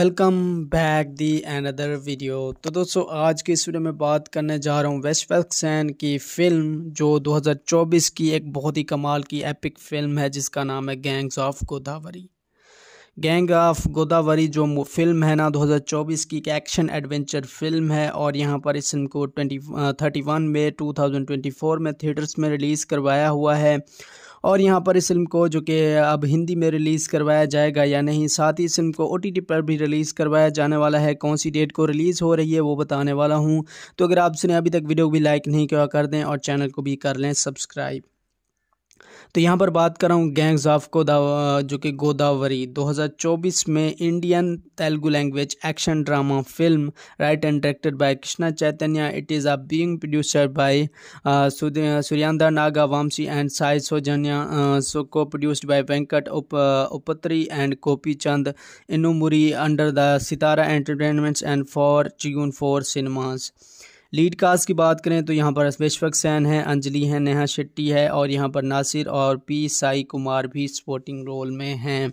welcome back the another video तो दोस्तों आज की इस वीडियो में बात करने जा रहा हूँ वेस्ट वैक्सैन की फ़िल्म जो 2024 की एक बहुत ही कमाल की एपिक फ़िल्म है जिसका नाम है gangs of Godavari gang of Godavari जो फिल्म है ना 2024 की एक एक्शन एडवेंचर फिल्म है और यहाँ पर इस फिल्म को ट्वेंटी थर्टी वन में 2024 में थिएटर्स में रिलीज़ करवाया हुआ है और यहाँ पर इस फिल्म को जो कि अब हिंदी में रिलीज़ करवाया जाएगा या नहीं साथ ही इस फिल्म को ओ पर भी रिलीज़ करवाया जाने वाला है कौन सी डेट को रिलीज़ हो रही है वो बताने वाला हूँ तो अगर आपने अभी तक वीडियो को भी लाइक नहीं किया कर दें और चैनल को भी कर लें सब्सक्राइब तो यहाँ पर बात कर रहा हूँ गैंग्स ऑफ गोदा जो कि गोदावरी 2024 में Indian Telugu language action drama film right and directed by Krishna Chaitanya it is a being producer by सुरियांदा Naga Vamsi and Sai Soujanya so को प्रोड्यूस्ड बाय वेंकट उप उपत्री and copy Chand Innamuri under the Sitara entertainments and for चिगुन four cinemas lead cast की बात करें तो यहाँ पर अश्वेश्वक San है अंजलि है नेहा शेट्टी है और यहाँ पर नासिर और पी साई कुमार भी सपोर्टिंग रोल में हैं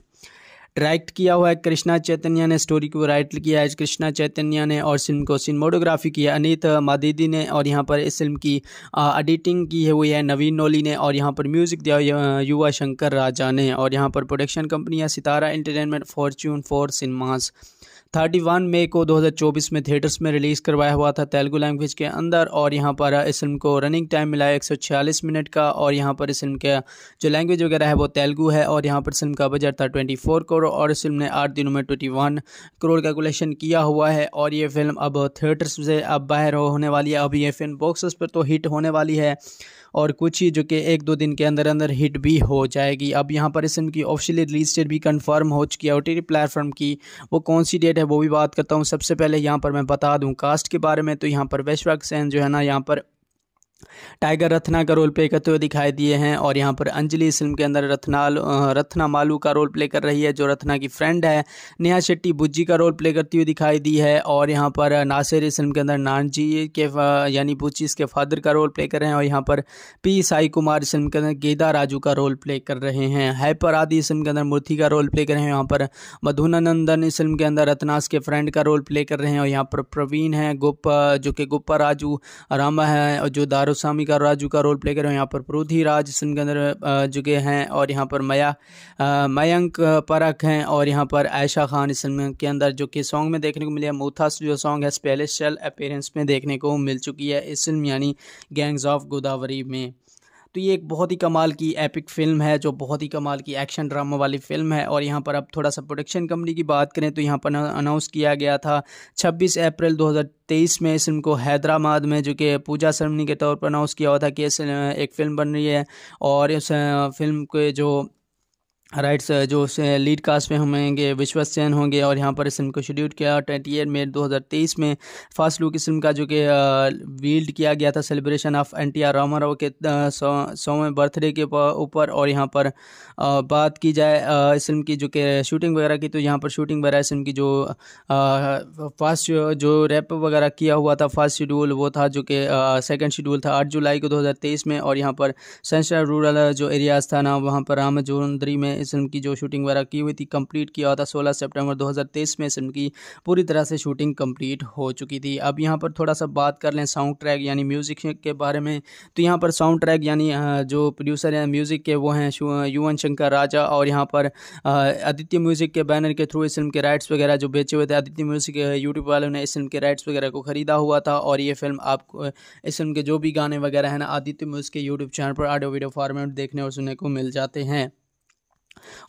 डायरेक्ट किया हुआ है कृष्णा चैतन्य ने स्टोरी को राइट किया है कृष्णा चैतन्य ने और फिल्म को सिनेमाटोग्राफी किया अनित मादीदी ने और यहाँ पर इस फिल्म की एडिटिंग की है हुई है नवीन नोली ने और यहाँ पर म्यूज़िक दिया युवा शंकर राजा ने और यहाँ पर प्रोडक्शन कंपनी है सितारा entertainment Fortune four cinemas thirty one May को 2024 में थिएटर्स में रिलीज़ करवाया हुआ था तेलुगू लैंग्वेज के अंदर और यहाँ पर इस फिल्म को रनिंग टाइम मिला है एक मिनट का और यहाँ पर इस फिल्म का जो लैंग्वेज वगैरह है वो तेलुगू है और यहाँ पर फिल्म का बजट था ट्वेंटी करोड़ और इस फिल्म ने आठ दिनों में ट्वेंटी करोड़ का कलेक्शन किया हुआ है और ये फिल्म अब थिएटर्स से अब बाहर होने वाली है अब ये फिल्म बॉक्सेस पर तो हिट होने वाली है और कुछ ही जो कि एक दो दिन के अंदर अंदर हिट भी हो जाएगी अब यहाँ पर इस की ऑफिशियली रिलीज डेट भी कन्फर्म हो चुकी है ओ टी प्लेटफॉर्म की वो कौन सी डेट है वो भी बात करता हूँ सबसे पहले यहाँ पर मैं बता दूँ कास्ट के बारे में तो यहाँ पर वैश्वाक सेन जो है ना यहाँ पर टाइगर रत्ना का रोल प्ले करते हुए दिखाई दिए हैं और यहाँ पर अंजलि इस फिल्म के अंदर रत्ना रत्ना मालू का रोल प्ले कर रही है जो रत्ना की फ्रेंड है नेहा शेट्टी बुज्जी का रोल प्ले करती हुई दिखाई दी है और यहाँ पर नासिर इस फिल्म के अंदर नानजी के यानी बुच्ची इसके फादर का रोल प्ले कर रहे हैं और यहाँ पर पी साई कुमार इस फिल्म के अंदर गेदा राजू का रोल प्ले कर रहे हैं हैपर आदि इस फिल्म के अंदर मूर्ति का रोल प्ले कर रहे हैं यहाँ पर मधुनानंदन इस फिल्म के अंदर रत्नास के फ्रेंड का रोल प्ले कर रहे हैं और यहाँ पर प्रवीण है गुप्पा जो कि गुप्पा राजू रामा है और जो दार कारोसामी का राजू का रोल प्ले कर रहे हो यहाँ पर प्रोधी राज सिंगर जुगे हैं और यहाँ पर मया मयंक परख हैं और यहाँ पर आयशा खान इस के अंदर जो कि सॉन्ग में देखने को मिले मोथास जो सॉन्ग है स्पेलिशल अपेरेंस में देखने को मिल चुकी है इस फिल्म यानी गैंग्स ऑफ गोदावरी में तो ये एक बहुत ही कमाल की एपिक फिल्म है जो बहुत ही कमाल की एक्शन ड्रामा वाली फिल्म है और यहाँ पर अब थोड़ा सा प्रोडक्शन कंपनी की बात करें तो यहाँ पर अनाउंस किया गया था 26 अप्रैल 2023 में इस फिल्म को हैदराबाद में जो कि पूजा सरमनी के तौर पर अनाउंस किया हुआ था कि एक फिल्म बन रही है और इस फिल्म के जो राइट सर जो लीड कास्ट में होंगे विश्वास सेन होंगे और यहाँ पर इस फिल्म को शेड्यूल किया ट्वेंटी एट मे दो हज़ार तेईस में फास्ट लुक इस फिल्म का जो कि वील्ड किया गया था celebration of N T R Rama Rao के सौवें बर्थडे के ऊपर और यहाँ पर आ, बात की जाए इस फिल्म की जो कि शूटिंग वगैरह की तो यहाँ पर शूटिंग वगैरह इस फिल्म की जो फास्ट जो रैप वगैरह किया हुआ था फास्ट शेड्यूल वो था जो कि सेकेंड शेड्यूल था आठ जुलाई को दो हज़ार तेईस में और यहाँ पर सेंसर रूरल जो एरियाज था ना वहाँ पर रामजोंदरी में इस फिल्म की जो शूटिंग वगैरह की हुई थी कंप्लीट किया था सोलह सितंबर 2023 में इस फिल्म की पूरी तरह से शूटिंग कंप्लीट हो चुकी थी अब यहाँ पर थोड़ा सा बात कर लें साउंड ट्रैक यानी म्यूज़िक के बारे में तो यहाँ पर साउंड ट्रैक यानी जो प्रोड्यूसर हैं म्यूज़िक के वो हैं युवन शंकर राजा और यहाँ पर आदित्य म्यूज़िक के बैनर के थ्रू इस फिल्म के राइट्स वगैरह जो बेचे हुए थे आदित्य म्यूज़िक यूट्यूब वालों ने इस फिल्म के राइट्स वगैरह को ख़रीदा हुआ था और ये फिल्म आपको इस फिल्म के जो भी गाने वगैरह हैं ना आदित्य म्यूजिक के यूट्यूब चैनल पर ऑडियो वीडियो फॉर्मेट देखने और सुनने को मिल जाते हैं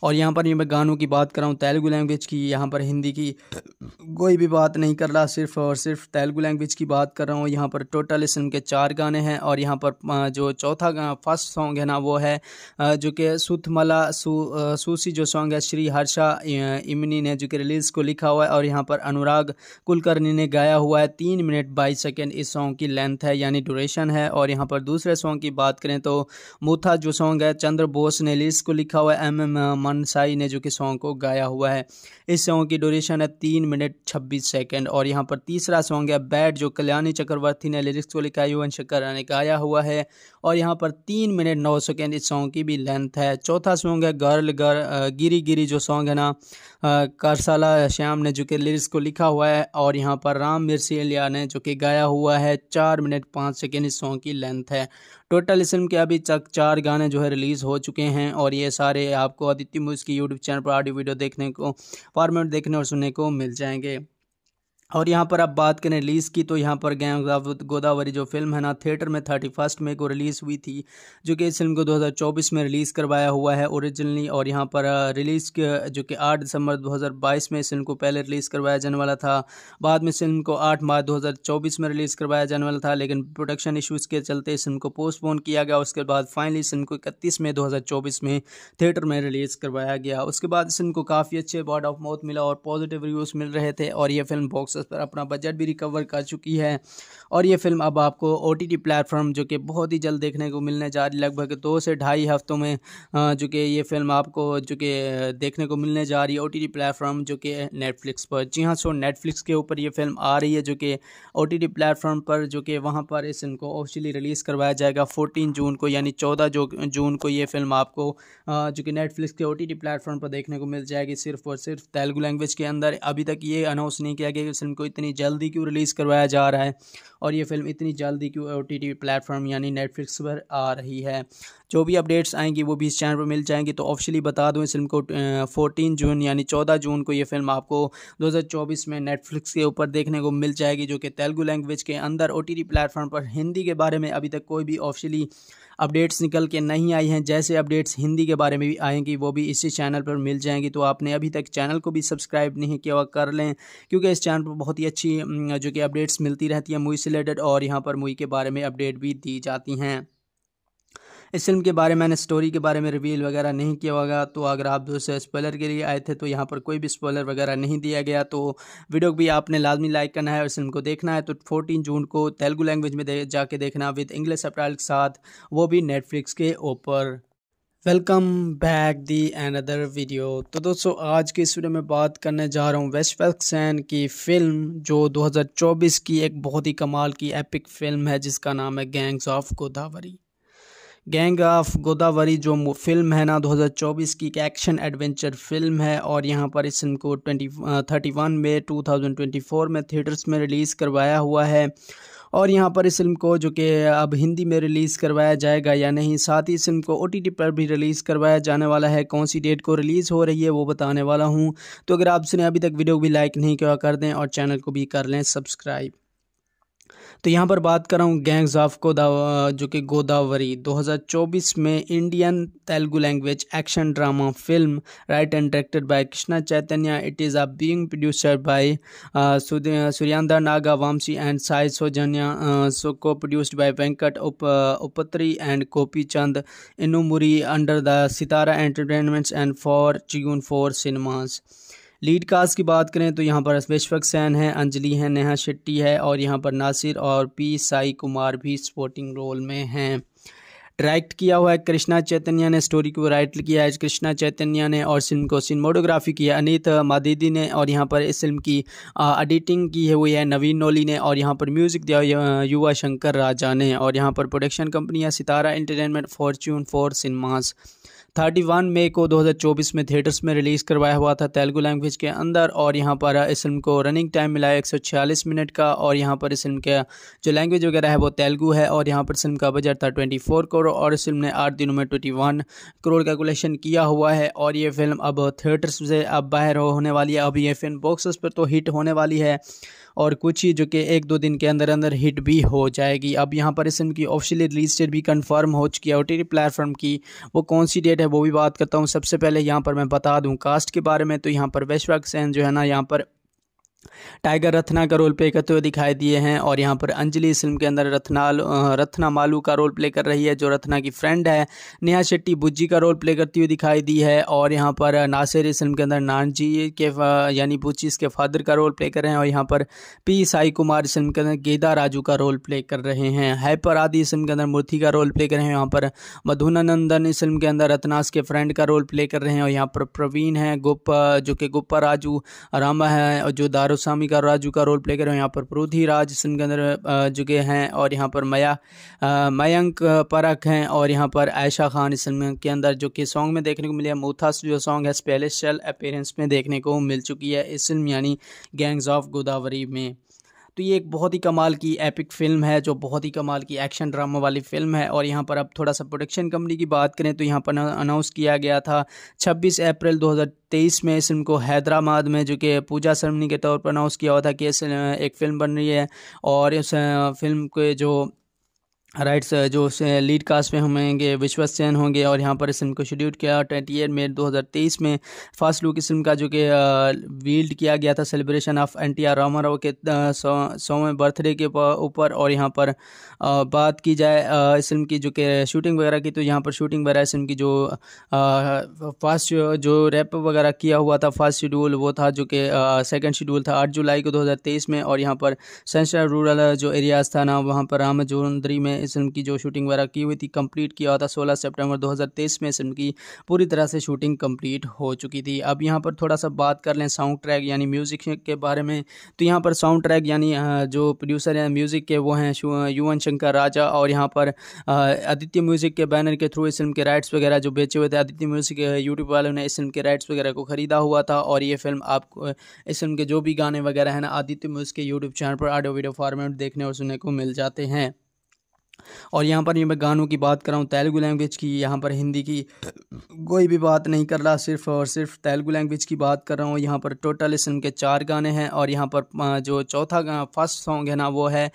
और यहाँ पर मैं गानों की बात कर रहा हूँ तेलुगू लैंग्वेज की यहाँ पर हिंदी की कोई भी बात नहीं कर रहा सिर्फ और सिर्फ तेलुगू लैंग्वेज की बात कर रहा हूँ यहाँ पर टोटल इस के चार गाने हैं और यहाँ पर जो चौथा फर्स्ट सॉन्ग है ना वो है जो कि सुथमला सु, सूसी जो सॉन्ग है श्री हर्षा इमनी ने जो कि रिलीज़ को लिखा हुआ है और यहाँ पर अनुराग कुलकर्णी ने गाया हुआ है तीन मिनट बाईस सेकेंड इस सॉन्ग की लेंथ है यानी ड्यूरेशन है और यहाँ पर दूसरे सॉन्ग की बात करें तो मूथा जो सॉन्ग है चंद्र बोस ने रिलीज को लिखा हुआ है एम एम मनसाई ने जो कि सॉन्ग को गाया हुआ है इस सॉन्ग की ड्यूरेशन है तीन मिनट छब्बीस सेकेंड और यहाँ पर तीसरा सॉन्ग है बैड जो कल्याणी चक्रवर्ती ने लिरिक्स को लिखा युवन शंकर ने गाया हुआ है और यहाँ पर तीन मिनट नौ सेकेंड इस सॉन्ग की भी लेंथ है चौथा सॉन्ग है गर्ल गर् गिरी गिरी जो सॉन्ग है ना करसाला श्याम ने जो कि लिरिक्स को लिखा हुआ है और यहाँ पर राम मिर्सिया ने जो कि गाया हुआ है चार मिनट पाँच सेकेंड इस सॉन्ग की लेंथ है टोटल इस के अभी तक चार गाने जो है रिलीज़ हो चुके हैं और ये सारे आपको आदित्य म्यूज़ की यूट्यूब चैनल पर ऑडियो वीडियो देखने को फॉर्मेट देखने और सुनने को मिल जाएंगे और यहाँ पर आप बात करें रिलीज़ की तो यहाँ पर गैंग गोदावरी जो फिल्म है ना थिएटर में थर्टी फर्स्ट मई को रिलीज़ हुई थी जो कि इस फिल्म को 2024 में रिलीज़ करवाया हुआ है ओरिजिनली और यहाँ पर रिलीज़ जो कि 8 दिसंबर 2022 में इस फिल्म को पहले रिलीज़ करवाया जाने वाला था बाद में इस फिल्म को आठ मार्च चौबीस में रिलीज़ करवाया जाने वाला था लेकिन प्रोडक्शन इशूज़ के चलते इस फिल्म को पोस्टपोन किया गया उसके बाद फाइनली इस फिल्म को इकतीस मई दो में थिएटर में रिलीज़ करवाया गया उसके बाद इस फिल्म को काफ़ी अच्छे वर्ड ऑफ माउथ मिला और पॉजिटिव रिव्यूज़ मिल रहे थे और यह फिल्म बॉक्स प्रोसेस पर अपना बजट भी रिकवर कर चुकी है और ये फिल्म अब आपको ओ टी प्लेटफॉर्म जो कि बहुत ही जल्द देखने को मिलने जा रही लगभग दो से ढाई हफ्तों में जो कि ये फिल्म आपको जो कि देखने को मिलने जा रही है ओ टी प्लेटफॉर्म जो कि नेटफ्लिक्स पर जी हाँ सो नेटफ्लिक्स के ऊपर ये फिल्म आ रही है जो कि ओ टी प्लेटफॉर्म पर जो कि वहाँ पर इस इनको ऑफिशियली रिलीज़ करवाया जाएगा फोर्टीन जून को यानी चौदह जो जून को ये फिल्म आपको जो कि नेटफ्लिक्स के ओ टी प्लेटफॉर्म पर देखने को मिल जाएगी सिर्फ और सिर्फ तेलुगु लैंग्वेज के अंदर अभी तक ये अनाउंस नहीं किया गया कि को इतनी जल्दी क्यों रिलीज़ करवाया जा रहा है और ये फिल्म इतनी जल्दी क्यों ओ टी प्लेटफॉर्म यानी नेटफ्लिक्स पर आ रही है जो भी अपडेट्स आएंगी वो भी इस चैनल पर मिल जाएंगी तो ऑफिशियली बता दूँ इस फिल्म को फोर्टीन जून यानी चौदह जून को ये फिल्म आपको 2024 में नेटफ्लिक्स के ऊपर देखने को मिल जाएगी जो कि तेलुगु लैंग्वेज के अंदर ओ प्लेटफॉर्म पर हिंदी के बारे में अभी तक कोई भी ऑफिशियली अपडेट्स निकल के नहीं आई हैं जैसे अपडेट्स हिंदी के बारे में भी आएंगी वो भी इसी चैनल पर मिल जाएंगी तो आपने अभी तक चैनल को भी सब्सक्राइब नहीं किया कर लें क्योंकि इस चैनल पर बहुत ही अच्छी जो कि अपडेट्स मिलती रहती है मूवी रिलेटेड और यहाँ पर मूवी के बारे में अपडेट भी दी जाती हैं इस फिल्म के बारे में मैंने स्टोरी के बारे में रिवील वगैरह नहीं किया होगा तो अगर आप दूसरे स्पॉलर के लिए आए थे तो यहाँ पर कोई भी स्पॉलर वगैरह नहीं दिया गया तो वीडियो को भी आपने लाजमी लाइक करना है और इस फिल्म को देखना है तो फोर्टीन जून को तेलुगू लैंग्वेज में दे, जाके देखना विद इंग्लिश अपराइल के साथ वो भी नेटफ्लिक्स के ऊपर welcome back the and other video तो दोस्तों आज की इस वीडियो में बात करने जा रहा हूँ वेस्ट वैक्सैन की फ़िल्म जो 2024 की एक बहुत ही कमाल की एपिक फ़िल्म है जिसका नाम है gangs of Godavari gang of Godavari जो फिल्म है ना 2024 की एक एक्शन एडवेंचर फिल्म है और यहाँ पर इस फिल्म को ट्वेंटी थर्टी वन में 2024 में थिएटर्स में रिलीज़ करवाया हुआ है और यहाँ पर इस फिल्म को जो कि अब हिंदी में रिलीज़ करवाया जाएगा या नहीं साथ ही इस फिल्म को ओ पर भी रिलीज़ करवाया जाने वाला है कौन सी डेट को रिलीज़ हो रही है वो बताने वाला हूँ तो अगर आपने अभी तक वीडियो को भी लाइक नहीं किया कर दें और चैनल को भी कर लें सब्सक्राइब तो यहाँ पर बात कर रहा हूँ गैंग्स ऑफ गोदा जो कि गोदावरी 2024 में Indian Telugu language action drama film right and directed by Krishna Chaitanya it is a being producer by सूर्यांदा Naga Vamsi and Sai Soujanya so को प्रोड्यूस्ड बाय वेंकट उप उपत्री and copy Chand Innamuri under the Sitara entertainments and for tune four cinemas lead cast की बात करें तो यहाँ पर अश्वेश्वक San है अंजलि है नेहा शेट्टी है और यहाँ पर नासिर और पी साई कुमार भी सपोर्टिंग रोल में हैं डायरेक्ट किया हुआ है कृष्णा चैतन्य ने स्टोरी को राइट किया है कृष्णा चैतन्य ने और फिल्म को सिनेमाटोग्राफी किया अनित मादीदी ने और यहाँ पर इस फिल्म की एडिटिंग की है हुई है नवीन नोली ने और यहाँ पर म्यूज़िक दिया युवा शंकर राजा ने और यहाँ पर प्रोडक्शन कंपनी है सितारा entertainment Fortune four cinemas thirty one मई को 2024 में थिएटर्स में रिलीज़ करवाया हुआ था तेलुगू लैंग्वेज के अंदर और यहाँ पर इस फिल्म को रनिंग टाइम मिला है एक मिनट का और यहाँ पर इस फिल्म का जो लैंग्वेज वगैरह है वो तेलुगू है और यहाँ पर इस फिल्म का बजट था ट्वेंटी करोड़ और इस फिल्म ने आठ दिनों में ट्वेंटी करोड़ का कलेक्शन किया हुआ है और ये फिल्म अब थिएटर्स से अब बाहर होने वाली है अब ये फिल्म बॉक्स पर तो हिट होने वाली है और कुछ ही जो कि एक दो दिन के अंदर अंदर हिट भी हो जाएगी अब यहाँ पर इस की ऑफिशियली रिलीज डेट भी कन्फर्म हो चुकी है ओ टी प्लेटफॉर्म की वो कौन सी डेट है वो भी बात करता हूँ सबसे पहले यहाँ पर मैं बता दूँ कास्ट के बारे में तो यहाँ पर वैश्वाक सेन जो है ना यहाँ पर टाइगर रत्ना का रोल प्ले करते हुए दिखाई दिए हैं और यहाँ पर अंजलि इस फिल्म के अंदर रत्ना रत्ना मालू का रोल प्ले कर रही है जो रत्ना की फ्रेंड है नेहा शेट्टी बुज्जी का रोल प्ले करती हुई दिखाई दी है और यहाँ पर नासिर इस फिल्म के अंदर नानजी के यानी बुच्ची इसके फादर का रोल प्ले कर रहे हैं और यहाँ पर पी साई कुमार इस फिल्म के अंदर गेदा राजू का रोल प्ले कर रहे हैं हैपर आदि इस फिल्म के अंदर मूर्ति का रोल प्ले कर रहे हैं यहाँ पर मधुना नंदन इस फिल्म के अंदर रत्नास के फ्रेंड का रोल प्ले कर रहे हैं और यहाँ पर प्रवीण है गुप्पा जो कि गुप्पा राजू रामा है और जो दार कारोसामी का राजू का रोल प्ले कर रहे यहाँ पर प्रोधी राज सिंगर जुगे हैं और यहाँ पर मया मयंक परख हैं और यहाँ पर आयशा खान इस फिल्म के अंदर जो कि सॉन्ग में देखने को मिले मोथास जो सॉन्ग है स्पेलिशल अपेयरेंस में देखने को मिल चुकी है इस फिल्म यानी गैंग्स ऑफ गोदावरी में तो ये एक बहुत ही कमाल की एपिक फिल्म है जो बहुत ही कमाल की एक्शन ड्रामा वाली फिल्म है और यहाँ पर अब थोड़ा सा प्रोडक्शन कंपनी की बात करें तो यहाँ पर अनाउंस किया गया था छब्बीस अप्रैल 2023 में इस फिल्म को हैदराबाद में जो कि पूजा सरमनी के तौर पर अनाउंस किया हुआ था कि एक फिल्म बन रही है और इस फिल्म के जो राइट सर जो लीड कास्ट में होंगे विश्वास सेन होंगे और यहाँ पर इस फिल्म को शेड्यूल किया ट्वेंटी एट मे दो हज़ार तेईस में फास्ट लुक इस फिल्म का जो कि वील्ड किया गया था celebration of N T R Rama Rao के सौवें बर्थडे के ऊपर और यहाँ पर बात की जाए इस फिल्म की जो कि शूटिंग वगैरह की तो यहाँ पर शूटिंग वगैरह इस फिल्म की जो फास्ट जो रैप वगैरह किया हुआ था फर्स्ट शेड्यूल वो था जो कि सेकेंड शेड्यूल था आठ जुलाई को दो हज़ार तेईस में और यहाँ पर सेंसर रूरल जो एरियाज था ना वहाँ पर रामजोंदरी में इस फिल्म की जो शूटिंग वगैरह की हुई थी कंप्लीट किया था 16 सितंबर 2023 में इस फिल्म की पूरी तरह से शूटिंग कंप्लीट हो चुकी थी अब यहाँ पर थोड़ा सा बात कर लें साउंड ट्रैक यानी म्यूज़िक के बारे में तो यहाँ पर साउंड ट्रैक यानी जो प्रोड्यूसर हैं म्यूज़िक के वो हैं युवन शंकर राजा और यहाँ पर आदित्य म्यूज़िक के बैनर के थ्रू इस फिल्म के राइट्स वगैरह जो बेचे हुए थे आदित्य म्यूज़िक के यूट्यूब वालों ने इस फिल्म के राइट्स वगैरह को ख़रीदा हुआ था और ये फिल्म आपको इस फिल्म के जो भी गाने वगैरह हैं ना आदित्य म्यूजिक के यूट्यूब चैनल पर ऑडियो वीडियो फॉर्मेट देखने और सुनने को मिल जाते हैं और यहाँ पर ये मैं गानों की बात कर रहा हूँ तेलुगू लैंग्वेज की यहाँ पर हिंदी की कोई भी बात नहीं कर रहा सिर्फ और सिर्फ तेलुगू लैंग्वेज की बात कर रहा हूँ यहाँ पर टोटल इस के चार गाने हैं और यहाँ पर जो चौथा फर्स्ट सॉन्ग है ना वो है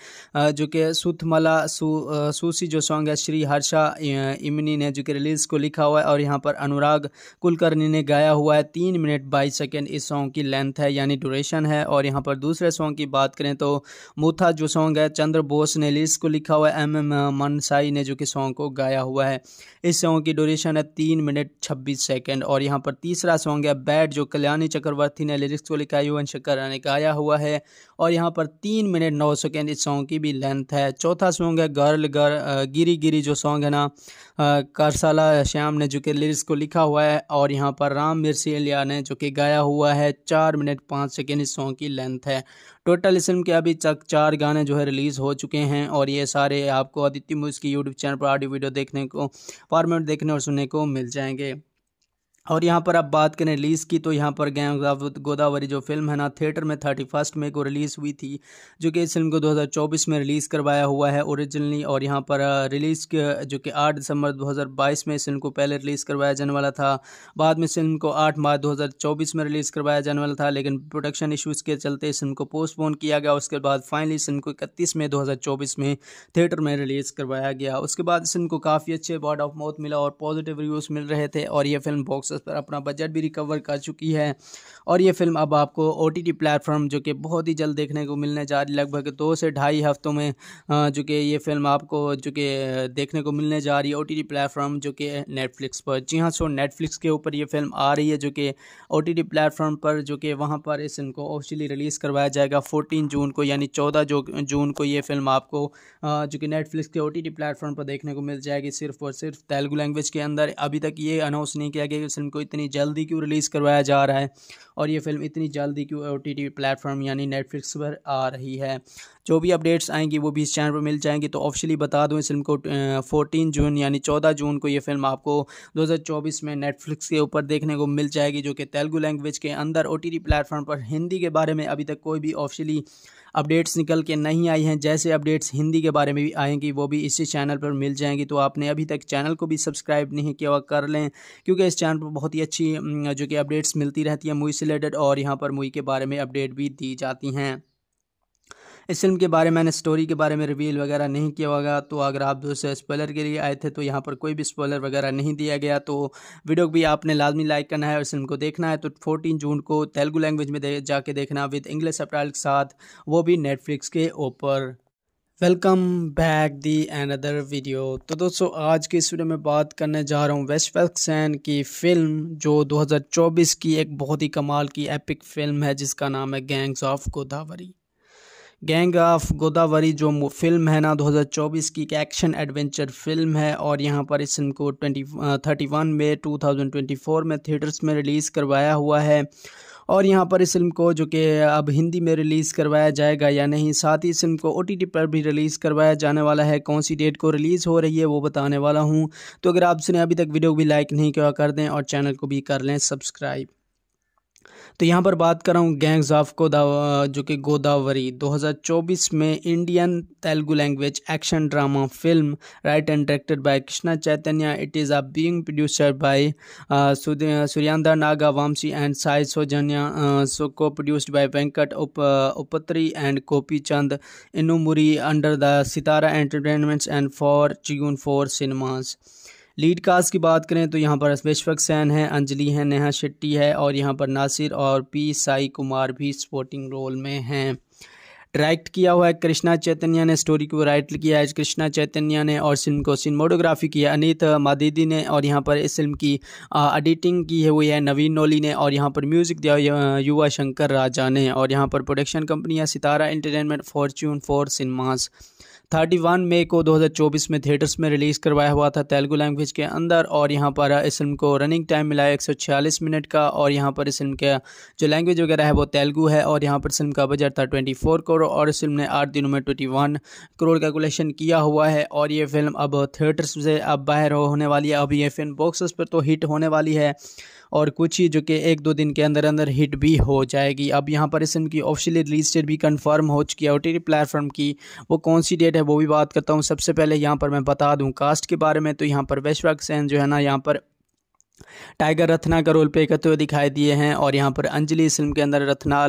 जो कि सुथमला सु, सूसी जो सॉन्ग है श्री हर्षा इमनी ने जो कि रिलीज़ को लिखा हुआ है और यहाँ पर अनुराग कुलकर्णी ने गाया हुआ है तीन मिनट बाईस सेकेंड इस सॉन्ग की लेंथ है यानी ड्यूरेशन है और यहाँ पर दूसरे सॉन्ग की बात करें तो मूथा जो सॉन्ग है चंद्र बोस ने रिलीज़ को लिखा हुआ है एम एम मनसाई ने जो कि सॉन्ग को गाया हुआ है इस सॉन्ग की ड्यूरेशन है तीन मिनट छब्बीस सेकेंड और यहाँ पर तीसरा सॉन्ग है बैड जो कल्याणी चक्रवर्ती ने लिरिक्स को लिखा युवन शंकर ने गाया हुआ है और यहाँ पर तीन मिनट नौ सेकेंड इस सॉन्ग की भी लेंथ है चौथा सॉन्ग है गर्ल गर्ल गिरी गिरी जो सॉन्ग है ना कारसाला श्याम ने जो कि लिरिक्स को लिखा हुआ है और यहाँ पर राम मिर्सिया ने जो कि गाया हुआ है चार मिनट पाँच सेकेंड इस सॉन्ग की लेंथ है टोटल इस फिल्म के अभी तक चार गाने जो है रिलीज़ हो चुके हैं और ये सारे आपको आदित्य म्यूज़ की यूट्यूब चैनल पर ऑडियो वीडियो देखने को फॉर्मेट देखने और सुनने को मिल जाएंगे और यहाँ पर आप बात करें रिलीज़ की तो यहाँ पर गैंग गोदावरी जो फिल्म है ना थिएटर में थर्टी फर्स्ट मई को रिलीज़ हुई थी जो कि इस फिल्म को 2024 में रिलीज़ करवाया हुआ है ओरिजिनली और यहाँ पर रिलीज़ जो कि 8 दिसंबर 2022 में इस फिल्म को पहले रिलीज़ करवाया जाने वाला था बाद में इस फिल्म को आठ मार्च चौबीस में रिलीज़ करवाया जाने वाला था लेकिन प्रोडक्शन इशूज़ के चलते इस फिल्म को पोस्टपोन किया गया उसके बाद फाइनली इस फिल्म को इकतीस मई दो में थिएटर में रिलीज़ करवाया गया उसके बाद इस फिल्म को काफ़ी अच्छे वर्ड ऑफ माउथ मिला और पॉजिटिव रिव्यूज़ मिल रहे थे और यह फिल्म बॉक्स प्रोसेस पर अपना बजट भी रिकवर कर चुकी है और ये फिल्म अब आपको ओ टी टी प्लेटफॉर्म जो कि बहुत ही जल्द देखने को मिलने जा रही लगभग दो से ढाई हफ्तों में जो कि ये फिल्म आपको जो कि देखने को मिलने जा रही है ओ टी टी प्लेटफॉर्म जो कि नेटफ्लिक्स पर जी हाँ सो नेटफ्लिक्स के ऊपर ये फिल्म आ रही है जो कि ओ टी टी प्लेटफॉर्म पर जो कि वहाँ पर इस फिल्म को ऑफिशियली रिलीज़ करवाया जाएगा फोर्टीन जून को यानी चौदह जून को ये फिल्म आपको जो कि नेटफ्लिक्स के ओ टी प्लेटफॉर्म पर देखने को मिल जाएगी सिर्फ और सिर्फ तेलुगु लैंग्वेज के अंदर अभी तक ये अनाउंस नहीं किया गया कि फिल्म को इतनी जल्दी क्यों रिलीज़ करवाया जा रहा है और ये फिल्म इतनी जल्दी क्यों ओ टी प्लेटफॉर्म यानी नेटफ्लिक्स पर आ रही है जो भी अपडेट्स आएंगी वो भी इस चैनल पर मिल जाएंगी तो ऑफिशियली बता दूँ इस फिल्म को फोर्टीन जून यानी चौदह जून को ये फिल्म आपको 2024 में नेटफ्लिक्स के ऊपर देखने को मिल जाएगी जो कि तेलुगू लैंग्वेज के अंदर ओ प्लेटफॉर्म पर हिंदी के बारे में अभी तक कोई भी ऑफिशियली अपडेट्स निकल के नहीं आई हैं जैसे अपडेट्स हिंदी के बारे में भी आएंगी वो भी इसी चैनल पर मिल जाएंगी तो आपने अभी तक चैनल को भी सब्सक्राइब नहीं किया हुआ कर लें क्योंकि इस चैनल पर बहुत ही अच्छी जो कि अपडेट्स मिलती रहती हैं मूवी से रिलेटेड और यहाँ पर मूवी के बारे में अपडेट भी दी जाती हैं इस फिल्म के बारे में मैंने स्टोरी के बारे में रिवील वगैरह नहीं किया होगा तो अगर आप दूसरे स्पॉलर के लिए आए थे तो यहाँ पर कोई भी स्पॉलर वगैरह नहीं दिया गया तो वीडियो को भी आपने लाजमी लाइक करना है और फिल्म को देखना है तो फोर्टीन जून को तेलुगू लैंग्वेज में दे, जाके देखना विद इंग्लिश अप्रैल के साथ वो भी नेटफ्लिक्स के ऊपर welcome back the and other video तो दोस्तों आज के इस वीडियो में बात करने जा रहा हूँ वेस्ट की फ़िल्म जो 2024 की एक बहुत ही कमाल की एपिक फिल्म है जिसका नाम है gangs of Godavari gang of Godavari जो फिल्म है ना 2024 की एक एक्शन एडवेंचर फिल्म है और यहाँ पर इस फिल्म को ट्वेंटी थर्टी वन में 2024 में थिएटर्स में रिलीज़ करवाया हुआ है और यहाँ पर इस फिल्म को जो कि अब हिंदी में रिलीज़ करवाया जाएगा या नहीं साथ ही इस फिल्म को ओ पर भी रिलीज़ करवाया जाने वाला है कौन सी डेट को रिलीज़ हो रही है वो बताने वाला हूँ तो अगर आपने अभी तक वीडियो को भी लाइक नहीं किया कर दें और चैनल को भी कर लें सब्सक्राइब तो यहाँ पर बात कर रहा हूँ गैंग्स ऑफ गोदावा जो कि गोदावरी 2024 में Indian Telugu language action drama film right and directed by Krishna Chaitanya it is a being producer by सुरियांदा Naga Vamsi and Sai Soujanya so को प्रोड्यूस्ड बाय वेंकट उप उपत्री and copy Chand Innamuri under the Sitara entertainments and for tune four cinemas lead cast की बात करें तो यहाँ पर विश्वक San है अंजलि है नेहा शेट्टी है और यहाँ पर नासिर और पी साई कुमार भी सपोर्टिंग रोल में हैं डायरेक्ट किया हुआ है कृष्णा चैतन्य ने स्टोरी को राइट किया है कृष्णा चैतन्य ने और फिल्म को सिनेमाटोग्राफी किया अनित मादीदी ने और यहाँ पर इस फिल्म की एडिटिंग की है हुई है नवीन नोली ने और यहाँ पर म्यूज़िक दिया युवा शंकर राजा ने और यहाँ पर प्रोडक्शन कंपनी है सितारा entertainment Fortune four cinemas thirty one मई को 2024 में थिएटर्स में रिलीज़ करवाया हुआ था तेलुगु लैंग्वेज के अंदर और यहाँ पर इस फिल्म को रनिंग टाइम मिला है एक मिनट का और यहाँ पर इस फिल्म का जो लैंग्वेज वगैरह है वो तेलुगु है और यहाँ पर फिल्म का बजट था ट्वेंटी करोड़ और इस फिल्म ने आठ दिनों में ट्वेंटी करोड़ का कलेक्शन किया हुआ है और ये फिल्म अब थिएटर्स से अब बाहर होने वाली है अब ये फिल्म बॉक्स पर तो हिट होने वाली है और कुछ ही जो कि एक दो दिन के अंदर अंदर हिट भी हो जाएगी अब यहाँ पर इस की ऑफिशियली रिलीज डेट भी कन्फर्म हो चुकी है ओ टी प्लेटफॉर्म की वो कौन सी डेट है वो भी बात करता हूँ सबसे पहले यहाँ पर मैं बता दूँ कास्ट के बारे में तो यहाँ पर वैश्वाक सेन जो है ना यहाँ पर टाइगर रत्ना का रोल प्ले करते हुए दिखाई दिए हैं और यहाँ पर अंजलि फिल्म के अंदर रत्ना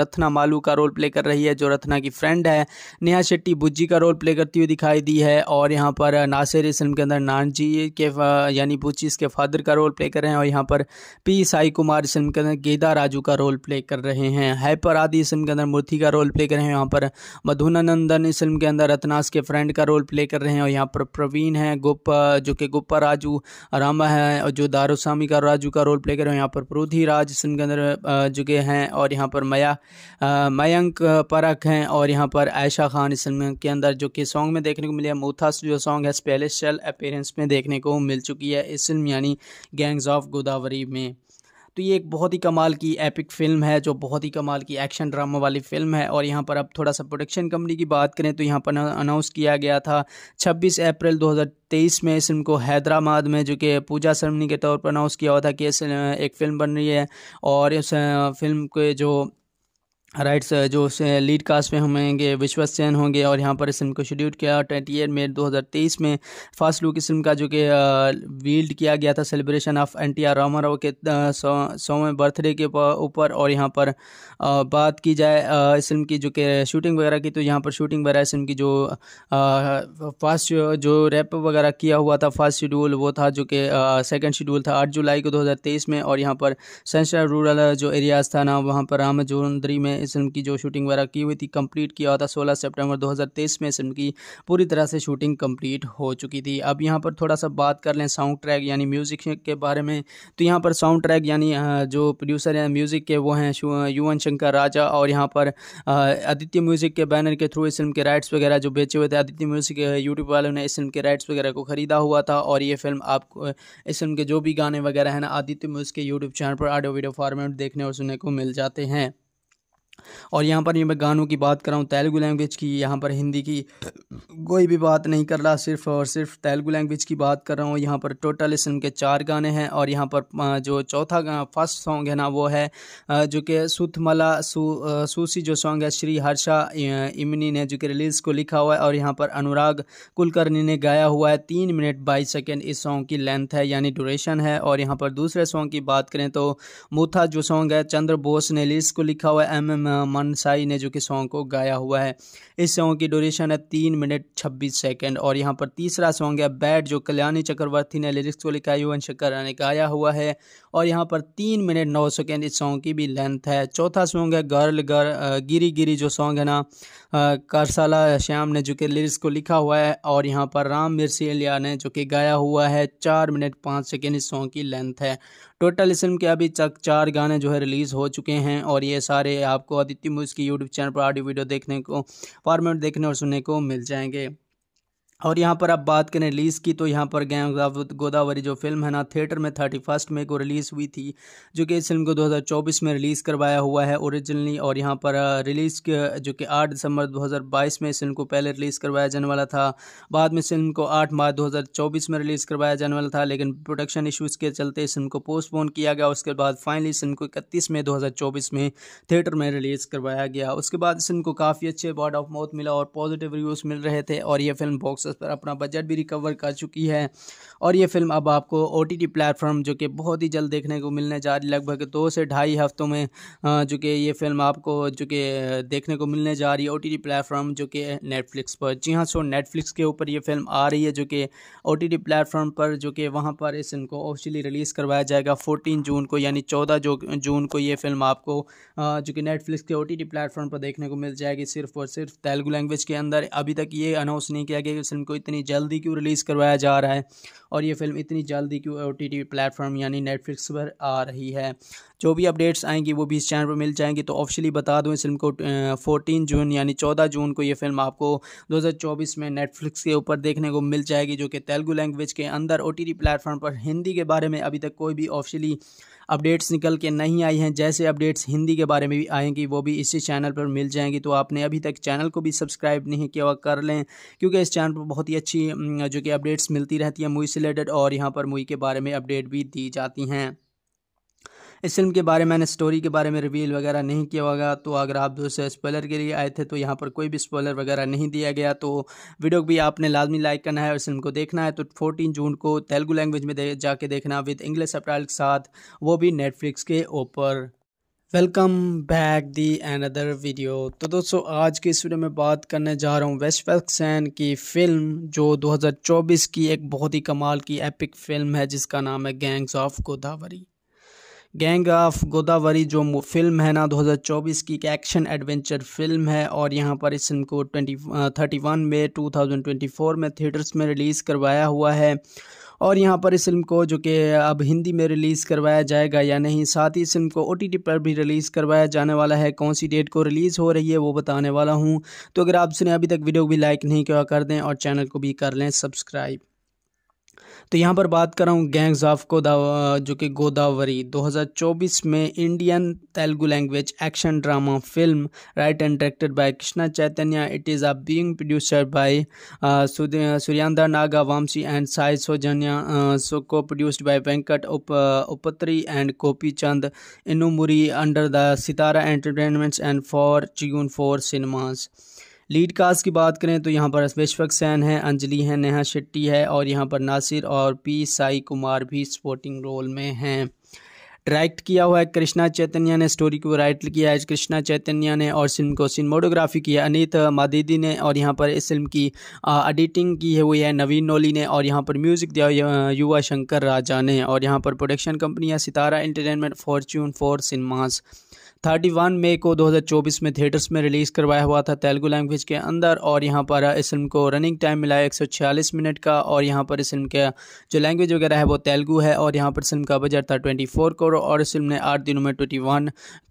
रत्ना मालू का रोल प्ले कर रही है जो रत्ना की फ्रेंड है नेहा शेट्टी बुज्जी का रोल प्ले करती हुई दिखाई दी है और यहाँ पर नासिर इस फिल्म के अंदर नानजी के यानी बुज्जी इसके फादर का रोल प्ले कर रहे हैं और यहाँ पर पी साई कुमार इस फिल्म के अंदर गेदा राजू का रोल प्ले कर रहे हैं हैपर आदि इस फिल्म के अंदर मूर्ति का रोल प्ले कर रहे हैं यहाँ पर मधुना नंदन इस फिल्म के अंदर रत्नास के फ्रेंड का रोल प्ले कर रहे हैं और यहाँ पर प्रवीण है गुप्पा जो कि गुप्पा राजू रामा है और जो दार कारोसामी का राजू का रोल प्ले कर रहे यहाँ पर राज सिंगर जुगे हैं और यहाँ पर मया मयंक परख हैं और यहाँ पर आयशा खान इस फिल्म के अंदर जो कि सॉन्ग में देखने को मिले मोथास जो सॉन्ग है स्पेलिशल अपेयरेंस में देखने को मिल चुकी है इस फिल्म यानी गैंग्स ऑफ गोदावरी में तो ये एक बहुत ही कमाल की एपिक फिल्म है जो बहुत ही कमाल की एक्शन ड्रामा वाली फिल्म है और यहाँ पर अब थोड़ा सा प्रोडक्शन कंपनी की बात करें तो यहाँ पर अनाउंस किया गया था 26 अप्रैल 2023 में इस फिल्म को हैदराबाद में जो कि पूजा सरमनी के तौर पर अनाउंस किया हुआ था कि एक फिल्म बन रही है और इस फिल्म के जो राइट right, सर uh, जो लीड कास्ट में होंगे विश्वास सेन होंगे और यहाँ पर इस फिल्म को शेड्यूल किया ट्वेंटी एट मे दो हज़ार तेईस में फास्ट लुक इस फिल्म का जो कि वील्ड uh, किया गया था celebration of N T R Rama Rao के uh, सौवें बर्थडे के ऊपर और यहाँ पर आ, बात की जाए आ, इस फिल्म की जो कि शूटिंग वगैरह की तो यहाँ पर शूटिंग वगैरह इस फिल्म की जो फास्ट जो रैप वगैरह किया हुआ था फास्ट शेड्यूल वो था जो कि सेकेंड शेड्यूल था आठ जुलाई को दो हज़ार तेईस में और यहाँ पर सेंसर रूरल जो एरियाज था ना वहाँ पर रामजोंदरी में इस फिल्म की जो शूटिंग वगैरह की हुई थी कंप्लीट किया हुआ था सोलह सेप्टेम्बर दो में इस फिल्म की पूरी तरह से शूटिंग कम्प्लीट हो चुकी थी अब यहाँ पर थोड़ा सा बात कर लें साउंड ट्रैक यानी म्यूज़िक के बारे में तो यहाँ पर साउंड ट्रैक यानी जो प्रोड्यूसर हैं म्यूज़िक के वो हैं युवन शंकर राजा और यहाँ पर आदित्य म्यूज़िक के बैनर के थ्रू इस फिल्म के राइट्स वगैरह जो बेचे हुए थे आदित्य म्यूज़िक के यूट्यूब वालों ने इस फिल्म के राइट्स वगैरह को ख़रीदा हुआ था और ये फिल्म आपको इस फिल्म के जो भी गाने वगैरह हैं ना आदित्य म्यूज़िक के यूट्यूब चैनल पर ऑडियो वीडियो फॉर्मेट देखने और सुनने को मिल जाते हैं और यहाँ पर ये मैं गानों की बात कर रहा हूँ तेलुगू लैंग्वेज की यहाँ पर हिंदी की कोई भी बात नहीं कर रहा सिर्फ और सिर्फ तेलुगू लैंग्वेज की बात कर रहा हूँ यहाँ पर टोटल इस के चार गाने हैं और यहाँ पर जो चौथा फर्स्ट सॉन्ग है ना वो है जो कि सुथमला सु, सूसी जो सॉन्ग है श्री हर्षा इमनी ने जो कि रिलीज़ को लिखा हुआ है और यहाँ पर अनुराग कुलकर्णी ने गाया हुआ है तीन मिनट बाईस सेकेंड इस सॉन्ग की लेंथ है यानी ड्यूरेशन है और यहाँ पर दूसरे सॉन्ग की बात करें तो मूथा जो सॉन्ग है चंद्र बोस ने रिलीज़ को लिखा हुआ है एम एम मनसाई ने जो कि सॉन्ग को गाया हुआ है इस सॉन्ग की ड्यूरेशन है तीन मिनट छब्बीस सेकेंड और यहाँ पर तीसरा सॉन्ग है बैड जो कल्याणी चक्रवर्ती ने लिरिक्स को लिखा युवन शक्कर ने गाया हुआ है और यहाँ पर तीन मिनट नौ सेकेंड इस सॉन्ग की भी लेंथ है चौथा सॉन्ग है गर्ल गर् गिरी गिरी जो सॉन्ग है ना करसाला श्याम ने जो कि लिरिक्स को लिखा हुआ है और यहाँ पर राम अलिया ने जो कि गाया हुआ है चार मिनट पाँच सेकेंड इस सॉन्ग की लेंथ है टोटल इसम के अभी तक चार गाने जो है रिलीज़ हो चुके हैं और ये सारे आपको आदित्य म्यूज़ की यूट्यूब चैनल पर ऑडियो वीडियो देखने को फॉर्मेट देखने और सुनने को मिल जाएंगे और यहाँ पर आप बात करें रिलीज़ की तो यहाँ पर गैंग गोदावरी जो फिल्म है ना थिएटर में थर्टी फर्स्ट मई को रिलीज़ हुई थी जो कि इस फिल्म को 2024 में रिलीज़ करवाया हुआ है ओरिजिनली और यहाँ पर रिलीज़ जो कि 8 दिसंबर 2022 में इस फिल्म को पहले रिलीज़ करवाया जाने वाला था बाद में फिल्म को आठ मार्च दो में रिलीज़ करवाया जाने वाला था लेकिन प्रोडक्शन इशूज़ के चलते इस फिल्म को पोस्टपोन किया गया उसके बाद फाइनली इस फिल्म को इकतीस मई दो में थिएटर में रिलीज़ करवाया गया उसके बाद इस फिल्म को काफ़ी अच्छे वर्ड ऑफ माउथ मिला और पॉजिटिव रिव्यूज़ मिल रहे थे और यह फिल्म बॉक्स सक्सेस पर अपना बजट भी रिकवर कर चुकी है और ये फिल्म अब आपको ओ टी टी प्लेटफॉर्म जो कि बहुत ही जल्द देखने को मिलने जा रही लगभग दो से ढाई हफ्तों में जो कि ये फिल्म आपको जो कि देखने को मिलने जा रही है ओ टी टी प्लेटफॉर्म जो कि नेटफ्लिक्स पर जी हाँ सो नेटफ्लिक्स के ऊपर ये फिल्म आ रही है जो कि ओ टी टी प्लेटफॉर्म पर जो कि वहाँ पर इस फिल्म को ऑफिशियली रिलीज़ करवाया जाएगा फोर्टीन जून को यानी चौदह जो जून को ये फिल्म आपको जो कि नेटफ्लिक्स के ओ टी टी प्लेटफॉर्म पर देखने को मिल जाएगी सिर्फ और सिर्फ तेलुगु लैंग्वेज के अंदर अभी तक ये अनाउंस नहीं किया गया कि फिल्म को इतनी जल्दी क्यों रिलीज़ करवाया जा रहा है और ये फिल्म इतनी जल्दी क्यों ओ टी प्लेटफॉर्म यानी नेटफ्लिक्स पर आ रही है जो भी अपडेट्स आएंगी वो भी इस चैनल पर मिल जाएंगी तो ऑफिशियली बता दूँ इस फिल्म को फोर्टीन जून यानी चौदह जून को ये फिल्म आपको 2024 में नेटफ्लिक्स के ऊपर देखने को मिल जाएगी जो कि तेलुगू लैंग्वेज के अंदर ओ टी प्लेटफॉर्म पर हिंदी के बारे में अभी तक कोई भी ऑफिशियली अपडेट्स निकल के नहीं आई हैं जैसे अपडेट्स हिंदी के बारे में भी आएंगी वो भी इसी चैनल पर मिल जाएंगी तो आपने अभी तक चैनल को भी सब्सक्राइब नहीं किया कर लें क्योंकि इस चैनल पर बहुत ही अच्छी जो कि अपडेट्स मिलती रहती हैं मूवी से रिलेटेड और यहाँ पर मूवी के बारे में अपडेट भी दी जाती हैं इस फिल्म के बारे में मैंने स्टोरी के बारे में रिवील वगैरह नहीं किया होगा तो अगर आप दूसरे स्पॉलर के लिए आए थे तो यहाँ पर कोई भी स्पॉलर वगैरह नहीं दिया गया तो वीडियो को भी आपने लाजमी लाइक करना है और फिल्म को देखना है तो फोर्टीन जून को तेलुगू लैंग्वेज में दे, जाके देखना विद इंग्लिश अप्रैल के साथ वो भी नेटफ्लिक्स के ऊपर welcome back the and other video तो दोस्तों आज की इस वीडियो में बात करने जा रहा हूँ वेस्ट फैक्सैन की फ़िल्म जो 2024 की एक बहुत ही कमाल की एपिक फिल्म है जिसका नाम है gangs of Godavari gang of Godavari जो फिल्म है ना 2024 की एक एक्शन एडवेंचर फिल्म है और यहाँ पर इस फिल्म को ट्वेंटी थर्टी वन में 2024 में थिएटर्स में रिलीज़ करवाया हुआ है और यहाँ पर इस फिल्म को जो कि अब हिंदी में रिलीज़ करवाया जाएगा या नहीं साथ ही इस फिल्म को ओ पर भी रिलीज़ करवाया जाने वाला है कौन सी डेट को रिलीज़ हो रही है वो बताने वाला हूँ तो अगर आपने अभी तक वीडियो को भी लाइक नहीं किया कर दें और चैनल को भी कर लें सब्सक्राइब तो यहाँ पर बात कर रहा हूँ गैंग्स ऑफ गोदावा जो कि गोदावरी 2024 में Indian Telugu language action drama film right and directed by Krishna Chaitanya it is a being producer by सूर्यांदा Naga Vamsi and Sai Soujanya so को प्रोड्यूस्ड बाय वेंकट उप उपत्री and copy Chand Innamuri under the Sitara entertainments and for चिगुन four cinemas lead cast की बात करें तो यहाँ पर अश्वक San है अंजलि है नेहा शेट्टी है और यहाँ पर नासिर और पी साई कुमार भी सपोर्टिंग रोल में हैं डायरेक्ट किया हुआ है कृष्णा चैतन्य ने स्टोरी को राइट किया है कृष्णा चैतन्य ने और फिल्म को सिनेमोटोग्राफी किया अनित मादिदी ने और यहाँ पर इस फिल्म की एडिटिंग की हुई है नवीन नोली ने और यहाँ पर म्यूज़िक दिया युवा शंकर राजा ने और यहाँ पर प्रोडक्शन कंपनी है सितारा entertainment Fortune four cinemas thirty one मई को 2024 में थिएटर्स में रिलीज़ करवाया हुआ था तेलुगु लैंग्वेज के अंदर और यहाँ पर इस फिल्म को रनिंग टाइम मिला है एक मिनट का और यहाँ पर इस फिल्म का जो लैंग्वेज वगैरह है वो तेलुगु है और यहाँ पर फिल्म का बजट था ट्वेंटी करोड़ और इस फिल्म ने आठ दिनों में ट्वेंटी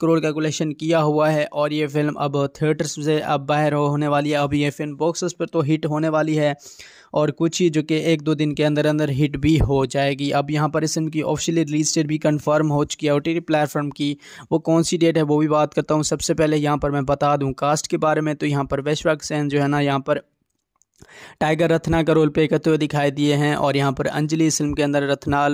करोड़ का कलेक्शन किया हुआ है और ये फिल्म अब थिएटर्स से अब बाहर होने वाली है अब ये फिल्म बॉक्सेस पर तो हिट होने वाली है और कुछ ही जो कि एक दो दिन के अंदर अंदर हिट भी हो जाएगी अब यहाँ पर इस की ऑफिशियली रिलीज डेट भी कन्फर्म हो चुकी है ओ टी प्लेटफॉर्म की वो कौन सी डेट है वो भी बात करता हूँ सबसे पहले यहाँ पर मैं बता दूँ कास्ट के बारे में तो यहाँ पर वैश्वाक सेन जो है ना यहाँ पर टाइगर रत्ना का रोल प्ले करते हुए दिखाई दिए हैं और यहाँ पर अंजलि फिल्म के अंदर रत्ना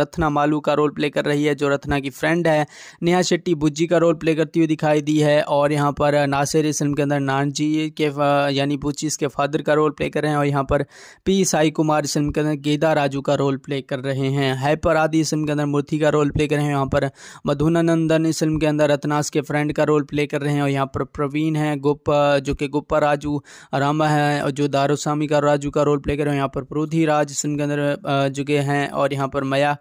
रत्ना मालू का रोल प्ले कर रही है जो रत्ना की फ्रेंड है नेहा शेट्टी बुज्जी का रोल प्ले करती हुई दिखाई दी है और यहाँ पर नासिर फिल्म के अंदर नानजी के यानी बुच्ची इसके फादर का रोल प्ले कर रहे हैं और यहाँ पर पी साई कुमार फिल्म के अंदर गेदा राजू का रोल प्ले कर रहे हैं हैपर आदि फिल्म के अंदर मूर्ति का रोल प्ले कर रहे हैं यहाँ पर मधुना नंदन फिल्म के अंदर रत्नास के फ्रेंड का रोल प्ले कर रहे हैं और यहाँ पर प्रवीण है गुप्पा जो कि गुप्पा राजू रामा है और जो दार कारोसामी का राजू का रोल प्ले कर रहे हो यहाँ पर प्रोधी राज सिंगंदर जुगे हैं और यहाँ पर मया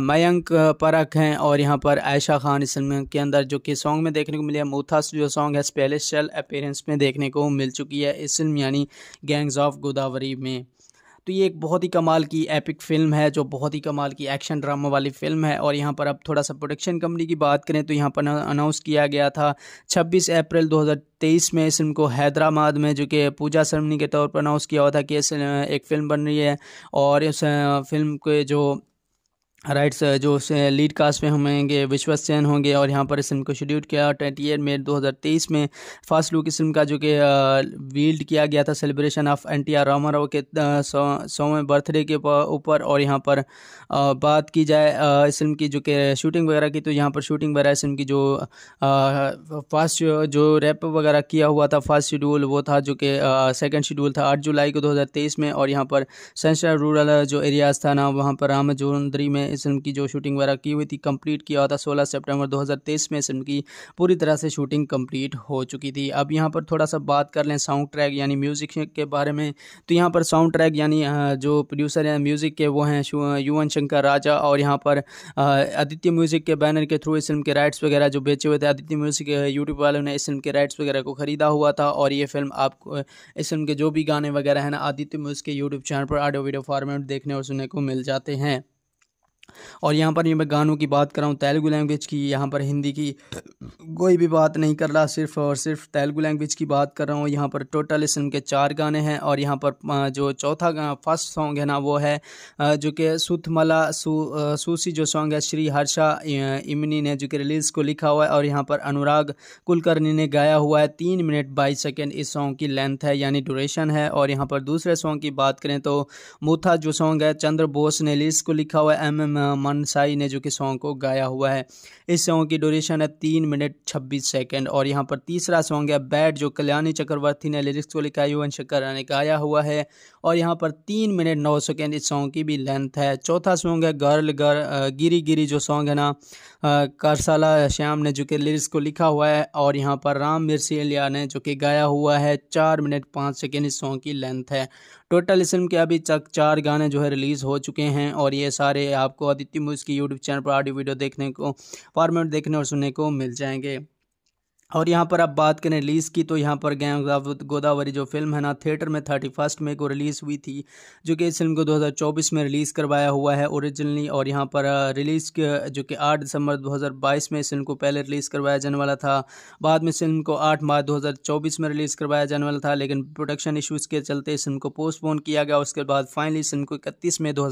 मयंक परख हैं और यहाँ पर आयशा खान इस फिल्म के अंदर जो कि सॉन्ग में देखने को मिला मोथास जो सॉन्ग है स्पेलिशल अपेयरेंस में देखने को मिल चुकी है इस फिल्म यानी गैंग्स ऑफ गोदावरी में तो ये एक बहुत ही कमाल की एपिक फिल्म है जो बहुत ही कमाल की एक्शन ड्रामा वाली फिल्म है और यहाँ पर अब थोड़ा सा प्रोडक्शन कंपनी की बात करें तो यहाँ पर अनाउंस किया गया था 26 अप्रैल 2023 में इस फिल्म को हैदराबाद में जो कि पूजा सरमनी के तौर पर अनाउंस किया हुआ था कि एक फिल्म बन रही है और इस फिल्म के जो राइट सर जो लीड कास्ट में होंगे विश्वास सेन होंगे और यहाँ पर इस फिल्म को शेड्यूल किया ट्वेंटी एट मे दो हज़ार तेईस में फास्ट लुक इस फिल्म का जो कि वील्ड किया गया था celebration of N T R Rama Rao के सौवें बर्थडे के ऊपर और यहाँ पर बात की जाए इस फिल्म की जो कि शूटिंग वगैरह की तो यहाँ पर शूटिंग वगैरह इस फिल्म की जो फास्ट जो रैप वगैरह किया हुआ था फास्ट शेड्यूल वो था जो कि सेकेंड शेड्यूल था आठ जुलाई को दो हज़ार तेईस में और यहाँ पर सेंसर रूरल जो एरियाज़ था ना वहाँ पर रामजोंदरी में इस फिल्म की जो शूटिंग वगैरह की हुई थी कंप्लीट किया था सोलह सेप्टेम्बर दो में इस फिल्म की पूरी तरह से शूटिंग कंप्लीट हो चुकी थी अब यहाँ पर थोड़ा सा बात कर लें साउंड ट्रैक यानी म्यूज़िक के बारे में तो यहाँ पर साउंड ट्रैक यानी जो प्रोड्यूसर हैं म्यूज़िक के वो हैं युवन शंकर राजा और यहाँ पर आदित्य म्यूज़िक के बैनर के थ्रू इस फिल्म के राइट्स वगैरह जो बेचे हुए थे आदित्य म्यूज़िक यूट्यूब वालों ने इस फिल्म के राइट्स वगैरह को ख़रीदा हुआ था और ये फिल्म आपको इस फिल्म के जो भी गाने वगैरह हैं ना आदित्य म्यूज़िक के यूट्यूब चैनल पर ऑडियो वीडियो फॉर्मेट देखने और सुनने को मिल जाते हैं और यहाँ पर ये मैं गानों की बात कर रहा हूँ तेलुगु लैंग्वेज की यहाँ पर हिंदी की कोई भी बात नहीं कर रहा सिर्फ और सिर्फ तेलुगु लैंग्वेज की बात कर रहा हूँ यहाँ पर टोटल इस के चार गाने हैं और यहाँ पर जो चौथा फर्स्ट सॉन्ग है ना वो है जो कि सुथमला सु, सूसी जो सॉन्ग है श्री हर्षा इमनी ने जो कि रिलीज़ को लिखा हुआ है और यहाँ पर अनुराग कुलकर्णी ने गाया हुआ है तीन मिनट बाईस सेकेंड इस सॉन्ग की लेंथ है यानी ड्यूरेशन है और यहाँ पर दूसरे सॉन्ग की बात करें तो मूथा जो सॉन्ग है चंद्र बोस ने रिलीज को लिखा हुआ है एम एम मनसाई ने जो कि सॉन्ग को गाया हुआ है इस सॉन्ग की ड्यूरेशन है तीन मिनट छब्बीस सेकेंड और यहाँ पर तीसरा सॉन्ग है बैड जो कल्याणी चक्रवर्ती ने लिरिक्स को लिखा युवन शंकर ने गाया हुआ है और यहाँ पर तीन मिनट नौ सेकेंड इस सॉन्ग की भी लेंथ है चौथा सॉन्ग है गर्ल गर् गिरी गिरी जो सॉन्ग है ना करसाला श्याम ने जो कि लिरिक्स को लिखा हुआ है और यहाँ पर राम मिर्सिया ने जो कि गाया हुआ है चार मिनट पाँच सेकेंड इस सॉन्ग की लेंथ है टोटल इस फिल्म के अभी तक चार गाने जो है रिलीज़ हो चुके हैं और ये सारे आपको आदित्य म्यूज़ की यूट्यूब चैनल पर ऑडियो वीडियो देखने को फॉर्मेट देखने और सुनने को मिल जाएंगे और यहाँ पर आप बात करें रिलीज़ की तो यहाँ पर गैंग गोदावरी जो फिल्म है ना थिएटर में थर्टी फर्स्ट मई को रिलीज़ हुई थी जो कि इस फिल्म को 2024 में रिलीज़ करवाया हुआ है ओरिजिनली और यहाँ पर रिलीज़ जो कि 8 दिसंबर 2022 में इस फिल्म को पहले रिलीज़ करवाया जाने वाला था बाद में इस फिल्म को आठ मार्च दो में रिलीज़ करवाया जाने वाला था लेकिन प्रोडक्शन इशूज़ के चलते इस फिल्म को पोस्टपोन किया गया उसके बाद फाइनली इस फिल्म को इकतीस मई दो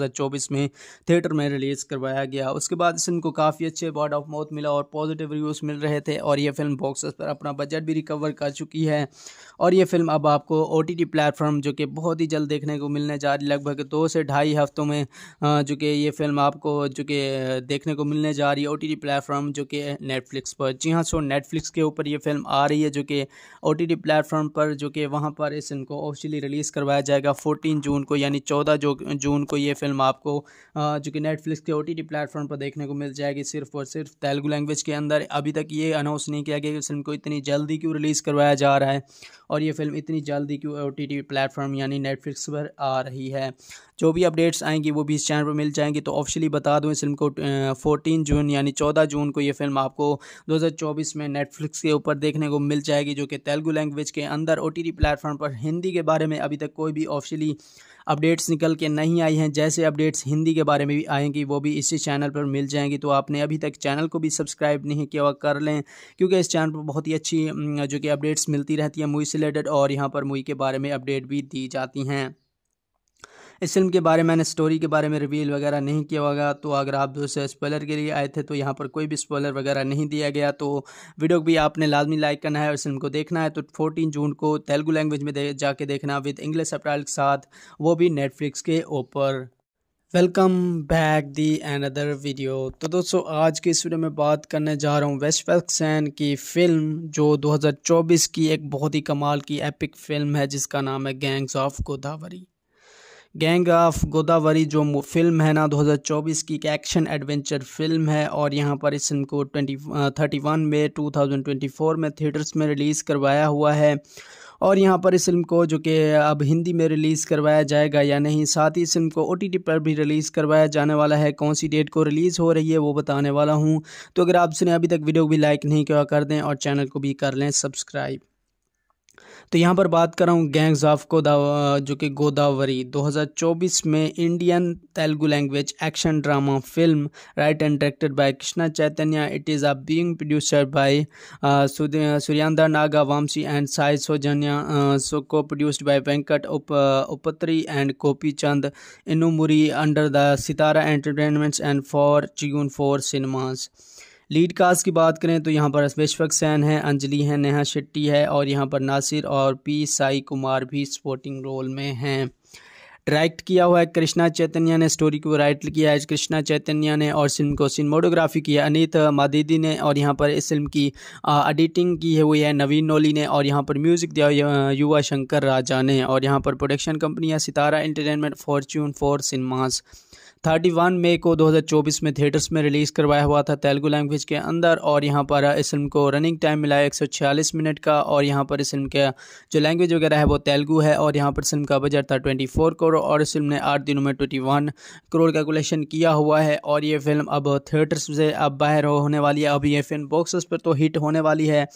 में थिएटर में रिलीज़ करवाया गया उसके बाद इस फिल्म को काफ़ी अच्छे वर्ड ऑफ माउथ मिला और पॉजिटिव रिव्यूज़ मिल रहे थे और यह फिल्म बॉक्स प्रोसेस पर अपना बजट भी रिकवर कर चुकी है और ये फिल्म अब आपको ओ टी प्लेटफॉर्म जो कि बहुत ही जल्द देखने को मिलने जा रही लगभग दो से ढाई हफ्तों में जो कि ये फिल्म आपको जो कि देखने को मिलने जा रही है ओ टी प्लेटफॉर्म जो कि नेटफ्लिक्स पर जी हाँ सो नेटफ्लिक्स के ऊपर ये फिल्म आ रही है जो कि ओ टी प्लेटफॉर्म पर जो कि वहाँ पर इस इनको ऑफिशियली रिलीज़ करवाया जाएगा फोर्टीन जून को यानी चौदह जो जून को ये फिल्म आपको जो कि नेटफ्लिक्स के ओ टी प्लेटफॉर्म पर देखने को मिल जाएगी सिर्फ और सिर्फ तेलुगु लैंग्वेज के अंदर अभी तक ये अनाउंस नहीं किया गया कि फिल्म को इतनी जल्दी क्यों रिलीज़ करवाया जा रहा है और ये फिल्म इतनी जल्दी क्यों ओ टी प्लेटफॉर्म यानी नेटफ्लिक्स पर आ रही है जो भी अपडेट्स आएंगी वो भी इस चैनल पर मिल जाएंगी तो ऑफिशियली बता दूँ इस फिल्म को फोर्टीन जून यानी चौदह जून को ये फिल्म आपको दो में नेटफ्लिक्स के ऊपर देखने को मिल जाएगी जो कि तेलुगू लैंग्वेज के अंदर ओ प्लेटफॉर्म पर हिंदी के बारे में अभी तक कोई भी ऑफिशियली अपडेट्स निकल के नहीं आई हैं जैसे अपडेट्स हिंदी के बारे में भी आएंगी वो भी इसी चैनल पर मिल जाएंगी तो आपने अभी तक चैनल को भी सब्सक्राइब नहीं किया हुआ कर लें क्योंकि इस चैनल पर बहुत ही अच्छी जो कि अपडेट्स मिलती रहती हैं मूवी से रिलेटेड और यहाँ पर मूवी के बारे में अपडेट भी दी जाती हैं इस फिल्म के बारे में मैंने स्टोरी के बारे में रिवील वगैरह नहीं किया होगा तो अगर आप दूसरे स्पॉलर के लिए आए थे तो यहाँ पर कोई भी स्पॉलर वगैरह नहीं दिया गया तो वीडियो को भी आपने लाजमी लाइक करना है और फिल्म को देखना है तो फोर्टीन जून को तेलुगू लैंग्वेज में दे, जाके देखना विद इंग्लिश अप्रैल के साथ वो भी नेटफ्लिक्स के ऊपर welcome back the and other video तो दोस्तों आज की इस वीडियो में बात करने जा रहा हूँ वेस्ट की फ़िल्म जो 2024 की एक बहुत ही कमाल की एपिक फिल्म है जिसका नाम है gangs of Godavari gang of Godavari जो फिल्म है ना 2024 की एक एक्शन एडवेंचर फिल्म है और यहाँ पर इस फिल्म को ट्वेंटी थर्टी वन में 2024 में थिएटर्स में रिलीज़ करवाया हुआ है और यहाँ पर इस फिल्म को जो कि अब हिंदी में रिलीज़ करवाया जाएगा या नहीं साथ ही इस फिल्म को ओ पर भी रिलीज़ करवाया जाने वाला है कौन सी डेट को रिलीज़ हो रही है वो बताने वाला हूँ तो अगर आपने अभी तक वीडियो को भी लाइक नहीं किया कर दें और चैनल को भी कर लें सब्सक्राइब तो यहाँ पर बात कर रहा हूँ गैंग्स ऑफ गोदावा जो कि गोदावरी 2024 में Indian Telugu language action drama film right and directed by Krishna Chaitanya it is a being producer by सुरियांदा Naga Vamsi and Sai Soujanya so को प्रोड्यूस्ड बाय वेंकट उप उपत्री and Gopi Chand Innamuri under the Sitara entertainments and for चिगुन four cinemas lead cast की बात करें तो यहाँ पर अश्वेश्वक San है अंजलि है नेहा शेट्टी है और यहाँ पर नासिर और पी साई कुमार भी सपोर्टिंग रोल में हैं डायरेक्ट किया हुआ है कृष्णा चैतन्य ने स्टोरी को राइट किया है कृष्णा चैतन्य ने और फिल्म को सिनेमाटोग्राफी किया अनित मादिदी ने और यहाँ पर इस फिल्म की एडिटिंग की है हुई है नवीन नोली ने और यहाँ पर म्यूज़िक दिया युवा शंकर राजा ने और यहाँ पर प्रोडक्शन कंपनी है सितारा entertainment Fortune four cinemas thirty one मई को 2024 में थिएटर्स में रिलीज़ करवाया हुआ था तेलुगू लैंग्वेज के अंदर और यहाँ पर इस फिल्म को रनिंग टाइम मिला है एक मिनट का और यहाँ पर इस फिल्म का जो लैंग्वेज वगैरह है वो तेलुगू है और यहाँ पर फिल्म का बजट था ट्वेंटी करोड़ और इस फिल्म ने आठ दिनों में ट्वेंटी करोड़ का कलेक्शन किया हुआ है और ये फिल्म अब थिएटर्स से अब बाहर होने वाली है अब ये फिल्म बॉक्स पर तो हिट होने वाली है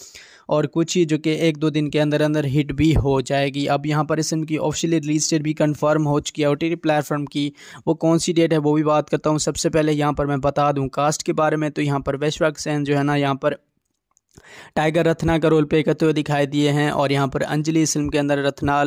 और कुछ ही जो कि एक दो दिन के अंदर अंदर हिट भी हो जाएगी अब यहाँ पर इस की ऑफिशियली रिलीज डेट भी कन्फर्म हो चुकी है ओ टी प्लेटफॉर्म की वो कौन सी डेट है वो भी बात करता हूँ सबसे पहले यहाँ पर मैं बता दूँ कास्ट के बारे में तो यहाँ पर वैश्वाक सेन जो है ना यहाँ पर टाइगर रत्ना का रोल प्ले करते हुए दिखाई दिए हैं और यहाँ पर अंजलि इस फिल्म के अंदर रत्ना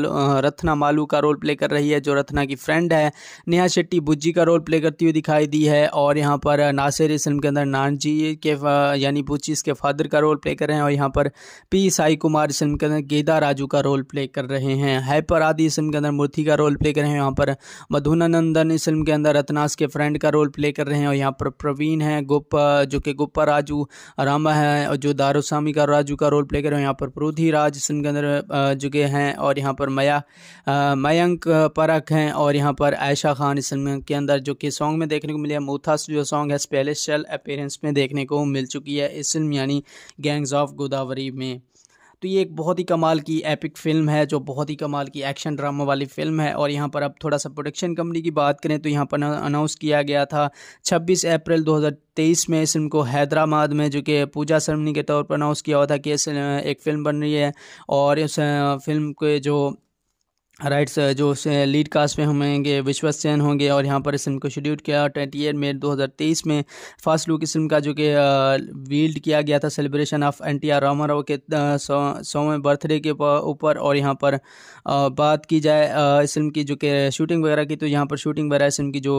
रत्ना मालू का रोल प्ले कर रही है जो रत्ना की फ्रेंड है नेहा शेट्टी बुज्जी का रोल प्ले करती हुई दिखाई दी है और यहाँ पर नासिर इस फिल्म के अंदर नानजी के यानी बुच्ची इसके फादर का रोल प्ले कर रहे हैं और यहाँ पर पी साई कुमार इस फिल्म के अंदर गेदा राजू का रोल प्ले कर रहे हैं हैपर आदि इस फिल्म के अंदर मूर्ति का रोल प्ले कर रहे हैं यहाँ पर मधुना नंदन इस फिल्म के अंदर रत्नास के फ्रेंड का रोल प्ले कर रहे हैं और यहाँ पर प्रवीण है गुप्पा जो कि गुप्पा राजू रामा है और जो दार कारोसामी का राजू का रोल प्ले कर रहे हो यहाँ पर प्रोधी राज सिंगंदर जुगे हैं और यहाँ पर मया मयंक परख हैं और यहाँ पर आयशा खान इस के अंदर जो कि सॉन्ग में देखने को मिले मोथास जो सॉन्ग है स्पेलिशल अपेयरेंस में देखने को मिल चुकी है इस फिल्म यानी गैंग्स ऑफ गोदावरी में तो ये एक बहुत ही कमाल की एपिक फिल्म है जो बहुत ही कमाल की एक्शन ड्रामा वाली फिल्म है और यहाँ पर अब थोड़ा सा प्रोडक्शन कंपनी की बात करें तो यहाँ पर अनाउंस किया गया था 26 अप्रैल 2023 में इस फिल्म को हैदराबाद में जो कि पूजा सरमनी के तौर पर अनाउंस किया हुआ था कि एक फिल्म बन रही है और इस फिल्म के जो राइट सर जो लीड कास्ट में होंगे विश्वास सेन होंगे और यहाँ पर इस फिल्म को शेड्यूल किया ट्वेंटी एट मे दो हज़ार तेईस में फास्ट लुक इस फिल्म का जो कि वील्ड uh, किया गया था celebration of N T R Rama Rao के uh, सौवें बर्थडे के ऊपर और यहाँ पर uh, बात की जाए इस फिल्म की जो कि शूटिंग वगैरह की तो यहाँ पर शूटिंग वगैरह इस फिल्म की जो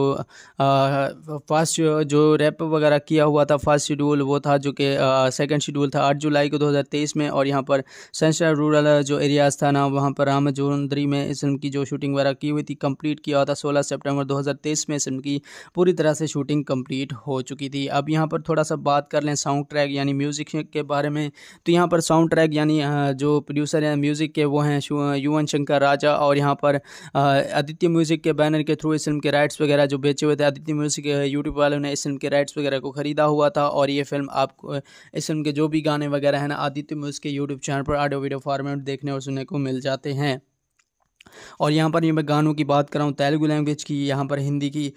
फास्ट जो रैप वगैरह किया हुआ था फास्ट शेड्यूल वो था जो कि सेकेंड शेड्यूल था आठ जुलाई को दो हज़ार तेईस में और यहाँ पर सेंसर रूरल जो एरियाज़ था ना वहाँ पर रामजोंदरी में इस फिल्म की जो शूटिंग वगैरह की हुई थी कंप्लीट किया था सोलह सेप्टेम्बर दो में इस फिल्म की पूरी तरह से शूटिंग कंप्लीट हो चुकी थी अब यहाँ पर थोड़ा सा बात कर लें साउंड ट्रैक यानी म्यूज़िक के बारे में तो यहाँ पर साउंड ट्रैक यानी जो प्रोड्यूसर हैं म्यूज़िक के वो हैं युवन शंकर राजा और यहाँ पर आदित्य म्यूज़िक के बैनर के थ्रू इस फिल्म के राइट्स वगैरह जो बेचे हुए थे आदित्य म्यूज़िक यूट्यूब वालों ने इस फिल्म के राइट्स वगैरह को ख़रीदा हुआ था और ये फिल्म आपको इस फिल्म के जो भी गाने वगैरह हैं ना आदित्य म्यूज़िक के यूट्यूब चैनल पर ऑडियो वीडियो फॉर्मेट देखने और सुनने को मिल जाते हैं और यहाँ पर ये मैं गानों की बात कर रहा हूँ तेलुगु लैंग्वेज की यहाँ पर हिंदी की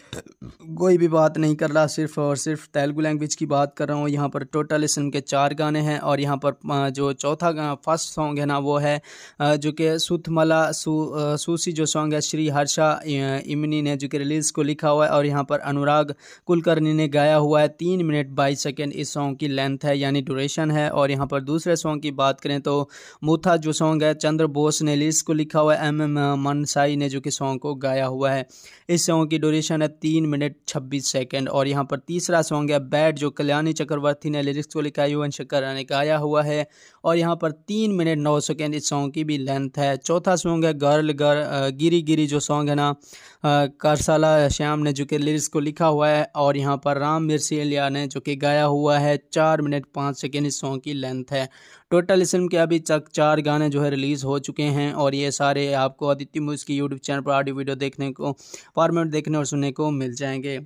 कोई भी बात नहीं कर रहा सिर्फ और सिर्फ तेलुगु लैंग्वेज की बात कर रहा हूँ यहाँ पर टोटल इस के चार गाने हैं और यहाँ पर जो चौथा फर्स्ट सॉन्ग है ना वो है जो कि सुथमला सूसी जो सॉन्ग है श्री हर्षा इमनी ने जो कि रिलीज़ को लिखा हुआ है और यहाँ पर अनुराग कुलकर्णी ने गाया हुआ है तीन मिनट बाईस सेकेंड इस सॉन्ग की लेंथ है यानी ड्यूरेशन है और यहाँ पर दूसरे सॉन्ग की बात करें तो मूथा जो सॉन्ग है चंद्र बोस ने रिलीज को लिखा हुआ है एम एम मनसाई ने जो कि सॉन्ग को गाया हुआ है इस सॉन्ग की ड्यूरेशन है तीन मिनट छब्बीस सेकेंड और यहाँ पर तीसरा सॉन्ग है बैड जो कल्याणी चक्रवर्ती ने लिरिक्स को लिखा युवन शक्कर ने गाया हुआ है और यहाँ पर तीन मिनट नौ सेकेंड इस सॉन्ग की भी लेंथ है चौथा सॉन्ग है गर्ल गर्ल गिरी गिरी जो सॉन्ग है ना कारसाला श्याम ने जो कि लिरिक्स को लिखा हुआ है और यहाँ पर राम मिर्सिया ने जो कि गाया हुआ है चार मिनट पाँच सेकेंड इस सॉन्ग की लेंथ है टोटल इस फिल्म के अभी तक चार गाने जो है रिलीज़ हो चुके हैं और ये सारे आपको आदित्य मूज की यूट्यूब चैनल पर ऑडियो वीडियो देखने को फॉर्मेट देखने और सुनने को मिल जाएंगे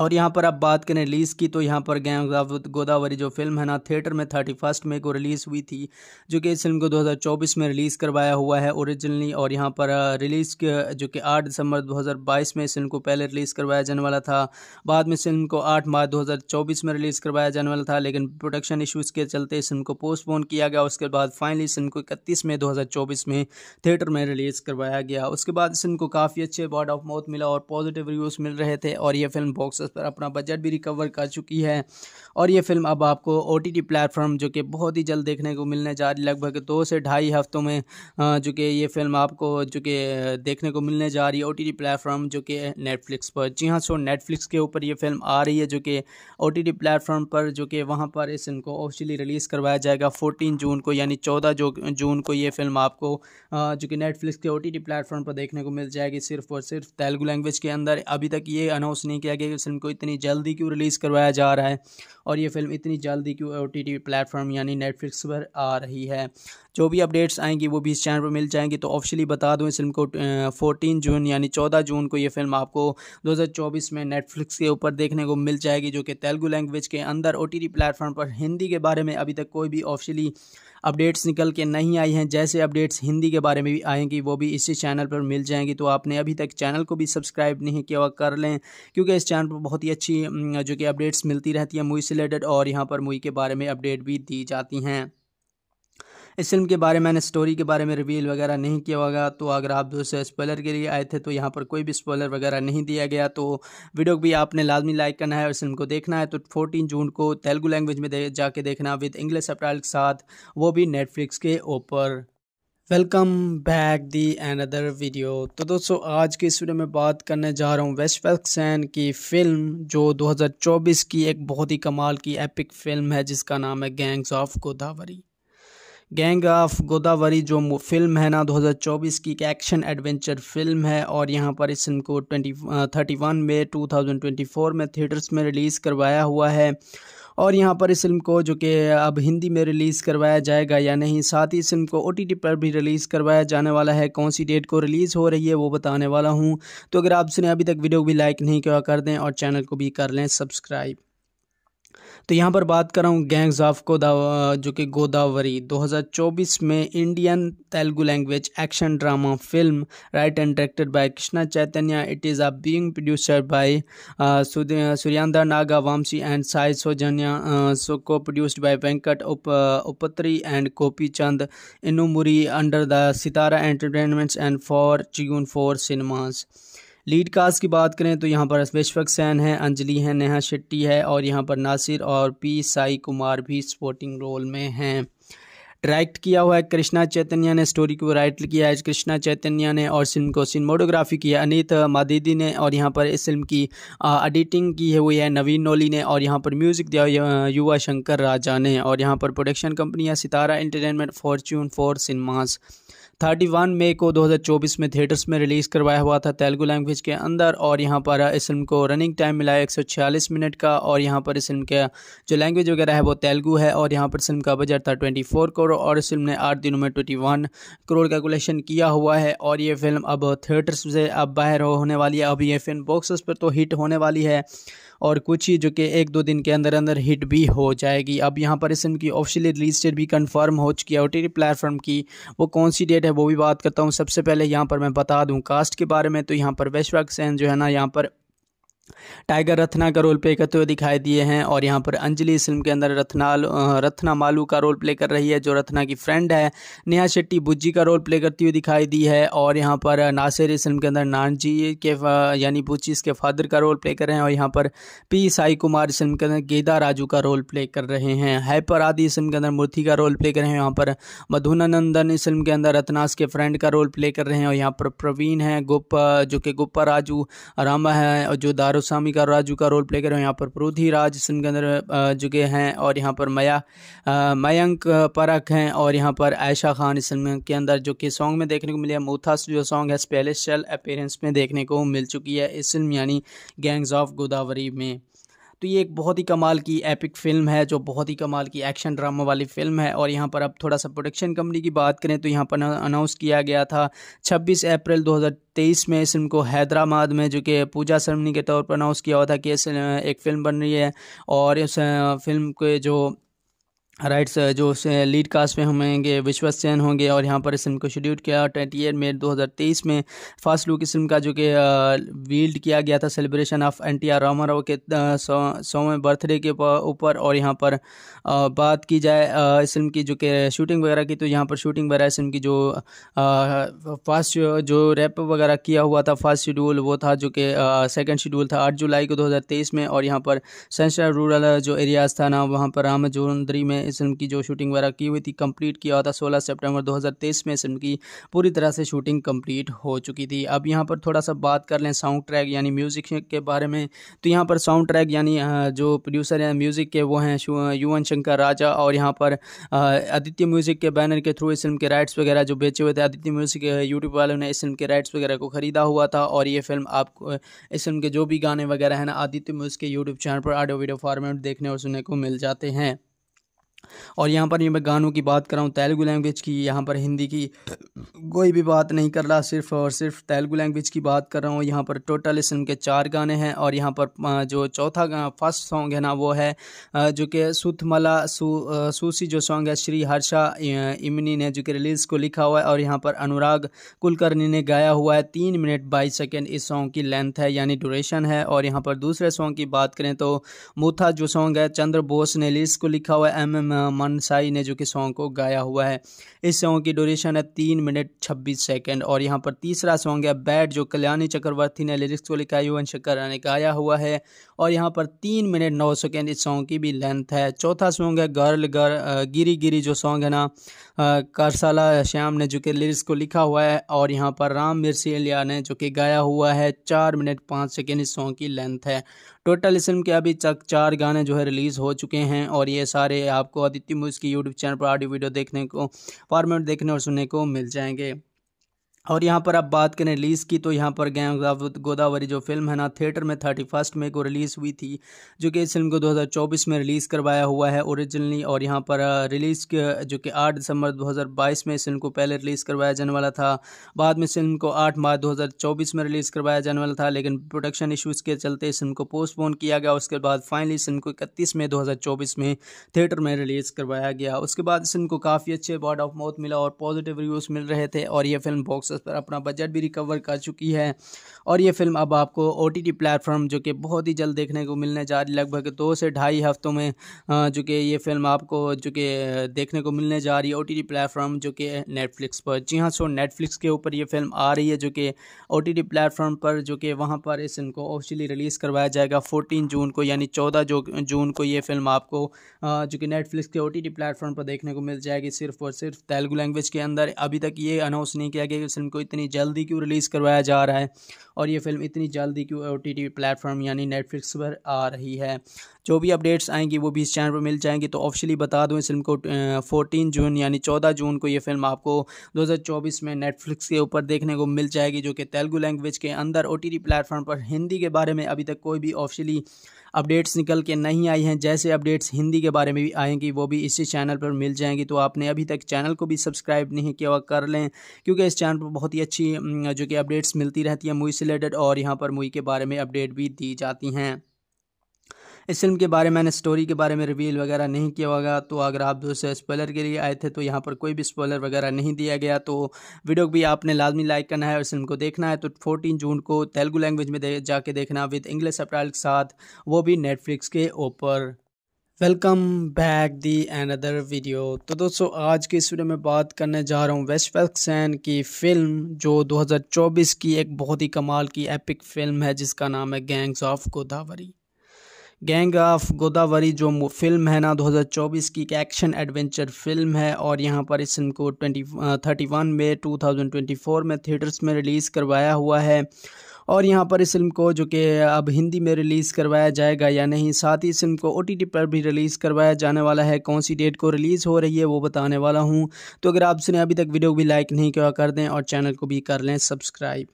और यहाँ पर आप बात करें रिलीज़ की तो यहाँ पर गैंग गोदावरी जो फिल्म है ना थिएटर में थर्टी फर्स्ट मई को रिलीज़ हुई थी जो कि इस फिल्म को 2024 में रिलीज़ करवाया हुआ है ओरिजिनली और यहाँ पर रिलीज़ जो कि 8 दिसंबर 2022 में इस फिल्म को पहले रिलीज़ करवाया जाने वाला था बाद में इस फिल्म को 8 मार्च दो में रिलीज़ करवाया जाने वाला था लेकिन प्रोडक्शन इशूज़ के चलते इस फिल्म को पोस्टपोन किया गया उसके बाद फाइनली इस फिल्म को इकतीस मई दो में थिएटर में रिलीज़ करवाया गया उसके बाद इस फिल्म को काफ़ी अच्छे वर्ड ऑफ माउथ मिला और पॉजिटिव रिव्यूज़ मिल रहे थे और यह फिल्म बॉक्स प्रोसेस पर अपना बजट भी रिकवर कर चुकी है और ये फिल्म अब आपको ओ टी प्लेटफॉर्म जो कि बहुत ही जल्द देखने को मिलने जा रही लगभग दो से ढाई हफ्तों में जो कि ये फिल्म आपको जो कि देखने को मिलने जा रही है ओ टी प्लेटफॉर्म जो कि नेटफ्लिक्स पर जी हाँ सो नेटफ्लिक्स के ऊपर ये फिल्म आ रही है जो कि ओ टी प्लेटफॉर्म पर जो कि वहाँ पर इस इनको ऑफिशियली रिलीज़ करवाया जाएगा फोर्टीन जून को यानी चौदह जो जून को ये फिल्म आपको जो कि नेटफ्लिक्स के ओ टी प्लेटफॉर्म पर देखने को मिल जाएगी सिर्फ और सिर्फ तेलुगु लैंग्वेज के अंदर अभी तक ये अनाउंस नहीं किया गया कि फिल्म को इतनी जल्दी क्यों रिलीज़ करवाया जा रहा है और ये फिल्म इतनी जल्दी क्यों ओ टी प्लेटफॉर्म यानी नेटफ्लिक्स पर आ रही है जो भी अपडेट्स आएंगी वो भी इस चैनल पर मिल जाएंगी तो ऑफिशियली बता दूँ इस फिल्म को फोर्टीन जून यानी चौदह जून को ये फिल्म आपको 2024 में नेटफ्लिक्स के ऊपर देखने को मिल जाएगी जो कि तेलुगू लैंग्वेज के अंदर ओ प्लेटफॉर्म पर हिंदी के बारे में अभी तक कोई भी ऑफिशियली अपडेट्स निकल के नहीं आई हैं जैसे अपडेट्स हिंदी के बारे में भी आएंगी वो भी इसी चैनल पर मिल जाएंगी तो आपने अभी तक चैनल को भी सब्सक्राइब नहीं किया कर लें क्योंकि इस चैनल पर बहुत ही अच्छी जो कि अपडेट्स मिलती रहती हैं मूवी से रिलेटेड और यहाँ पर मूवी के बारे में अपडेट भी दी जाती हैं इस फिल्म के बारे में मैंने स्टोरी के बारे में रिवील वगैरह नहीं किया होगा तो अगर आप दूसरे स्पॉलर के लिए आए थे तो यहाँ पर कोई भी स्पॉलर वगैरह नहीं दिया गया तो वीडियो को भी आपने लाजमी लाइक करना है और फिल्म को देखना है तो फोर्टीन जून को तेलुगू लैंग्वेज में दे, जाके देखना विद इंग्लिश अपराइल के साथ वो भी नेटफ्लिक्स के ऊपर welcome back the and other video तो दोस्तों आज की इस वीडियो में बात करने जा रहा हूँ वेस्ट वैक्सैन की फ़िल्म जो 2024 की एक बहुत ही कमाल की एपिक फिल्म है जिसका नाम है gangs of Godavari gang of Godavari जो फिल्म है ना 2024 की एक एक्शन एडवेंचर फिल्म है और यहाँ पर इस फिल्म को ट्वेंटी थर्टी वन में फोर में थिएटर्स में रिलीज़ करवाया हुआ है और यहाँ पर इस फिल्म को जो कि अब हिंदी में रिलीज़ करवाया जाएगा या नहीं साथ ही इस फिल्म को ओ पर भी रिलीज़ करवाया जाने वाला है कौन सी डेट को रिलीज़ हो रही है वो बताने वाला हूँ तो अगर आपने अभी तक वीडियो को भी लाइक नहीं किया कर दें और चैनल को भी कर लें सब्सक्राइब तो यहाँ पर बात कर रहा हूँ गैंग्स ऑफ गोदा जो कि गोदावरी 2024 में Indian Telugu language action drama film right and directed by Krishna Chaitanya it is a being producer by सुरियांदा Naga Vamsi and Sai Soujanya so को प्रोड्यूस्ड बाय वेंकट उप उपत्री and copy Chand Innamuri under the Sitara entertainments and for चिगुन four cinemas lead cast की बात करें तो यहाँ पर अश्वेश्वक San है अंजलि है नेहा शेट्टी है और यहाँ पर नासिर और पी साई कुमार भी सपोर्टिंग रोल में हैं डायरेक्ट किया हुआ है कृष्णा चैतन्य ने स्टोरी को राइट किया है कृष्णा चैतन्य ने और फिल्म को सिनेमाटोग्राफी किया अनित मादीदी ने और यहाँ पर इस फिल्म की एडिटिंग की है हुई है नवीन नोली ने और यहाँ पर म्यूज़िक दिया युवा शंकर राजा ने और यहाँ पर प्रोडक्शन कंपनी है सितारा entertainment Fortune four cinemas thirty one मई को 2024 में थिएटर्स में रिलीज़ करवाया हुआ था तेलुगू लैंग्वेज के अंदर और यहाँ पर इस फिल्म को रनिंग टाइम मिला है एक मिनट का और यहाँ पर इस फिल्म का जो लैंग्वेज वगैरह है वो तेलुगू है और यहाँ पर फिल्म का बजट था ट्वेंटी करोड़ और इस फिल्म ने आठ दिनों में ट्वेंटी करोड़ का कलेक्शन किया हुआ है और ये फिल्म अब थिएटर्स से अब बाहर होने वाली है अब ये फिल्म बॉक्स पर तो हिट होने वाली है और कुछ ही जो कि एक दो दिन के अंदर अंदर हिट भी हो जाएगी अब यहाँ पर इस की ऑफिशियली रिलीज डेट भी कन्फर्म हो चुकी है ओ टी प्लेटफॉर्म की वो कौन सी डेट है वो भी बात करता हूँ सबसे पहले यहाँ पर मैं बता दूँ कास्ट के बारे में तो यहाँ पर वैश्वाक सेन जो है ना यहाँ पर टाइगर रत्ना का रोल प्ले करते हुए दिखाई दिए हैं और यहाँ पर अंजलि इस फिल्म के अंदर रत्ना रत्ना मालू का रोल प्ले कर रही है जो रत्ना की फ्रेंड है नेहा शेट्टी बुज्जी का रोल प्ले करती हुई दिखाई दी है और यहाँ पर नासिर इस फिल्म के अंदर नानजी के यानी बुच्ची इसके फादर का रोल प्ले कर रहे हैं और यहाँ पर पी साई कुमार इस फिल्म के अंदर गेदा राजू का रोल प्ले कर रहे हैं हैपर आदि इस फिल्म के अंदर मूर्ति का रोल प्ले कर रहे हैं यहाँ पर मधुनानंदन इस फिल्म के अंदर रत्नास के फ्रेंड का रोल प्ले कर रहे हैं और यहाँ पर प्रवीण है गुप्पा जो कि गुप्पा राजू रामा है और जो दार कारोसामी का राजू का रोल प्ले कर रहे हो यहाँ पर प्रोधी राज सिंगर जुगे हैं और यहाँ पर मया मयंक परख हैं और यहाँ पर आयशा खान इस फिल्म के अंदर जो कि सॉन्ग में देखने को मिले मोथास जो सॉन्ग है स्पेलिशल अपेयरेंस में देखने को मिल चुकी है इस फिल्म यानी गैंग्स ऑफ गोदावरी में तो ये एक बहुत ही कमाल की एपिक फिल्म है जो बहुत ही कमाल की एक्शन ड्रामा वाली फिल्म है और यहाँ पर अब थोड़ा सा प्रोडक्शन कंपनी की बात करें तो यहाँ पर अनाउंस किया गया था 26 अप्रैल 2023 में इस फिल्म को हैदराबाद में जो कि पूजा सरमनी के तौर पर अनाउंस किया हुआ था कि एक फिल्म बन रही है और इस फिल्म के जो राइट सर जो लीड कास्ट में होंगे विश्वास सेन होंगे और यहाँ पर इस फिल्म को शेड्यूल किया ट्वेंटी एट मे दो हज़ार तेईस में फास्ट लुक इस फिल्म का जो कि वील्ड किया गया था celebration of N T R Rama Rao के सौवें बर्थडे के ऊपर और यहाँ पर आ, बात की जाए इस फिल्म की जो कि शूटिंग वगैरह की तो यहाँ पर शूटिंग वगैरह इस फिल्म की जो फास्ट जो रैप वगैरह किया हुआ था फास्ट शेड्यूल वो था जो कि सेकेंड शेड्यूल था आठ जुलाई को दो हज़ार तेईस में और यहाँ पर सेंसर रूरल जो एरियाज़ था ना वहाँ पर रामजोंदरी में इस फिल्म की जो शूटिंग वगैरह की हुई थी कंप्लीट किया था सोलह सितंबर 2023 में इस फिल्म की पूरी तरह से शूटिंग कंप्लीट हो चुकी थी अब यहाँ पर थोड़ा सा बात कर लें साउंड ट्रैक यानी म्यूज़िक के बारे में तो यहाँ पर साउंड ट्रैक यानी जो प्रोड्यूसर हैं म्यूज़िक के वो हैं युवन शंकर राजा और यहाँ पर आदित्य म्यूज़िक के बैनर के थ्रू इस फिल्म के राइट्स वगैरह जो बेचे हुए थे आदित्य म्यूज़िक यूट्यूब वालों ने इस फिल्म के राइट्स वगैरह को ख़रीदा हुआ था और ये फिल्म आपको इस फिल्म के जो भी गाने वगैरह हैं ना आदित्य म्यूज़िक के यूट्यूब चैनल पर ऑडियो वीडियो फॉर्मेट देखने और सुनने को मिल जाते हैं और यहाँ पर ये मैं गानों की बात कर रहा हूँ तेलुगू लैंग्वेज की यहाँ पर हिंदी की कोई भी बात नहीं कर रहा सिर्फ और सिर्फ तेलुगू लैंग्वेज की बात कर रहा हूँ यहाँ पर टोटल इस के चार गाने हैं और यहाँ पर जो चौथा फर्स्ट सॉन्ग है ना वो है जो कि सुथमला सु, सूसी जो सॉन्ग है श्री हर्षा इमनी ने जो कि रिलीज़ को लिखा हुआ है और यहाँ पर अनुराग कुलकर्णी ने गाया हुआ है तीन मिनट बाईस सेकेंड इस सॉन्ग की लेंथ है यानी ड्यूरेशन है और यहाँ पर दूसरे सॉन्ग की बात करें तो मूथा जो सॉन्ग है चंद्र बोस ने रिलीज को लिखा हुआ है एम एम मनसाई ने जो कि सॉन्ग को गाया हुआ है इस सॉन्ग की ड्यूरेशन है तीन मिनट छब्बीस सेकेंड और यहाँ पर तीसरा सॉन्ग है बैड जो कल्याणी चक्रवर्ती ने लिरिक्स को लिखा युवन शंकर ने गाया हुआ है और यहाँ पर तीन मिनट नौ सेकेंड इस सॉन्ग की भी लेंथ है चौथा सॉन्ग है गर्ल गर् गिरी गिरी जो सॉन्ग है ना करसाला श्याम ने जो कि लिरिक्स को लिखा हुआ है और यहाँ पर राम अलिया ने जो कि गाया हुआ है चार मिनट पाँच सेकेंड इस सॉन्ग की लेंथ है टोटल इस के अभी तक चार गाने जो है रिलीज़ हो चुके हैं और ये सारे आपको आदित्य म्यूज़ की यूट्यूब चैनल पर ऑडियो वीडियो देखने को फॉर्मेट देखने और सुनने को मिल जाएंगे और यहाँ पर आप बात करें रिलीज़ की तो यहाँ पर गैंग गोदावरी जो फिल्म है ना थिएटर में थर्टी फर्स्ट मई को रिलीज़ हुई थी जो कि इस फिल्म को 2024 में रिलीज़ करवाया हुआ है ओरिजिनली और यहाँ पर रिलीज़ जो कि 8 दिसंबर 2022 में इस फिल्म को पहले रिलीज़ करवाया जाने वाला था बाद में इस फिल्म को आठ मार्च चौबीस में रिलीज़ करवाया जाने वाला था लेकिन प्रोडक्शन इशूज़ के चलते इस फिल्म को पोस्टपोन किया गया उसके बाद फाइनली इस फिल्म को इकतीस मई दो में थिएटर में रिलीज़ करवाया गया उसके बाद इस फिल्म को काफ़ी अच्छे वर्ड ऑफ माउथ मिला और पॉजिटिव रिव्यूज़ मिल रहे थे और यह फिल्म बॉक्स प्रोसेस पर अपना बजट भी रिकवर कर चुकी है और ये फिल्म अब आपको ओ टी प्लेटफॉर्म जो कि बहुत ही जल्द देखने को मिलने जा रही लगभग दो से ढाई हफ्तों में जो कि ये फिल्म आपको जो कि देखने को मिलने जा रही है ओ टी प्लेटफॉर्म जो कि नेटफ्लिक्स पर जी हाँ सो नेटफ्लिक्स के ऊपर ये फिल्म आ रही है जो कि ओ टी टी प्लेटफॉर्म पर जो कि वहाँ पर इस इनको ऑफिशियली रिलीज़ करवाया जाएगा फोर्टीन जून को यानी चौदह जो जून को ये फिल्म आपको जो कि नेटफ्लिक्स के ओ टी प्लेटफॉर्म पर देखने को मिल जाएगी सिर्फ और सिर्फ तेलुगु लैंग्वेज के अंदर अभी तक ये अनाउंस नहीं किया गया कि फिल्म को इतनी जल्दी क्यों रिलीज़ करवाया जा रहा है और ये फिल्म इतनी जल्दी क्यों ओ टी प्लेटफॉर्म यानी नेटफ्लिक्स पर आ रही है जो भी अपडेट्स आएंगी वो भी इस चैनल पर मिल जाएंगी तो ऑफिशियली बता दूँ इस फिल्म को फोर्टीन जून यानी चौदह जून को ये फिल्म आपको दो में नेटफ्लिक्स के ऊपर देखने को मिल जाएगी जो कि तेलुगू लैंग्वेज के अंदर ओ टी प्लेटफॉर्म पर हिंदी के बारे में अभी तक कोई भी ऑफिशियली अपडेट्स निकल के नहीं आई हैं जैसे अपडेट्स हिंदी के बारे में भी आएंगी वो भी इसी चैनल पर मिल जाएंगी तो आपने अभी तक चैनल को भी सब्सक्राइब नहीं किया कर लें क्योंकि इस चैनल पर बहुत ही अच्छी जो कि अपडेट्स मिलती रहती हैं मूवी से रिलेटेड और यहाँ पर मूवी के बारे में अपडेट भी दी जाती हैं इस फिल्म के बारे में मैंने स्टोरी के बारे में रिवील वगैरह नहीं किया होगा तो अगर आप दूसरे स्पॉलर के लिए आए थे तो यहाँ पर कोई भी स्पॉलर वगैरह नहीं दिया गया तो वीडियो को भी आपने लाजमी लाइक करना है और फिल्म को देखना है तो फोर्टीन जून को तेलुगू लैंग्वेज में दे, जाके देखना विद इंग्लिश अप्रैल के साथ वो भी नेटफ्लिक्स के ऊपर welcome back the and other video तो दोस्तों आज के इस वीडियो में बात करने जा रहा हूँ वेस्ट की फ़िल्म जो 2024 की एक बहुत ही कमाल की एपिक फिल्म है जिसका नाम है gangs of Godavari gang of Godavari जो फिल्म है ना 2024 की एक एक्शन एडवेंचर फिल्म है और यहाँ पर इस फिल्म को ट्वेंटी थर्टी वन में 2024 में थिएटर्स में रिलीज़ करवाया हुआ है और यहाँ पर इस फिल्म को जो कि अब हिंदी में रिलीज़ करवाया जाएगा या नहीं साथ ही इस फिल्म को ओ पर भी रिलीज़ करवाया जाने वाला है कौन सी डेट को रिलीज़ हो रही है वो बताने वाला हूँ तो अगर आपने अभी तक वीडियो को भी लाइक नहीं किया कर दें और चैनल को भी कर लें सब्सक्राइब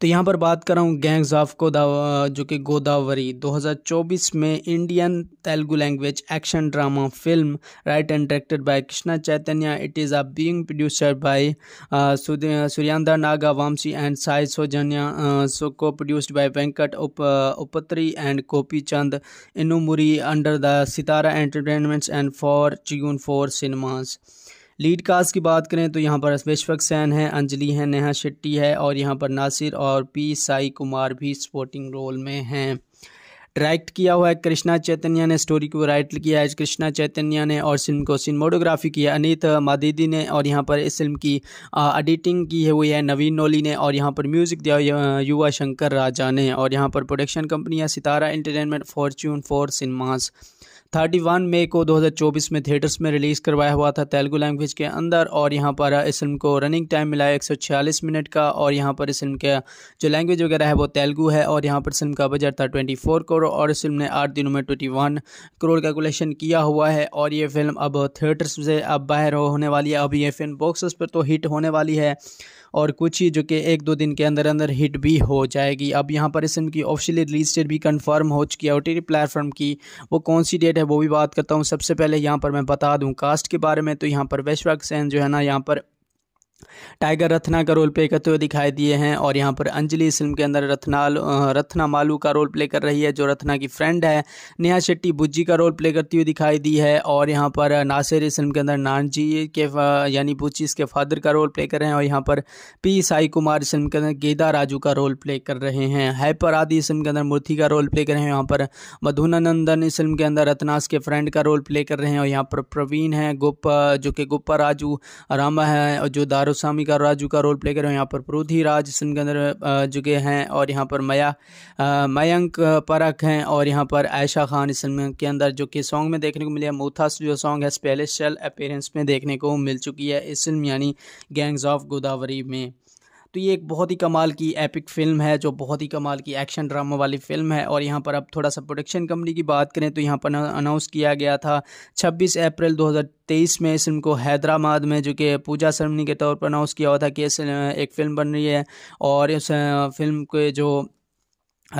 तो यहाँ पर बात कर रहा हूँ गैंग्स ऑफ गोदावा जो कि गोदावरी 2024 में Indian Telugu language action drama film right and directed by Krishna Chaitanya it is a being producer by सूर्यांदा Naga Vamsi and Sai Soujanya so को प्रोड्यूस्ड बाय वेंकट उप उपत्री and copy Chand Innamuri under the Sitara entertainments and fortune four cinemas lead cast की बात करें तो यहाँ पर अश्वेश्वक San है अंजलि है नेहा शेट्टी है और यहाँ पर नासिर और पी साई कुमार भी सपोर्टिंग रोल में हैं डायरेक्ट किया हुआ है कृष्णा चैतन्य ने स्टोरी को राइट किया है कृष्णा चैतन्य ने और फिल्म को सिनेमाटोग्राफी किया अनित मादीदी ने और यहाँ पर इस फिल्म की एडिटिंग की है हुई है नवीन नोली ने और यहाँ पर म्यूज़िक दिया युवा शंकर राजा ने और यहाँ पर प्रोडक्शन कंपनी है सितारा entertainment Fortune four cinemas thirty one मई को 2024 में थिएटर्स में रिलीज़ करवाया हुआ था तेलुगू लैंग्वेज के अंदर और यहाँ पर इस फिल्म को रनिंग टाइम मिला है एक मिनट का और यहाँ पर इस फिल्म का जो लैंग्वेज वगैरह है वो तेलुगू है और यहाँ पर इस फिल्म का बजट था ट्वेंटी करोड़ और इस फिल्म ने आठ दिनों में ट्वेंटी करोड़ का कलेक्शन किया हुआ है और ये फिल्म अब थिएटर्स से अब बाहर होने वाली है अब ये फिल्म बॉक्स पर तो हिट होने वाली है और कुछ ही जो कि एक दो दिन के अंदर अंदर हिट भी हो जाएगी अब यहाँ पर इस की ऑफिशियली रिलीज डेट भी कन्फर्म हो चुकी है ओ टी प्लेटफॉर्म की वो कौन सी डेट है वो भी बात करता हूँ सबसे पहले यहाँ पर मैं बता दूँ कास्ट के बारे में तो यहाँ पर वैश्वाक सेन जो है ना यहाँ पर टाइगर रत्ना का रोल प्ले करते हुए दिखाई दिए हैं और यहाँ पर अंजलि इस फिल्म के अंदर रत्ना रत्ना मालू का रोल प्ले कर रही है जो रत्ना की फ्रेंड है नेहा शेट्टी बुज्जी का रोल प्ले करती हुई दिखाई दी है और यहाँ पर नासिर इस फिल्म के अंदर नानजी के यानी बुच्ची इसके फादर का रोल प्ले कर रहे हैं और यहाँ पर पी साई कुमार इस फिल्म के अंदर गेदा राजू का रोल प्ले कर रहे हैं हैपर आदि इस फिल्म के अंदर मूर्ति का रोल प्ले कर रहे हैं यहाँ पर मधुना नंदन इस फिल्म के अंदर रत्नास के फ्रेंड का रोल प्ले कर रहे हैं और यहाँ पर प्रवीण है गुप्पा जो कि गुप्पा राजू रामा है और जो दार कारोसामी का राजू का रोल प्ले कर रहे यहाँ पर प्रोधी राज सिंगर जुगे हैं और यहाँ पर मया मयंक परख हैं और यहाँ पर आयशा खान इस फिल्म के अंदर जो कि सॉन्ग में देखने को मिले मोथास जो सॉन्ग है स्पेलिशल अपेयरेंस में देखने को मिल चुकी है इस फिल्म यानी गैंग्स ऑफ गोदावरी में तो ये एक बहुत ही कमाल की एपिक फिल्म है जो बहुत ही कमाल की एक्शन ड्रामा वाली फिल्म है और यहाँ पर अब थोड़ा सा प्रोडक्शन कंपनी की बात करें तो यहाँ पर अनाउंस किया गया था 26 अप्रैल 2023 में इस फिल्म को हैदराबाद में जो कि पूजा सरमनी के तौर पर अनाउंस किया हुआ था कि एक फिल्म बन रही है और इस फिल्म के जो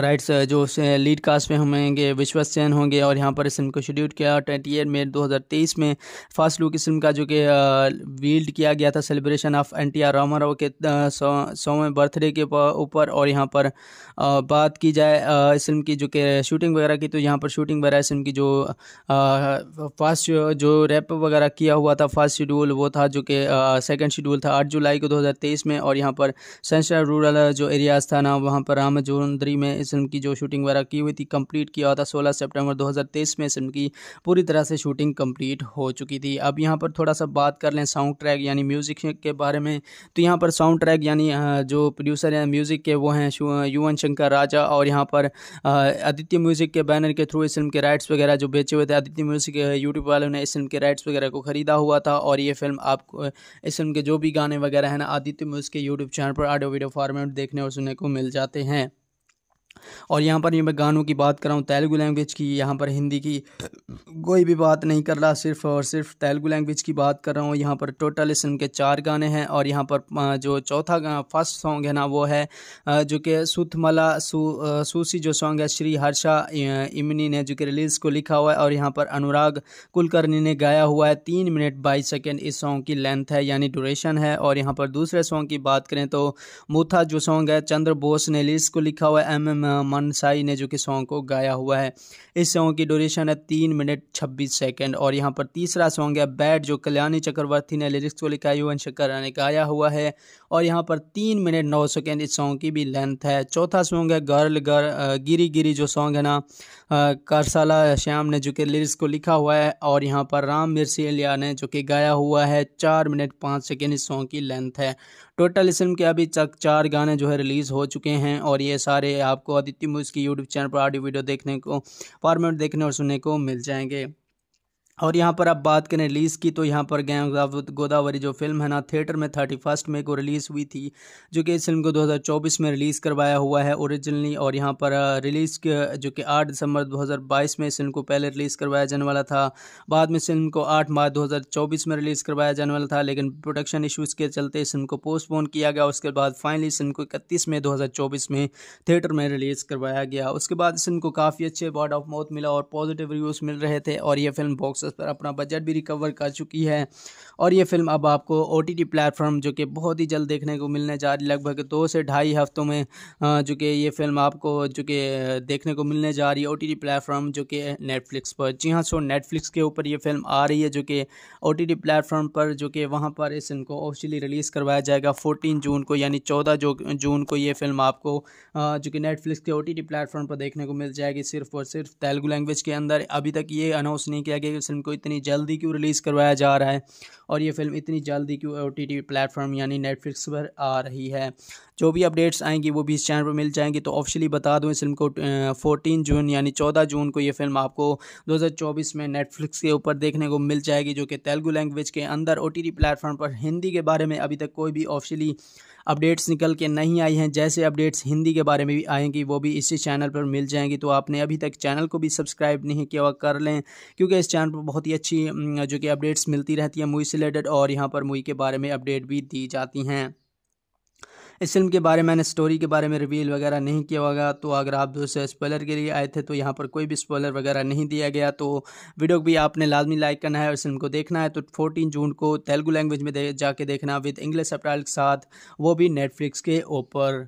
राइट सर जो लीड uh, कास्ट में होंगे विश्वास सेन होंगे और यहाँ पर इस फिल्म को शेड्यूल किया ट्वेंटी एट मई तेईस में फास्ट लुक इस फिल्म का जो कि वील्ड uh, किया गया था celebration of N T R Rama Rao के uh, सौवें बर्थडे के ऊपर और यहाँ पर बात की जाए इस फिल्म की जो कि शूटिंग वगैरह की तो यहाँ पर शूटिंग वगैरह इस फिल्म की जो फास्ट जो रैप वगैरह किया हुआ था फास्ट शेड्यूल वो था जो कि सेकेंड शेड्यूल था आठ जुलाई को दो हज़ार तेईस में और यहाँ पर सेंसर रूरल जो एरियाज था ना वहाँ पर रामजोंदरी में इस फिल्म की जो शूटिंग वगैरह की हुई थी कंप्लीट किया हुआ था दो हज़ार तेईस में इस फिल्म की पूरी तरह से शूटिंग कम्प्लीट हो चुकी थी अब यहाँ पर थोड़ा सा बात कर लें साउंड ट्रैक यानी म्यूज़िक के बारे में तो यहाँ पर साउंड ट्रैक यानी जो प्रोड्यूसर हैं म्यूज़िक के वो हैं युवन शंकर राजा और यहाँ पर आदित्य म्यूज़िक के बैनर के थ्रू इस फिल्म के राइट्स वगैरह जो बेचे हुए थे आदित्य म्यूज़िक यूट्यूब वालों ने इस फिल्म के राइट्स वगैरह को ख़रीदा हुआ था और ये फिल्म आपको इस फिल्म के जो भी गाने वगैरह हैं ना आदित्य म्यूजिक के यूट्यूब चैनल पर ऑडियो वीडियो फॉर्मेट देखने और सुनने को मिल जाते हैं और यहाँ पर ये मैं गानों की बात कर रहा हूँ तेलुगू लैंग्वेज की यहाँ पर हिंदी की कोई भी बात नहीं कर रहा सिर्फ और सिर्फ तेलुगू लैंग्वेज की बात कर रहा हूँ यहाँ पर टोटल इस के चार गाने हैं और यहाँ पर जो चौथा फर्स्ट सॉन्ग है ना वो है जो कि सुथमला सु, सूसी जो सॉन्ग है श्री हर्षा इमनी ने जो कि रिलीज़ को लिखा हुआ है और यहाँ पर अनुराग कुलकर्णी ने गाया हुआ है तीन मिनट बाईस सेकेंड इस सॉन्ग की लेंथ है यानी ड्यूरेशन है और यहाँ पर दूसरे सॉन्ग की बात करें तो मूथा जो सॉन्ग है चंद्र बोस ने रिलीज़ को लिखा हुआ है एम एम मनसाई ने जो कि सॉन्ग को गाया हुआ है इस सॉन्ग की ड्यूरेशन है तीन मिनट छब्बीस सेकेंड और यहाँ पर तीसरा सॉन्ग है बैड जो कल्याणी चक्रवर्ती ने लिरिक्स को लिखा युवन शंकर ने गाया हुआ है और यहाँ पर तीन मिनट नौ सेकेंड इस सॉन्ग की भी लेंथ है चौथा सॉन्ग है गर्ल गर्ल गिरी गिरी जो सॉन्ग है ना कारसाला श्याम ने जो कि लिरिक्स को लिखा हुआ है और यहाँ पर राम मिर्सिया ने जो कि गाया हुआ है चार मिनट पाँच सेकेंड इस सॉन्ग की लेंथ है टोटल इस फिल्म के अभी तक चार गाने जो है रिलीज़ हो चुके हैं और ये सारे आपको आदित्य म्यूज़ की यूट्यूब चैनल पर ऑडियो वीडियो देखने को फॉर्मेट देखने और सुनने को मिल जाएंगे और यहाँ पर आप बात करें रिलीज़ की तो यहाँ पर गैंग गोदावरी जो फिल्म है ना थिएटर में थर्टी फर्स्ट मई को रिलीज़ हुई थी जो कि इस फिल्म को 2024 में रिलीज़ करवाया हुआ है ओरिजिनली और यहाँ पर रिलीज़ जो कि 8 दिसंबर 2022 में इस फिल्म को पहले रिलीज़ करवाया जाने वाला था बाद में इस फिल्म को 8 मार्च दो में रिलीज़ करवाया जाने वाला था लेकिन प्रोडक्शन इशूज़ के चलते इस फिल्म को पोस्टपोन किया गया उसके बाद फाइनली इस फिल्म को इकतीस मई दो में थिएटर में रिलीज़ करवाया गया उसके बाद इस फिल्म को काफ़ी अच्छे वर्ड ऑफ माउथ मिला और पॉजिटिव रिव्यूज़ मिल रहे थे और यह फिल्म बॉक्स सक्सेस पर अपना बजट भी रिकवर कर चुकी है और ये फिल्म अब आपको ओ टी टी प्लेटफॉर्म जो कि बहुत ही जल्द देखने को मिलने जा रही लगभग दो से ढाई हफ्तों में जो कि ये फिल्म आपको जो कि देखने को मिलने जा रही है ओ टी प्लेटफॉर्म जो कि नेटफ्लिक्स पर जी हाँ सो नेटफ्लिक्स के ऊपर ये फिल्म आ रही है जो कि ओ टी टी प्लेटफॉर्म पर जो कि वहाँ पर इस फिल्म को ऑफिशियली रिलीज़ करवाया जाएगा फोर्टीन जून को यानी चौदह जो जून को ये फिल्म आपको जो कि नेटफ्लिक्स के ओ टी प्लेटफॉर्म पर देखने को मिल जाएगी सिर्फ और सिर्फ तेलुगु लैंग्वेज के अंदर अभी तक ये अनाउंस नहीं किया गया कि फिल्म को इतनी जल्दी क्यों रिलीज़ करवाया जा रहा है और ये फिल्म इतनी जल्दी क्यों ओ टी प्लेटफॉर्म यानी नेटफ्लिक्स पर आ रही है जो भी अपडेट्स आएंगी वो भी इस चैनल पर मिल जाएंगी तो ऑफिशियली बता दूँ इस फिल्म को फोर्टीन जून यानी चौदह जून को ये फिल्म आपको 2024 में नेटफ्लिक्स के ऊपर देखने को मिल जाएगी जो कि तेलुगू लैंग्वेज के अंदर ओ टी प्लेटफॉर्म पर हिंदी के बारे में अभी तक कोई भी ऑफिशियली अपडेट्स निकल के नहीं आई हैं जैसे अपडेट्स हिंदी के बारे में भी आएंगी वो भी इसी चैनल पर मिल जाएंगी तो आपने अभी तक चैनल को भी सब्सक्राइब नहीं किया हुआ कर लें क्योंकि इस चैनल पर बहुत ही अच्छी जो कि अपडेट्स मिलती रहती हैं मूवी से रिलेटेड और यहाँ पर मूवी के बारे में अपडेट भी दी जाती हैं इस फिल्म के बारे में मैंने स्टोरी के बारे में रिवील वगैरह नहीं किया होगा तो अगर आप दूसरे स्पॉलर के लिए आए थे तो यहाँ पर कोई भी स्पॉलर वगैरह नहीं दिया गया तो वीडियो को भी आपने लाजमी लाइक करना है और फिल्म को देखना है तो फोर्टीन जून को तेलुगू लैंग्वेज में दे, जाके देखना विद इंग्लिश अप्रैल के साथ वो भी नेटफ्लिक्स के ऊपर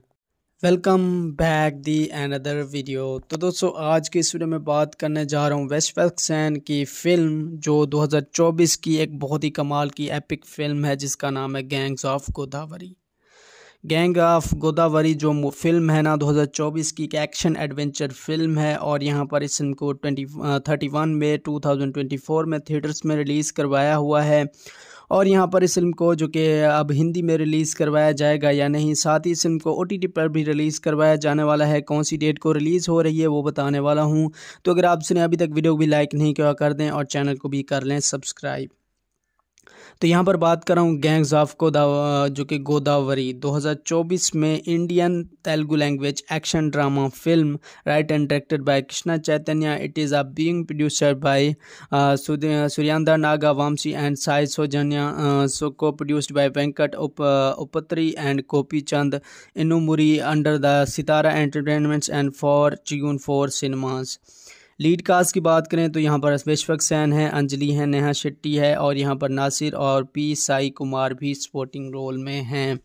welcome back the and other video तो दोस्तों आज के इस वीडियो में बात करने जा रहा हूँ वेस्ट फैक्सैन की फ़िल्म जो 2024 की एक बहुत ही कमाल की एपिक फिल्म है जिसका नाम है gangs of Godavari gang of Godavari जो फिल्म है ना 2024 की एक एक्शन एडवेंचर फिल्म है और यहाँ पर इस फिल्म को ट्वेंटी थर्टी वन में 2024 में थिएटर्स में रिलीज़ करवाया हुआ है और यहाँ पर इस फिल्म को जो कि अब हिंदी में रिलीज़ करवाया जाएगा या नहीं साथ ही इस फिल्म को ओ पर भी रिलीज़ करवाया जाने वाला है कौन सी डेट को रिलीज़ हो रही है वो बताने वाला हूँ तो अगर आपने अभी तक वीडियो को भी लाइक नहीं किया कर दें और चैनल को भी कर लें सब्सक्राइब तो यहाँ पर बात कर रहा हूँ गैंग्स ऑफ गोदावा जो कि गोदावरी 2024 में Indian Telugu language action drama film right and directed by Krishna Chaitanya it is a being producer by सूर्यांदा Naga Vamsi and Sai Soujanya so को प्रोड्यूस्ड बाय वेंकट उप उपत्री and copy Chand Innamuri under the Sitara entertainments and for चिगुन four cinemas lead cast की बात करें तो यहाँ पर अश्वेश्वक San है अंजलि है नेहा शेट्टी है और यहाँ पर नासिर और पी साई कुमार भी सपोर्टिंग रोल में हैं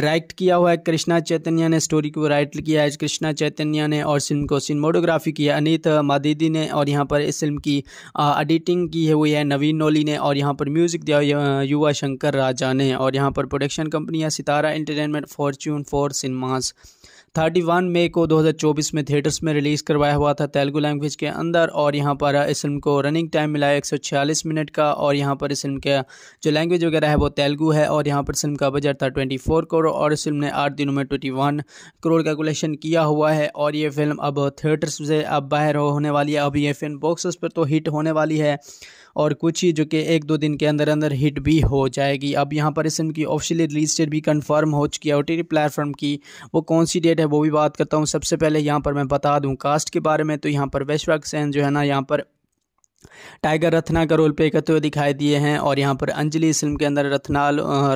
डायरेक्ट किया हुआ है कृष्णा चैतन्य ने स्टोरी को राइट किया है कृष्णा चैतन्य ने और फिल्म को सिनेमोटोग्राफी किया अनित मादिदी ने और यहाँ पर इस फिल्म की एडिटिंग की हुई है नवीन नोली ने और यहाँ पर म्यूज़िक दिया युवा शंकर राजा ने और यहाँ पर प्रोडक्शन कंपनी है सितारा entertainment Fortune four cinemas thirty one मई को 2024 में थिएटर्स में रिलीज़ करवाया हुआ था तेलुगु लैंग्वेज के अंदर और यहाँ पर इस फिल्म को रनिंग टाइम मिला है एक मिनट का और यहाँ पर इस फिल्म का जो लैंग्वेज वगैरह है वो तेलुगु है और यहाँ पर फिल्म का बजट था ट्वेंटी करोड़ और इस फिल्म ने आठ दिनों में ट्वेंटी करोड़ का कलेक्शन किया हुआ है और ये फिल्म अब थिएटर्स से अब बाहर होने वाली है अब ये फिल्म बॉक्स पर तो हिट होने वाली है और कुछ ही जो कि एक दो दिन के अंदर अंदर हिट भी हो जाएगी अब यहाँ पर इसम की ऑफिशियली रिलीज डेट भी कंफर्म हो चुकी है ओ टी प्लेटफॉर्म की वो कौन सी डेट है वो भी बात करता हूँ सबसे पहले यहाँ पर मैं बता दूँ कास्ट के बारे में तो यहाँ पर वैश्वाक सेन जो है ना यहाँ पर टाइगर रत्ना का रोल प्ले करते हुए दिखाई दिए हैं और यहाँ पर अंजलि इस फिल्म के अंदर रत्ना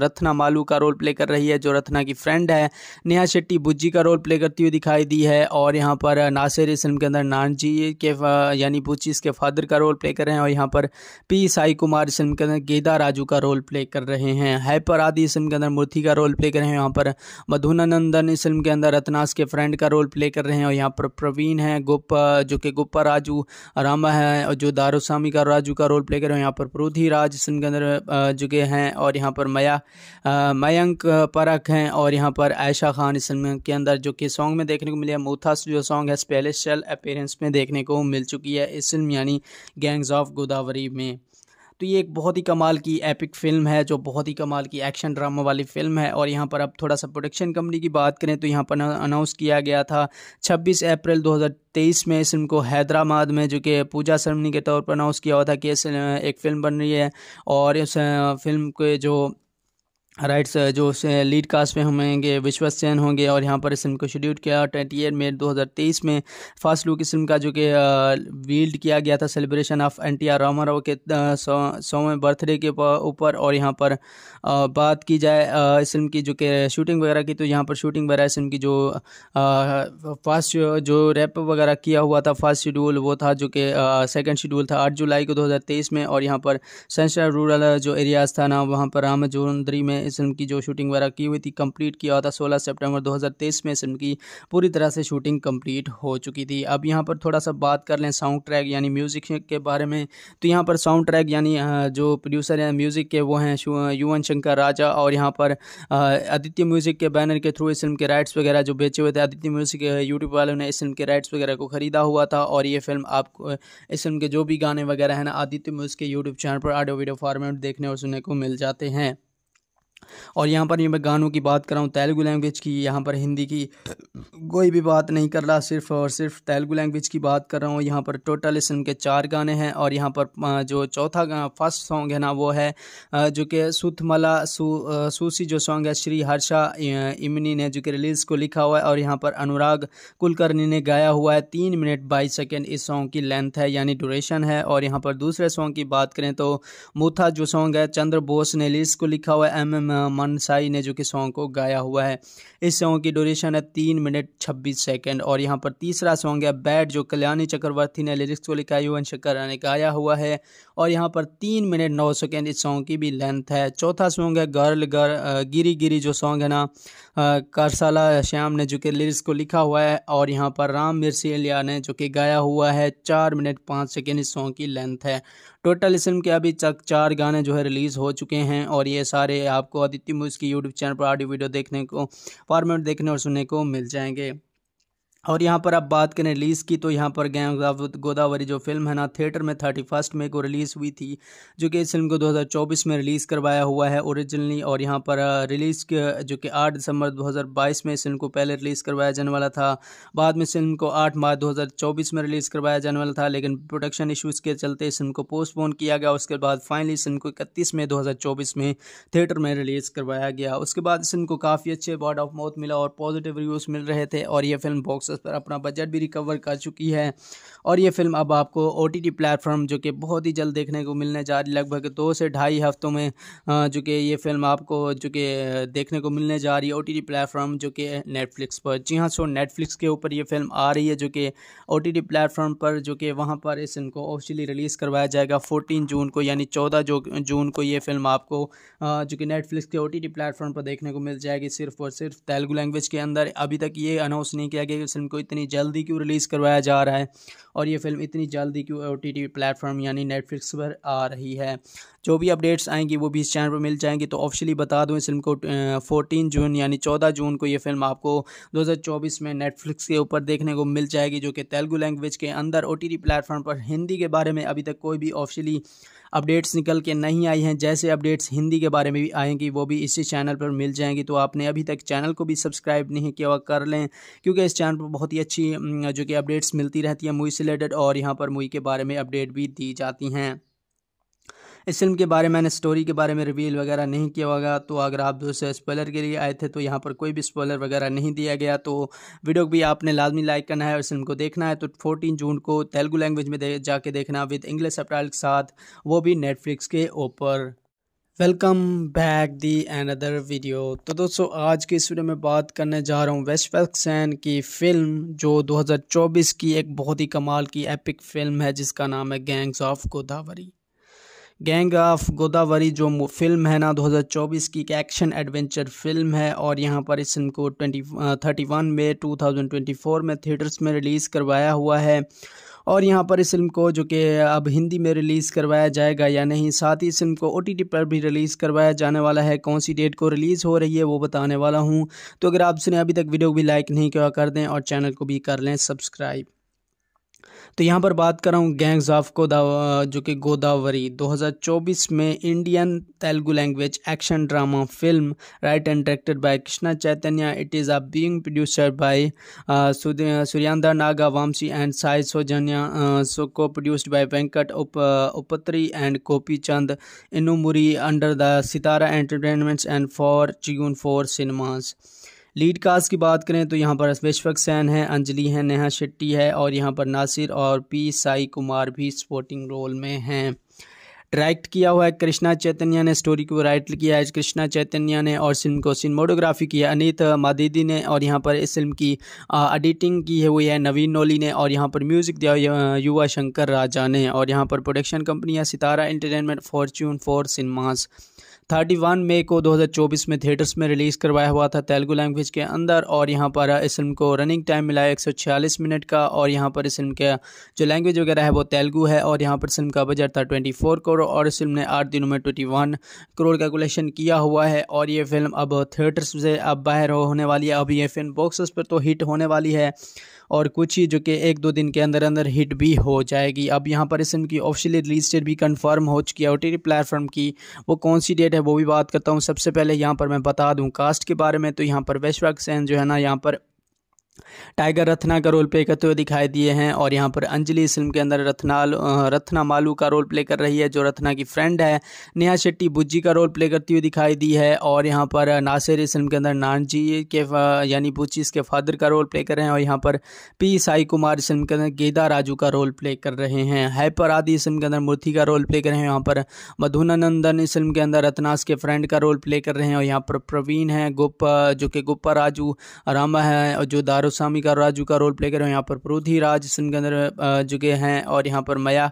रत्ना मालू का रोल प्ले कर रही है जो रत्ना की फ्रेंड है नेहा शेट्टी बुज्जी का रोल प्ले करती हुई दिखाई दी है और यहाँ पर नासिर इस फिल्म के अंदर नानजी के यानी बुच्ची इसके फादर का रोल प्ले कर रहे हैं और यहाँ पर पी साई कुमार इस फिल्म के अंदर गेदा राजू का रोल प्ले कर रहे हैं हैपर आदि इस फिल्म के अंदर मूर्ति का रोल प्ले कर रहे हैं यहाँ पर मधुना नंदन इस फिल्म के अंदर रत्नास के फ्रेंड का रोल प्ले कर रहे हैं और यहाँ पर प्रवीण है गुप्पा जो कि गुप्पा राजू रामा है और जो दार कारोसामी का राजू का रोल प्ले कर रहे हो यहाँ पर प्रोधी राज सिंगंदर जुगे हैं और यहाँ पर मया मयंक परख हैं और यहाँ पर आयशा खान इस फिल्म के अंदर जो कि सॉन्ग में देखने को मिला मोथास जो सॉन्ग है स्पेलिशल अपेयरेंस में देखने को मिल चुकी है इस फिल्म यानी गैंग्स ऑफ गोदावरी में तो ये एक बहुत ही कमाल की एपिक फिल्म है जो बहुत ही कमाल की एक्शन ड्रामा वाली फिल्म है और यहाँ पर अब थोड़ा सा प्रोडक्शन कंपनी की बात करें तो यहाँ पर अनाउंस किया गया था छब्बीस अप्रैल दो तेईस में इस फिल्म को हैदराबाद में जो कि पूजा सरमनी के तौर पर अनाउंस किया हुआ था कि एक फ़िल्म बन रही है और इस फिल्म के जो राइट सर जो लीड कास्ट में होंगे विश्वास सेन होंगे और यहाँ पर इस फिल्म को शेड्यूल किया ट्वेंटी एट मई 2023 में फास्ट लुक इस फिल्म का जो कि वील्ड किया गया था celebration of N T R Rama Rao के सौवें बर्थडे के ऊपर और यहाँ पर बात की जाए इस फिल्म की जो कि शूटिंग वगैरह की तो यहाँ पर शूटिंग वगैरह इस फिल्म की जो फास्ट जो रैप वगैरह किया हुआ था फर्स्ट शेड्यूल वो था जो कि सेकेंड शेड्यूल था आठ जुलाई को दो में और यहाँ पर सेंसर रूरल जो एरियाज था ना वहाँ पर रामजोंदरी में इस फिल्म की जो शूटिंग वगैरह की हुई थी कंप्लीट किया था सोलह सेप्टेम्बर दो में इस फिल्म की पूरी तरह से शूटिंग कंप्लीट हो चुकी थी अब यहाँ पर थोड़ा सा बात कर लें साउंड ट्रैक यानी म्यूज़िक के बारे में तो यहाँ पर साउंड ट्रैक यानी जो प्रोड्यूसर हैं म्यूज़िक के वो हैं युवन शंकर राजा और यहाँ पर आदित्य म्यूज़िक के बैनर के थ्रू इस फिल्म के राइट्स वगैरह जो बेचे हुए थे आदित्य म्यूज़िक यूट्यूब वालों ने इस फिल्म के राइट्स वगैरह को ख़रीदा हुआ था और ये फिल्म आपको इस फिल्म के जो भी गाने वगैरह हैं ना आदित्य म्यूज़िक के यूट्यूब चैनल पर ऑडियो वीडियो फॉर्मेट देखने और सुनने को मिल जाते हैं और यहाँ पर ये मैं गानों की बात कर रहा हूँ तेलुगु लैंग्वेज की यहाँ पर हिंदी की कोई भी बात नहीं कर रहा सिर्फ और सिर्फ तेलुगु लैंग्वेज की बात कर रहा हूँ यहाँ पर टोटल इस के चार गाने हैं और यहाँ पर जो चौथा फर्स्ट सॉन्ग है ना वो है जो कि सुथमला सूसी जो सॉन्ग है श्री हर्षा इमनी ने जो कि रिलीज़ को लिखा हुआ है और यहाँ पर अनुराग कुलकर्णी ने गाया हुआ है तीन मिनट बाईस सेकेंड इस सॉन्ग की लेंथ है यानी ड्यूरेशन है और यहाँ पर दूसरे सॉन्ग की बात करें तो मूथा जो सॉन्ग है चंद्र बोस ने रिलीज को लिखा हुआ है एम एम मनसाई ने जो कि सॉन्ग को गाया हुआ है इस सॉन्ग की ड्यूरेशन है तीन मिनट छब्बीस सेकेंड और यहाँ पर तीसरा सॉन्ग है बैड जो कल्याणी चक्रवर्ती ने लिरिक्स को लिखा युवन शक्कर ने गाया हुआ है और यहाँ पर तीन मिनट नौ सेकेंड इस सॉन्ग की भी लेंथ है चौथा सॉन्ग है गर्ल गर् गिरी गिरी जो सॉन्ग है ना करसाला श्याम ने जो कि लिरिक्स को लिखा हुआ है और यहाँ पर राम एलिया ने जो कि गाया हुआ है चार मिनट पाँच सेकेंड इस सॉन्ग की लेंथ है टोटल इस फिल्म के अभी तक चार गाने जो है रिलीज़ हो चुके हैं और ये सारे आपको आदित्य मूवीज़ की यूट्यूब चैनल पर ऑडियो वीडियो देखने को फॉर्मेट देखने और सुनने को मिल जाएंगे और यहाँ पर आप बात करें रिलीज़ की तो यहाँ पर गैंग गोदावरी जो फिल्म है ना थिएटर में थर्टी फर्स्ट मई को रिलीज़ हुई थी जो कि इस फिल्म को 2024 में रिलीज़ करवाया हुआ है ओरिजिनली और यहाँ पर रिलीज़ जो कि 8 दिसंबर 2022 में इस फिल्म को पहले रिलीज़ करवाया जाने वाला था बाद में इस फिल्म को आठ मार्च दो में रिलीज़ करवाया जाने वाला था लेकिन प्रोडक्शन इशूज़ के चलते इस फिल्म को पोस्टपोन किया गया उसके बाद फाइनली इस फिल्म को इकतीस मई दो में थिएटर में रिलीज़ करवाया गया उसके बाद इस फिल्म को काफ़ी अच्छे वर्ड ऑफ माउथ मिला और पॉजिटिव रिव्यूज़ मिल रहे थे और यह फिल्म बॉक्स पर अपना बजट भी रिकवर कर चुकी है और ये फिल्म अब आपको ओ टी प्लेटफॉर्म जो कि बहुत ही जल्द देखने को मिलने जा रही लगभग दो से ढाई हफ्तों में जो कि ये फिल्म आपको जो कि देखने को मिलने जा रही है ओ टी प्लेटफॉर्म जो कि नेटफ्लिक्स पर जी हाँ सो नेटफ्लिक्स के ऊपर ये फिल्म आ रही है जो कि ओ टी प्लेटफॉर्म पर जो कि वहाँ पर इस फिल्म को ऑफिशियली रिलीज़ करवाया जाएगा फोर्टीन जून को यानी चौदह जो जून को ये फिल्म आपको जो कि नेटफ्लिक्स के ओ टी प्लेटफॉर्म पर देखने को मिल जाएगी सिर्फ और सिर्फ तेलुगु लैंग्वेज के अंदर अभी तक ये अनाउंस नहीं किया गया कि फिल्म को इतनी जल्दी क्यों रिलीज़ करवाया जा रहा है और ये फिल्म इतनी जल्दी क्यों ओ टी प्लेटफॉर्म यानी नेटफ्लिक्स पर आ रही है जो भी अपडेट्स आएंगी वो भी इस चैनल पर मिल जाएंगी तो ऑफिशियली बता दूँ इस फिल्म को फोर्टीन जून यानी चौदह जून को ये फिल्म आपको दो में नेटफ्लिक्स के ऊपर देखने को मिल जाएगी जो कि तेलुगू लैंग्वेज के अंदर ओ प्लेटफॉर्म पर हिंदी के बारे में अभी तक कोई भी ऑफिशियली अपडेट्स निकल के नहीं आई हैं जैसे अपडेट्स हिंदी के बारे में भी आएंगी वो भी इसी चैनल पर मिल जाएंगी तो आपने अभी तक चैनल को भी सब्सक्राइब नहीं किया कर लें क्योंकि इस चैनल पर बहुत ही अच्छी जो कि अपडेट्स मिलती रहती है मूवी से रिलेटेड और यहाँ पर मूवी के बारे में अपडेट भी दी जाती हैं इस फिल्म के बारे में मैंने स्टोरी के बारे में रिवील वगैरह नहीं किया होगा तो अगर आप दोस्तों स्पॉलर के लिए आए थे तो यहाँ पर कोई भी स्पॉलर वगैरह नहीं दिया गया तो वीडियो को भी आपने लाजमी लाइक करना है और फिल्म को देखना है तो फोर्टीन जून को तेलुगू लैंग्वेज में जाके देखना विद इंग्लिश अप्रैल के साथ वो भी नेटफ्लिक्स के ऊपर welcome back the and other video तो दोस्तों आज की इस वीडियो में बात करने जा रहा हूँ वेस्ट फैक्सैन की फ़िल्म जो 2024 की एक बहुत ही कमाल की एपिक फिल्म है जिसका नाम है gangs of Godavari gang of Godavari जो फिल्म है ना 2024 की एक एक्शन एडवेंचर फिल्म है और यहाँ पर इस फिल्म को ट्वेंटी थर्टी वन में में थिएटर्स में रिलीज़ करवाया हुआ है और यहाँ पर इस फिल्म को जो कि अब हिंदी में रिलीज़ करवाया जाएगा या नहीं साथ ही इस फिल्म को ओ पर भी रिलीज़ करवाया जाने वाला है कौन सी डेट को रिलीज़ हो रही है वो बताने वाला हूँ तो अगर आपने अभी तक वीडियो को भी लाइक नहीं किया कर दें और चैनल को भी कर लें सब्सक्राइब तो यहाँ पर बात कर रहा हूँ गैंग्स ऑफ गोदावा जो कि गोदावरी 2024 में Indian Telugu language action drama film right and directed by Krishna Chaitanya it is a being producer by सुरियांदा Naga Vamsi and Sai Soujanya so को प्रोड्यूस्ड बाय वेंकट उप उपत्री and Gopi Chand Innamuri under the Sitara entertainments and for चिगून four cinemas lead cast की बात करें तो यहाँ पर अश्वेश्वक San है अंजलि है नेहा शेट्टी है और यहाँ पर नासिर और पी साई कुमार भी सपोर्टिंग रोल में हैं डायरेक्ट किया हुआ है कृष्णा चैतन्य ने स्टोरी को राइट किया है कृष्णा चैतन्य ने और फिल्म को सिनेमोटोग्राफी किया अनित मादीदी ने और यहाँ पर इस फिल्म की एडिटिंग की है हुई है नवीन नोली ने और यहाँ पर म्यूज़िक दिया युवा शंकर राजा ने और यहाँ पर प्रोडक्शन कंपनी है सितारा entertainment Fortune four cinemas thirty one मई को 2024 में थिएटर्स में रिलीज़ करवाया हुआ था तेलुगु लैंग्वेज के अंदर और यहाँ पर इस फिल्म को रनिंग टाइम मिला है एक मिनट का और यहाँ पर इस फिल्म का जो लैंग्वेज वगैरह है वो तेलुगु है और यहाँ पर फिल्म का बजट था ट्वेंटी करोड़ और इस फिल्म ने आठ दिनों में ट्वेंटी करोड़ का कलेक्शन किया हुआ है और ये फिल्म अब थिएटर्स से अब बाहर होने वाली है अब ये फिल्म बॉक्स पर तो हिट होने वाली है और कुछ ही जो कि एक दो दिन के अंदर अंदर हिट भी हो जाएगी अब यहाँ पर इस की ऑफिशियली रिलीज डेट भी कन्फर्म हो चुकी है ओ टी प्लेटफॉर्म की वो कौन सी डेट है वो भी बात करता हूँ सबसे पहले यहाँ पर मैं बता दूँ कास्ट के बारे में तो यहाँ पर वैश्वाक सेन जो है ना यहाँ पर टाइगर रत्ना का रोल प्ले करते हुए दिखाई दिए हैं और यहाँ पर अंजलि फिल्म के अंदर रत्ना रत्ना मालू का रोल प्ले कर रही है जो रत्ना की फ्रेंड है नेहा शेट्टी बुज्जी का रोल प्ले करती हुई दिखाई दी है और यहाँ पर नासिर फिल्म के अंदर नानजी के यानी बुच्चीस के फादर का रोल प्ले कर रहे हैं और यहाँ पर पी साई कुमार फिल्म के अंदर गेदा राजू का रोल प्ले कर रहे हैं हैपर आदि फिल्म के अंदर मूर्ति का रोल प्ले कर रहे हैं यहाँ पर मधुना नंदन फिल्म के अंदर रत्नास के फ्रेंड का रोल प्ले कर रहे हैं और यहाँ पर प्रवीण है गुप्पा जो कि गुप्पा राजू रामा है और जो दारुसा गोस्वामी का राजू का रोल प्ले कर रहे हो यहाँ पर प्रोधी राज सुनगंदर जुगे हैं और यहाँ पर मया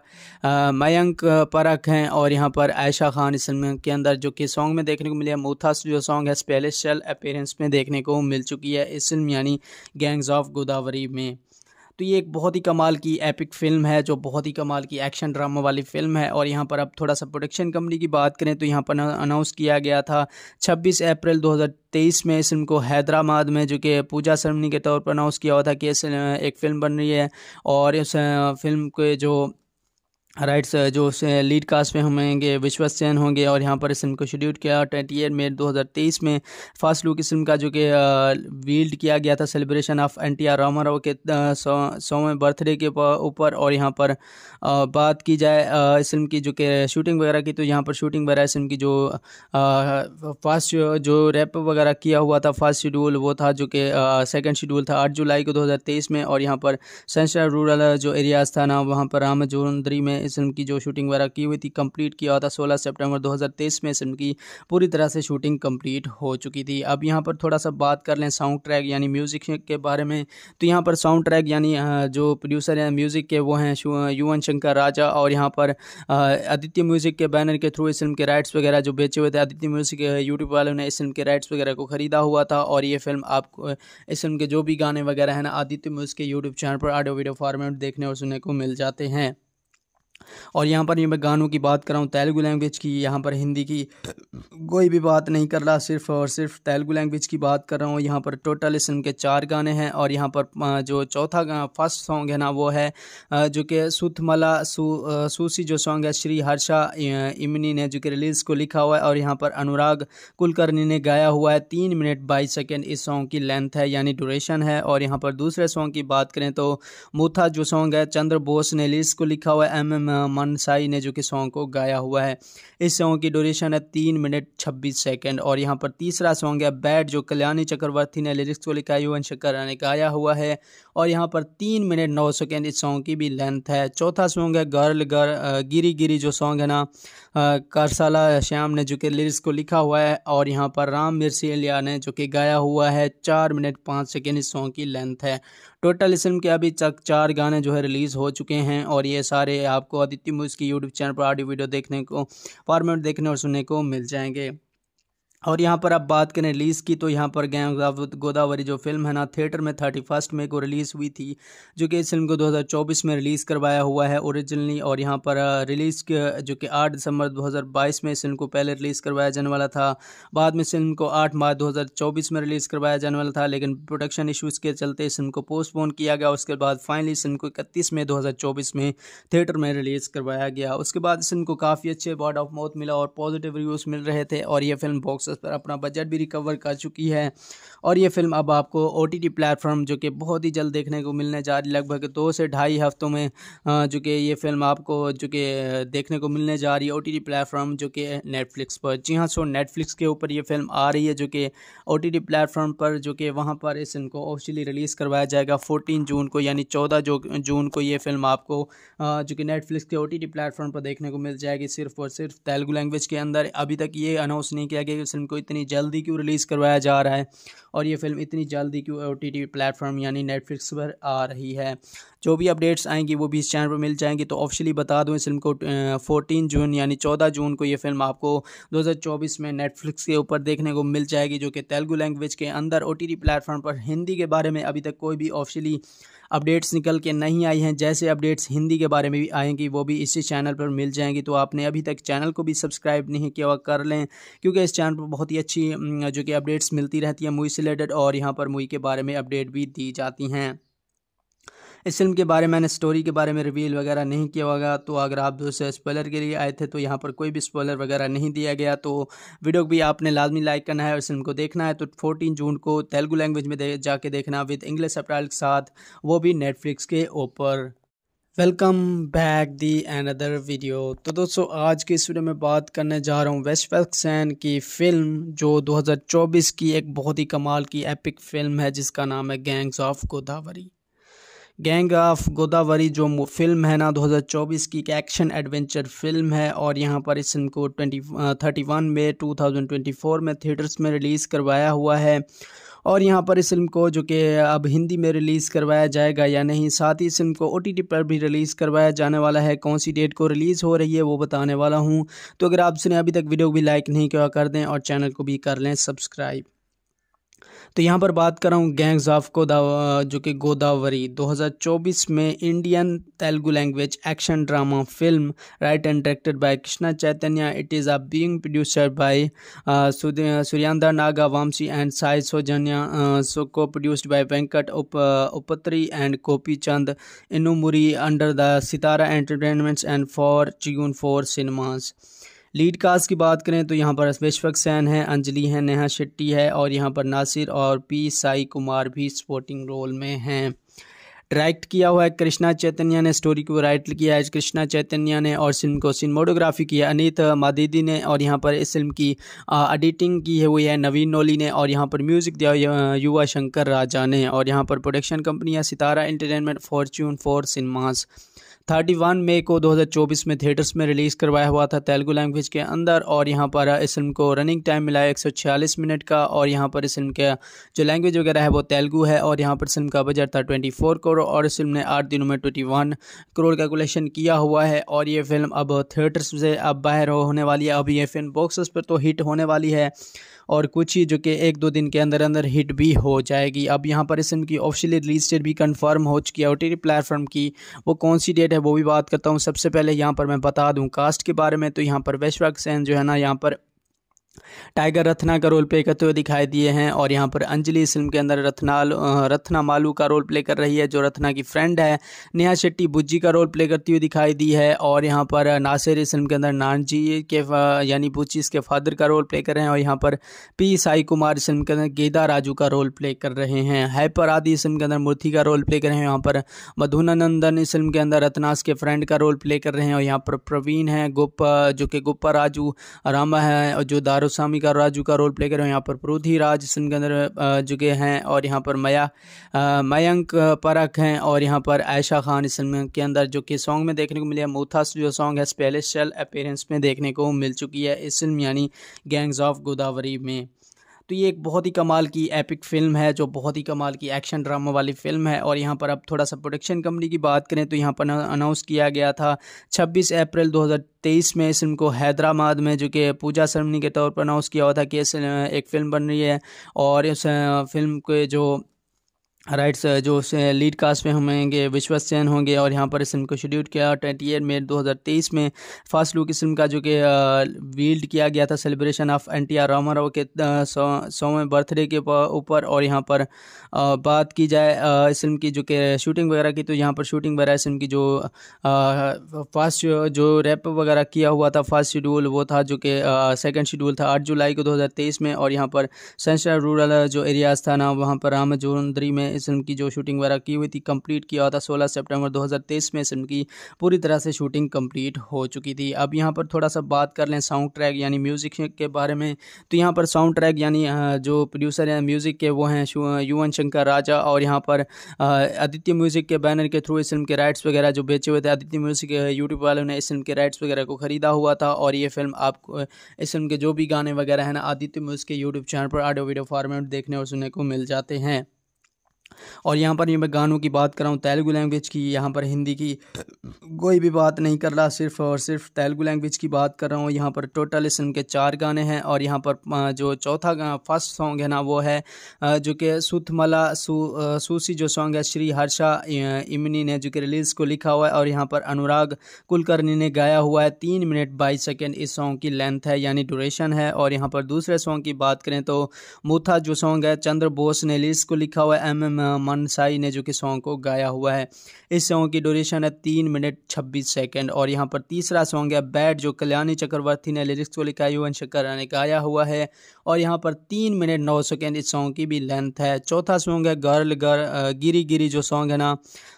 मयंक परख हैं और यहाँ पर आयशा खान इस फिल्म के अंदर जो कि सॉन्ग में देखने को मिले मोथास जो सॉन्ग है स्पेलिशल अपेयरेंस में देखने को मिल चुकी है इस फिल्म यानी गैंग्स ऑफ गोदावरी में तो ये एक बहुत ही कमाल की एपिक फिल्म है जो बहुत ही कमाल की एक्शन ड्रामा वाली फिल्म है और यहाँ पर अब थोड़ा सा प्रोडक्शन कंपनी की बात करें तो यहाँ पर अनाउंस किया गया था 26 अप्रैल 2023 में इस फिल्म को हैदराबाद में जो कि पूजा सरमनी के तौर पर अनाउंस किया हुआ था कि एक फिल्म बन रही है और इस फिल्म के जो राइट सर जो लीड कास्ट में होंगे विश्वास सेन होंगे और यहाँ पर इस फिल्म को शेड्यूल किया ट्वेंटी एट हज़ार तेईस में फास्ट लुक इस फिल्म का जो कि वील्ड किया गया था celebration of N T R Rama Rao के सौवें बर्थडे के ऊपर और यहाँ पर बात की जाए इस फिल्म की जो कि शूटिंग वगैरह की तो यहाँ पर शूटिंग वगैरह इस फिल्म की जो फास्ट जो रैप वगैरह किया हुआ था फास्ट शेड्यूल वो था जो कि सेकेंड शेड्यूल था आठ जुलाई को दो में और यहाँ पर सेंसर रूरल जो एरियाज़ था ना वहाँ पर रामजोंदरी में इस फिल्म की जो शूटिंग वगैरह की हुई थी कंप्लीट किया था सोलह सेप्टेम्बर दो में इस फिल्म की पूरी तरह से शूटिंग कंप्लीट हो चुकी थी अब यहाँ पर थोड़ा सा बात कर लें साउंड ट्रैक यानी म्यूज़िक के बारे में तो यहाँ पर साउंड ट्रैक यानी जो प्रोड्यूसर हैं म्यूज़िक के वो हैं युवन शंकर राजा और यहाँ पर आदित्य म्यूज़िक के बैनर के थ्रू इस फिल्म के राइट्स वगैरह जो बेचे हुए थे आदित्य म्यूज़िक यूट्यूब वालों ने इस फिल्म के राइट्स वगैरह को ख़रीदा हुआ था और ये फिल्म आपको इस फिल्म के जो भी गाने वगैरह हैं ना आदित्य म्यूज़िक के यूट्यूब चैनल पर ऑडियो वीडियो फॉर्मेट देखने और सुनने को मिल जाते हैं और यहाँ पर ये मैं गानों की बात कर रहा हूँ तेलुगु लैंग्वेज की यहाँ पर हिंदी की कोई भी बात नहीं कर रहा सिर्फ और सिर्फ तेलुगु लैंग्वेज की बात कर रहा हूँ यहाँ पर टोटल इस के चार गाने हैं और यहाँ पर जो चौथा फर्स्ट सॉन्ग है ना वो है जो कि सुथमला सु, सूसी जो सॉन्ग है श्री हर्षा इमनी ने जो कि रिलीज़ को लिखा हुआ है और यहाँ पर अनुराग कुलकर्णी ने गाया हुआ है तीन मिनट बाईस सेकेंड इस सॉन्ग की लेंथ है यानी ड्यूरेशन है और यहाँ पर दूसरे सॉन्ग की बात करें तो मूथा जो सॉन्ग है चंद्र बोस ने रिलीज को लिखा हुआ है एम एम मनसाई ने जो कि सॉन्ग को गाया हुआ है इस सॉन्ग की ड्यूरेशन है तीन मिनट छब्बीस सेकेंड और यहाँ पर तीसरा सॉन्ग है बैड जो कल्याणी चक्रवर्ती ने लिरिक्स को लिखा युवन शंकर ने गाया हुआ है और यहाँ पर तीन मिनट नौ सेकेंड इस सॉन्ग की भी लेंथ है चौथा सॉन्ग है गर्ल गर् गिरी गिरी जो सॉन्ग है ना करसाला श्याम ने जो कि लिरिक्स को लिखा हुआ है और यहाँ पर राम अलिया ने जो कि गाया हुआ है चार मिनट पाँच सेकेंड इस सॉन्ग की लेंथ है टोटल इस फिल्म के अभी तक चार गाने जो है रिलीज़ हो चुके हैं और ये सारे आपको आदित्य म्यूज़ की यूट्यूब चैनल पर ऑडियो वीडियो देखने को फॉर्मेट देखने और सुनने को मिल जाएंगे और यहाँ पर आप बात करें रिलीज़ की तो यहाँ पर गैंग गोदावरी जो फिल्म है ना थिएटर में थर्टी फर्स्ट मई को रिलीज़ हुई थी जो कि इस फिल्म को 2024 में रिलीज़ करवाया हुआ है ओरिजिनली और यहाँ पर रिलीज़ जो कि 8 दिसंबर 2022 में इस फिल्म को पहले रिलीज़ करवाया जाने वाला था बाद में इस फिल्म को 8 मार्च दो में रिलीज़ करवाया जाने वाला था लेकिन प्रोडक्शन इशूज़ के चलते इस फिल्म को पोस्टपोन किया गया उसके बाद फाइनली इस फिल्म को इकतीस मई दो में थिएटर में रिलीज़ करवाया गया उसके बाद इस फिल्म को काफ़ी अच्छे वर्ड ऑफ माउथ मिला और पॉजिटिव रिव्यूज़ मिल रहे थे और यह फिल्म बॉक्स प्रोसेस पर अपना बजट भी रिकवर कर चुकी है और ये फिल्म अब आपको ओ टी प्लेटफॉर्म जो कि बहुत ही जल्द देखने को मिलने जा रही लगभग दो से ढाई हफ्तों में जो कि ये फिल्म आपको जो कि देखने को मिलने जा रही है ओ टी प्लेटफॉर्म जो कि नेटफ्लिक्स पर जी हाँ सो नेटफ्लिक्स के ऊपर ये फिल्म आ रही है जो कि ओ टी प्लेटफॉर्म पर जो कि वहाँ पर इस इनको ऑफिशियली रिलीज़ करवाया जाएगा फोर्टीन जून को यानी चौदह जून को ये फिल्म आपको जो कि नेटफ्लिक्स के ओ टी प्लेटफॉर्म पर देखने को मिल जाएगी सिर्फ और सिर्फ तेलुगु लैंग्वेज के अंदर अभी तक ये अनाउंस नहीं किया गया कि फिल्म को इतनी जल्दी क्यों रिलीज़ करवाया जा रहा है और ये फिल्म इतनी जल्दी क्यों ओ टी प्लेटफॉर्म यानी नेटफ्लिक्स पर आ रही है जो भी अपडेट्स आएंगी वो भी इस चैनल पर मिल जाएंगी तो ऑफिशियली बता दूँ इस फिल्म को फोर्टीन जून यानी चौदह जून को ये फिल्म आपको 2024 में नेटफ्लिक्स के ऊपर देखने को मिल जाएगी जो कि तेलुगू लैंग्वेज के अंदर ओ प्लेटफॉर्म पर हिंदी के बारे में अभी तक कोई भी ऑफिशियली अपडेट्स निकल के नहीं आई हैं जैसे अपडेट्स हिंदी के बारे में भी आएंगी वो भी इसी चैनल पर मिल जाएंगी तो आपने अभी तक चैनल को भी सब्सक्राइब नहीं किया कर लें क्योंकि इस चैनल पर बहुत ही अच्छी जो कि अपडेट्स मिलती रहती हैं मूवी से रिलेटेड और यहाँ पर मूवी के बारे में अपडेट भी दी जाती हैं इस फिल्म के बारे में मैंने स्टोरी के बारे में रिवील वगैरह नहीं किया होगा तो अगर आप दूसरे स्पॉलर के लिए आए थे तो यहाँ पर कोई भी स्पॉलर वगैरह नहीं दिया गया तो वीडियो को भी आपने लाजमी लाइक करना है और फिल्म को देखना है तो फोर्टीन जून को तेलुगू लैंग्वेज में दे, जाके देखना विद इंग्लिश अप्रैल के साथ वो भी नेटफ्लिक्स के ऊपर welcome back the another video तो दोस्तों आज की इस वीडियो में बात करने जा रहा हूँ वेस्ट की फ़िल्म जो 2024 की एक बहुत ही कमाल की एपिक फिल्म है जिसका नाम है gangs of Godavari gang of Godavari जो फिल्म है ना 2024 की एक एक्शन एडवेंचर फिल्म है और यहाँ पर इस फिल्म को ट्वेंटी थर्टी वन में में थिएटर्स में रिलीज़ करवाया हुआ है और यहाँ पर इस फिल्म को जो कि अब हिंदी में रिलीज़ करवाया जाएगा या नहीं साथ ही इस फिल्म को ओ पर भी रिलीज़ करवाया जाने वाला है कौन सी डेट को रिलीज़ हो रही है वो बताने वाला हूँ तो अगर आपने अभी तक वीडियो को भी लाइक नहीं किया कर दें और चैनल को भी कर लें सब्सक्राइब तो यहाँ पर बात कर रहा हूँ गैंग्स ऑफ गोदा जो कि गोदावरी 2024 में Indian Telugu language action drama film right and directed by Krishna Chaitanya it is a being producer by सुरियांदा Naga Vamsi and Sai Soujanya so को प्रोड्यूस्ड बाय वेंकट उप उपत्री and Gopi Chand Innamuri under the Sitara entertainments and for चिगुन four cinemas lead cast की बात करें तो यहाँ पर अश्वेश्वक San है अंजलि है नेहा शेट्टी है और यहाँ पर नासिर और पी साई कुमार भी सपोर्टिंग रोल में हैं डायरेक्ट किया हुआ है कृष्णा चैतन्य ने स्टोरी को राइट किया है कृष्णा चैतन्य ने और फिल्म को सिनेमाटोग्राफी किया अनित मादीदी ने और यहाँ पर इस फिल्म की एडिटिंग की है हुई है नवीन नोली ने और यहाँ पर म्यूज़िक दिया युवा शंकर राजा ने और यहाँ पर प्रोडक्शन कंपनी है सितारा entertainment Fortune four cinemas thirty one मई को 2024 में थिएटर्स में रिलीज़ करवाया हुआ था तेलुगु लैंग्वेज के अंदर और यहाँ पर इस फिल्म को रनिंग टाइम मिला है एक मिनट का और यहाँ पर इस फिल्म का जो लैंग्वेज वगैरह है वो तेलुगु है और यहाँ पर फिल्म का बजट था ट्वेंटी करोड़ और इस फिल्म ने आठ दिनों में ट्वेंटी करोड़ का कलेक्शन किया हुआ है और ये फिल्म अब थिएटर्स से अब बाहर होने वाली है अब ये फिल्म बॉक्स पर तो हिट होने वाली है और कुछ ही जो कि एक दो दिन के अंदर अंदर हिट भी हो जाएगी अब यहाँ पर इस की ऑफिशियली रिलीज डेट भी कन्फर्म हो चुकी है ओ टी प्लेटफॉर्म की वो कौन सी डेट है वो भी बात करता हूँ सबसे पहले यहाँ पर मैं बता दूँ कास्ट के बारे में तो यहाँ पर वैश्वाक सेन जो है ना यहाँ पर टाइगर रत्ना का रोल प्ले करते हुए दिखाई दिए हैं और यहाँ पर अंजलि इस फिल्म के अंदर रत्ना रत्ना मालू का रोल प्ले कर रही है जो रत्ना की फ्रेंड है नेहा शेट्टी बुज्जी का रोल प्ले करती हुई दिखाई दी है और यहाँ पर नासिर इस फिल्म के अंदर नानजी के यानी बुच्ची इसके फादर का रोल प्ले कर रहे हैं और यहाँ पर पी साई कुमार इस फिल्म के अंदर गेदा राजू का रोल प्ले कर रहे हैं हैपर आदि इस फिल्म के अंदर मूर्ति का रोल प्ले कर रहे हैं यहाँ पर मधुना नंदन इस फिल्म के अंदर रत्नास के फ्रेंड का रोल प्ले कर रहे हैं और यहाँ पर प्रवीण है गुप्पा जो कि गुप्पा राजू रामा है और जो दार कारोसामी का राजू का रोल प्ले कर रहे हो यहाँ पर प्रोधी राज सिंगंदर जुगे हैं और यहाँ पर मया मयंक परख हैं और यहाँ पर आयशा खान इस के अंदर जो कि सॉन्ग में देखने को मिले मोथास जो सॉन्ग है स्पेलिशल अपेयरेंस में देखने को मिल चुकी है इस फिल्म यानी गैंग्स ऑफ गोदावरी में तो ये एक बहुत ही कमाल की एपिक फिल्म है जो बहुत ही कमाल की एक्शन ड्रामा वाली फिल्म है और यहाँ पर अब थोड़ा सा प्रोडक्शन कंपनी की बात करें तो यहाँ पर अनाउंस किया गया था 26 अप्रैल 2023 में इस फिल्म को हैदराबाद में जो कि पूजा सरमनी के तौर पर अनाउंस किया हुआ था कि एक फिल्म बन रही है और इस फिल्म के जो राइट सर जो लीड कास्ट में होंगे विश्वास सेन होंगे और यहाँ पर इस फिल्म को शेड्यूल किया ट्वेंटी एट मे दो हज़ार तेईस में फास्ट लुक इस फिल्म का जो कि वील्ड किया गया था celebration of N T R Rama Rao के सौवें बर्थडे के ऊपर और यहाँ पर बात की जाए इस फिल्म की जो कि शूटिंग वगैरह की तो यहाँ पर शूटिंग वगैरह इस फिल्म की जो फास्ट जो रैप वगैरह किया हुआ था फास्ट शेड्यूल वो था जो कि सेकेंड शेड्यूल था आठ जुलाई को दो हज़ार तेईस में और यहाँ पर सेंसर रूरल जो एरियाज़ था ना वहाँ पर रामजोंदरी में इस फिल्म की जो शूटिंग वगैरह की हुई थी कंप्लीट किया था सोलह सेप्टेम्बर दो में इस फिल्म की पूरी तरह से शूटिंग कंप्लीट हो चुकी थी अब यहाँ पर थोड़ा सा बात कर लें साउंड ट्रैक यानी म्यूज़िक के बारे में तो यहाँ पर साउंड ट्रैक यानी जो प्रोड्यूसर हैं म्यूज़िक के वो हैं युवन शंकर राजा और यहाँ पर आदित्य म्यूज़िक के बैनर के थ्रू इस फिल्म के राइट्स वगैरह जो बेचे हुए थे आदित्य म्यूज़िक यूट्यूब वालों ने इस फिल्म के राइट्स वगैरह को ख़रीदा हुआ था और ये फिल्म आपको इस फिल्म के जो भी गाने वगैरह हैं ना आदित्य म्यूज़िक के यूट्यूब चैनल पर ऑडियो वीडियो फॉर्मेट देखने और सुनने को मिल जाते हैं और यहाँ पर ये मैं गानों की बात कर रहा हूँ तेलुगु लैंग्वेज की यहाँ पर हिंदी की कोई भी बात नहीं कर रहा सिर्फ और सिर्फ तेलुगु लैंग्वेज की बात कर रहा हूँ यहाँ पर टोटल इस के चार गाने हैं और यहाँ पर जो चौथा फर्स्ट सॉन्ग है ना वो है जो कि सुथमला सूसी जो सॉन्ग है श्री हर्षा इमनी ने जो कि रिलीज़ को लिखा हुआ है और यहाँ पर अनुराग कुलकर्णी ने गाया हुआ है तीन मिनट बाईस सेकेंड इस सॉन्ग की लेंथ है यानी ड्यूरेशन है और यहाँ पर दूसरे सॉन्ग की बात करें तो मूथा जो सॉन्ग है चंद्र बोस ने रिलीज़ को लिखा हुआ है एम एम मनसाई ने जो कि सॉन्ग को गाया हुआ है इस सॉन्ग की ड्यूरेशन है तीन मिनट छब्बीस सेकेंड और यहाँ पर तीसरा सॉन्ग है बैड जो कल्याणी चक्रवर्ती ने लिरिक्स को लिखा युवन शंकर ने गाया हुआ है और यहाँ पर तीन मिनट नौ सेकेंड इस सॉन्ग की भी लेंथ है चौथा सॉन्ग है गर्ल गर्ल गिरी गिरी जो सॉन्ग है ना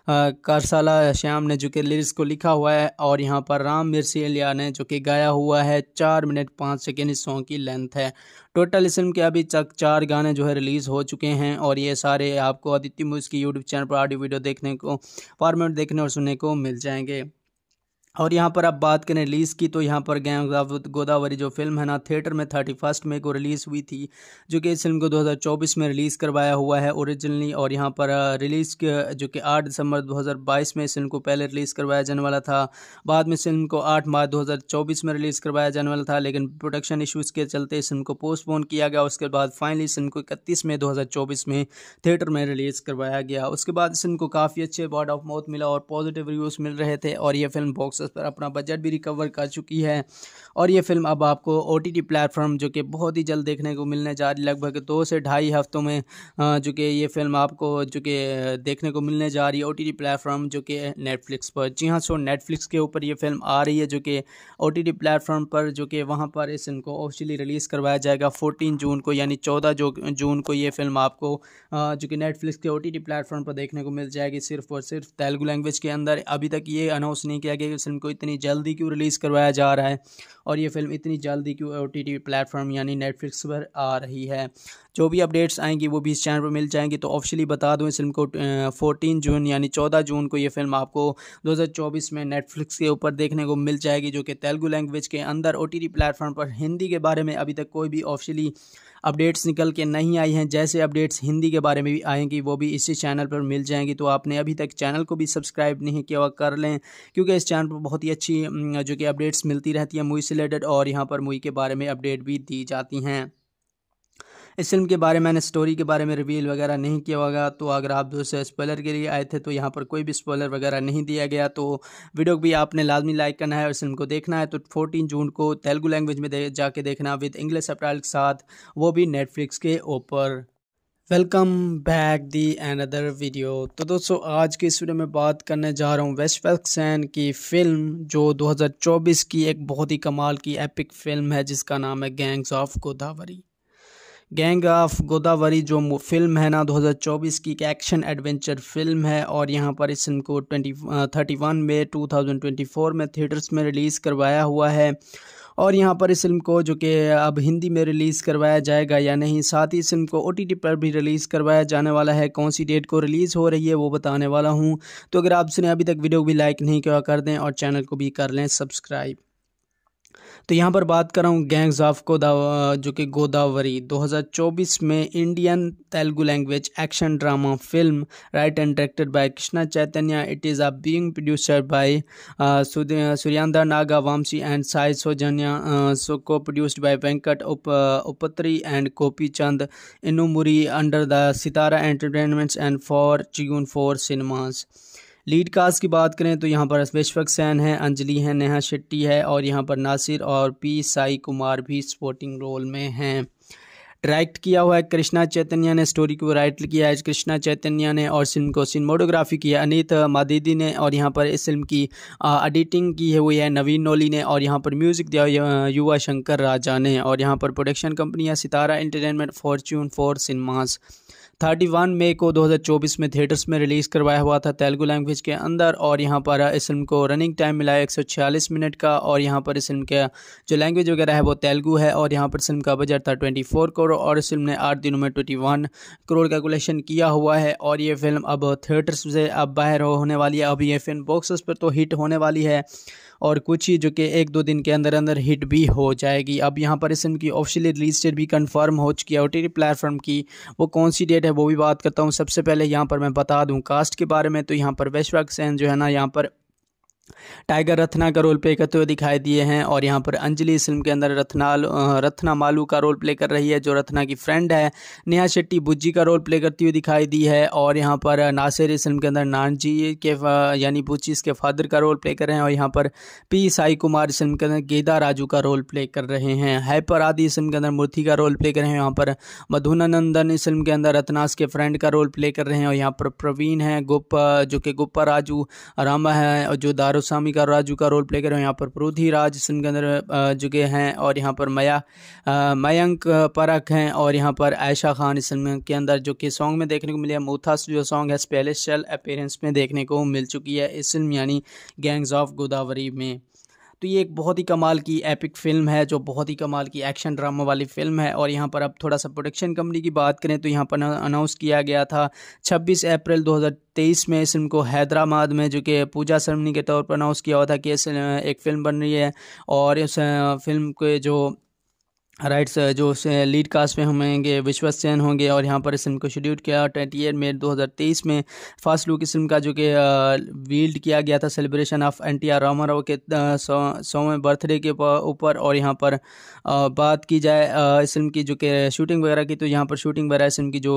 कारसाला श्याम ने जो कि लिरिक्स को लिखा हुआ है और यहाँ पर राम मिर्सिया ने जो कि गाया हुआ है चार मिनट पाँच सेकेंड इस सॉन्ग की लेंथ है टोटल इस फिल्म के अभी तक चार गाने जो है रिलीज़ हो चुके हैं और ये सारे आपको आदित्य म्यूज़ की यूट्यूब चैनल पर ऑडियो वीडियो देखने को फॉर्मेट देखने और सुनने को मिल जाएंगे और यहाँ पर आप बात करें रिलीज़ की तो यहाँ पर गोदावरी जो फिल्म है ना थिएटर में थर्टी फर्स्ट मई को रिलीज़ हुई थी जो कि इस फिल्म को 2024 में रिलीज़ करवाया हुआ है ओरिजिनली और यहाँ पर रिलीज़ जो कि 8 दिसंबर 2022 में इस फिल्म को पहले रिलीज़ करवाया जाने वाला था बाद में फिल्म को 8 मार्च दो में रिलीज़ करवाया जाने वाला था लेकिन प्रोडक्शन इशूज़ के चलते इस फिल्म को पोस्टपोन किया गया उसके बाद फाइनली इस फिल्म को इकतीस मई दो में थिएटर में रिलीज़ करवाया गया उसके बाद इस फिल्म को काफ़ी अच्छे वर्ड ऑफ माउथ मिला और पॉजिटिव रिव्यूज़ मिल रहे थे और यह फिल्म बॉक्स प्रोसेस पर अपना बजट भी रिकवर कर चुकी है और ये फिल्म अब आपको ओ टी प्लेटफॉर्म जो कि बहुत ही जल्द देखने को मिलने जा रही लगभग दो से ढाई हफ्तों में जो कि ये फिल्म आपको जो कि देखने को मिलने जा रही है ओ टी प्लेटफॉर्म जो कि नेटफ्लिक्स पर जी हाँ सो नेटफ्लिक्स के ऊपर ये फिल्म आ रही है जो कि ओ टी प्लेटफॉर्म पर जो कि वहाँ पर इस फिल्म को ऑफिशियली रिलीज़ करवाया जाएगा फोर्टीन जून को यानी चौदह जो जून को ये फिल्म आपको जो कि नेटफ्लिक्स के ओ टी प्लेटफॉर्म पर देखने को मिल जाएगी सिर्फ और सिर्फ तेलुगु लैंग्वेज के अंदर अभी तक ये अनाउंस नहीं किया गया कि फिल्म को इतनी जल्दी क्यों रिलीज़ करवाया जा रहा है और ये फिल्म इतनी जल्दी क्यों ओ टी प्लेटफॉर्म यानी नेटफ्लिक्स पर आ रही है जो भी अपडेट्स आएंगी वो भी इस चैनल पर मिल जाएंगी तो ऑफिशियली बता दूँ इस फिल्म को फोर्टीन जून यानी चौदह जून को ये फिल्म आपको 2024 में नेटफ्लिक्स के ऊपर देखने को मिल जाएगी जो कि तेलुगू लैंग्वेज के अंदर ओ प्लेटफॉर्म पर हिंदी के बारे में अभी तक कोई भी ऑफिशियली अपडेट्स निकल के नहीं आई हैं जैसे अपडेट्स हिंदी के बारे में भी आएंगी वो भी इसी चैनल पर मिल जाएंगी तो आपने अभी तक चैनल को भी सब्सक्राइब नहीं किया कर लें क्योंकि इस चैनल पर बहुत ही अच्छी जो कि अपडेट्स मिलती रहती हैं मूवी से रिलेटेड और यहाँ पर मूवी के बारे में अपडेट भी दी जाती हैं इस फिल्म के बारे में मैंने स्टोरी के बारे में रिवील वगैरह नहीं किया होगा तो अगर आप दोस्तों स्पॉलर के लिए आए थे तो यहाँ पर कोई भी स्पॉलर वगैरह नहीं दिया गया तो वीडियो को भी आपने लाजमी लाइक करना है और फिल्म को देखना है तो फोर्टीन जून को तेलुगू लैंग्वेज में दे, जाके देखना विद इंग्लिश अपराइल के साथ वो भी नेटफ्लिक्स के ऊपर welcome back the and other video तो दोस्तों आज की इस वीडियो में बात करने जा रहा हूँ वेस्ट वैक्सैन की फ़िल्म जो 2024 की एक बहुत ही कमाल की एपिक फिल्म है जिसका नाम है gangs of Godavari gang of Godavari जो फिल्म है ना 2024 की एक एक्शन एडवेंचर फिल्म है और यहाँ पर इस फिल्म को ट्वेंटी थर्टी वन में में थिएटर्स में रिलीज़ करवाया हुआ है और यहाँ पर इस फिल्म को जो कि अब हिंदी में रिलीज़ करवाया जाएगा या नहीं साथ ही इस फिल्म को ओ पर भी रिलीज़ करवाया जाने वाला है कौन सी डेट को रिलीज़ हो रही है वो बताने वाला हूँ तो अगर आपने अभी तक वीडियो को भी लाइक नहीं किया कर दें और चैनल को भी कर लें सब्सक्राइब तो यहाँ पर बात कर रहा हूँ गैंग्स ऑफ गोदावा जो कि गोदावरी 2024 में Indian Telugu language action drama film right and directed by Krishna Chaitanya it is a being producer by सुरियांदा Naga Vamsi and Sai Soujanya so को प्रोड्यूस्ड बाय वेंकट उप उपत्री and copy Chand Innamuri under the Sitara entertainments and for चिगुन four cinemas lead cast की बात करें तो यहाँ पर अश्वेश्वक San है अंजलि है नेहा शेट्टी है और यहाँ पर नासिर और पी साई कुमार भी सपोर्टिंग रोल में हैं डायरेक्ट किया हुआ है कृष्णा चैतन्य ने स्टोरी को राइट किया है कृष्णा चैतन्य ने और फिल्म को सिनेमाटोग्राफी किया अनित मादीदी ने और यहाँ पर इस फिल्म की एडिटिंग की है हुई है नवीन नोली ने और यहाँ पर म्यूज़िक दिया युवा शंकर राजा ने और यहाँ पर प्रोडक्शन कंपनी है सितारा entertainment Fortune four cinemas thirty one मई को 2024 में थिएटर्स में रिलीज़ करवाया हुआ था तेलुगू लैंग्वेज के अंदर और यहाँ पर इस फिल्म को रनिंग टाइम मिला है एक मिनट का और यहाँ पर इस फिल्म का जो लैंग्वेज वगैरह है वो तेलुगू है और यहाँ पर फिल्म का बजट था ट्वेंटी करोड़ और इस फिल्म ने आठ दिनों में ट्वेंटी करोड़ का कलेक्शन किया हुआ है और ये फिल्म अब थिएटर्स से अब बाहर होने वाली है अब ये फिल्म बॉक्सेस पर तो हिट होने वाली है और कुछ ही जो कि एक दो दिन के अंदर अंदर हिट भी हो जाएगी अब यहाँ पर इस की ऑफिशियली रिलीज डेट भी कन्फर्म हो चुकी है ओ टी प्लेटफॉर्म की वो कौन सी डेट है वो भी बात करता हूँ सबसे पहले यहाँ पर मैं बता दूँ कास्ट के बारे में तो यहाँ पर वैश्वाक सेन जो है ना यहाँ पर टाइगर रत्ना का रोल प्ले करते हुए दिखाई दिए हैं और यहाँ पर अंजलि इस फिल्म के अंदर रत्ना रत्ना मालू का रोल प्ले कर रही है जो रत्ना की फ्रेंड है नेहा शेट्टी बुज्जी का रोल प्ले करती हुई दिखाई दी है और यहाँ पर नासिर इस फिल्म के अंदर नानजी के यानी बुच्ची इसके फादर का रोल प्ले कर रहे हैं और यहाँ पर पी साई कुमार इस फिल्म के अंदर गेदा राजू का रोल प्ले कर रहे हैं हैपर आदि इस फिल्म के अंदर मूर्ति का रोल प्ले कर रहे हैं यहाँ पर मधुना नंदन इस फिल्म के अंदर रत्नास के फ्रेंड का रोल प्ले कर रहे हैं और यहाँ पर प्रवीण है गुप्पा जो कि गुप्पा राजू रामा है और जो दारुस का राजू का रोल प्ले कर रहे यहाँ पर प्रोधी राज सिंगर जुगे हैं और यहाँ पर मया मयंक परख हैं और यहाँ पर आयशा खान इस के अंदर जो कि सॉन्ग में देखने को मिले मोथास जो सॉन्ग है स्पेलिशल अपेयरेंस में देखने को मिल चुकी है इस फिल्म यानी गैंग्स ऑफ गोदावरी में तो ये एक बहुत ही कमाल की एपिक फिल्म है जो बहुत ही कमाल की एक्शन ड्रामा वाली फिल्म है और यहाँ पर अब थोड़ा सा प्रोडक्शन कंपनी की बात करें तो यहाँ पर अनाउंस किया गया था 26 अप्रैल 2023 में इस फिल्म को हैदराबाद में जो कि पूजा सरमनी के तौर पर अनाउंस किया हुआ था कि एक फिल्म बन रही है और इस फिल्म के जो राइट सर जो लीड कास्ट में होंगे विश्वास सेन होंगे और यहाँ पर इस फिल्म को शेड्यूल किया ट्वेंटी एट मे दो हज़ार तेईस में फास्ट लुक इस फिल्म का जो कि वील्ड किया गया था celebration of N T R Rama Rao के सौवें बर्थडे के ऊपर और यहाँ पर आ, बात की जाए इस फिल्म की जो कि शूटिंग वगैरह की तो यहाँ पर शूटिंग वगैरह इस फिल्म की जो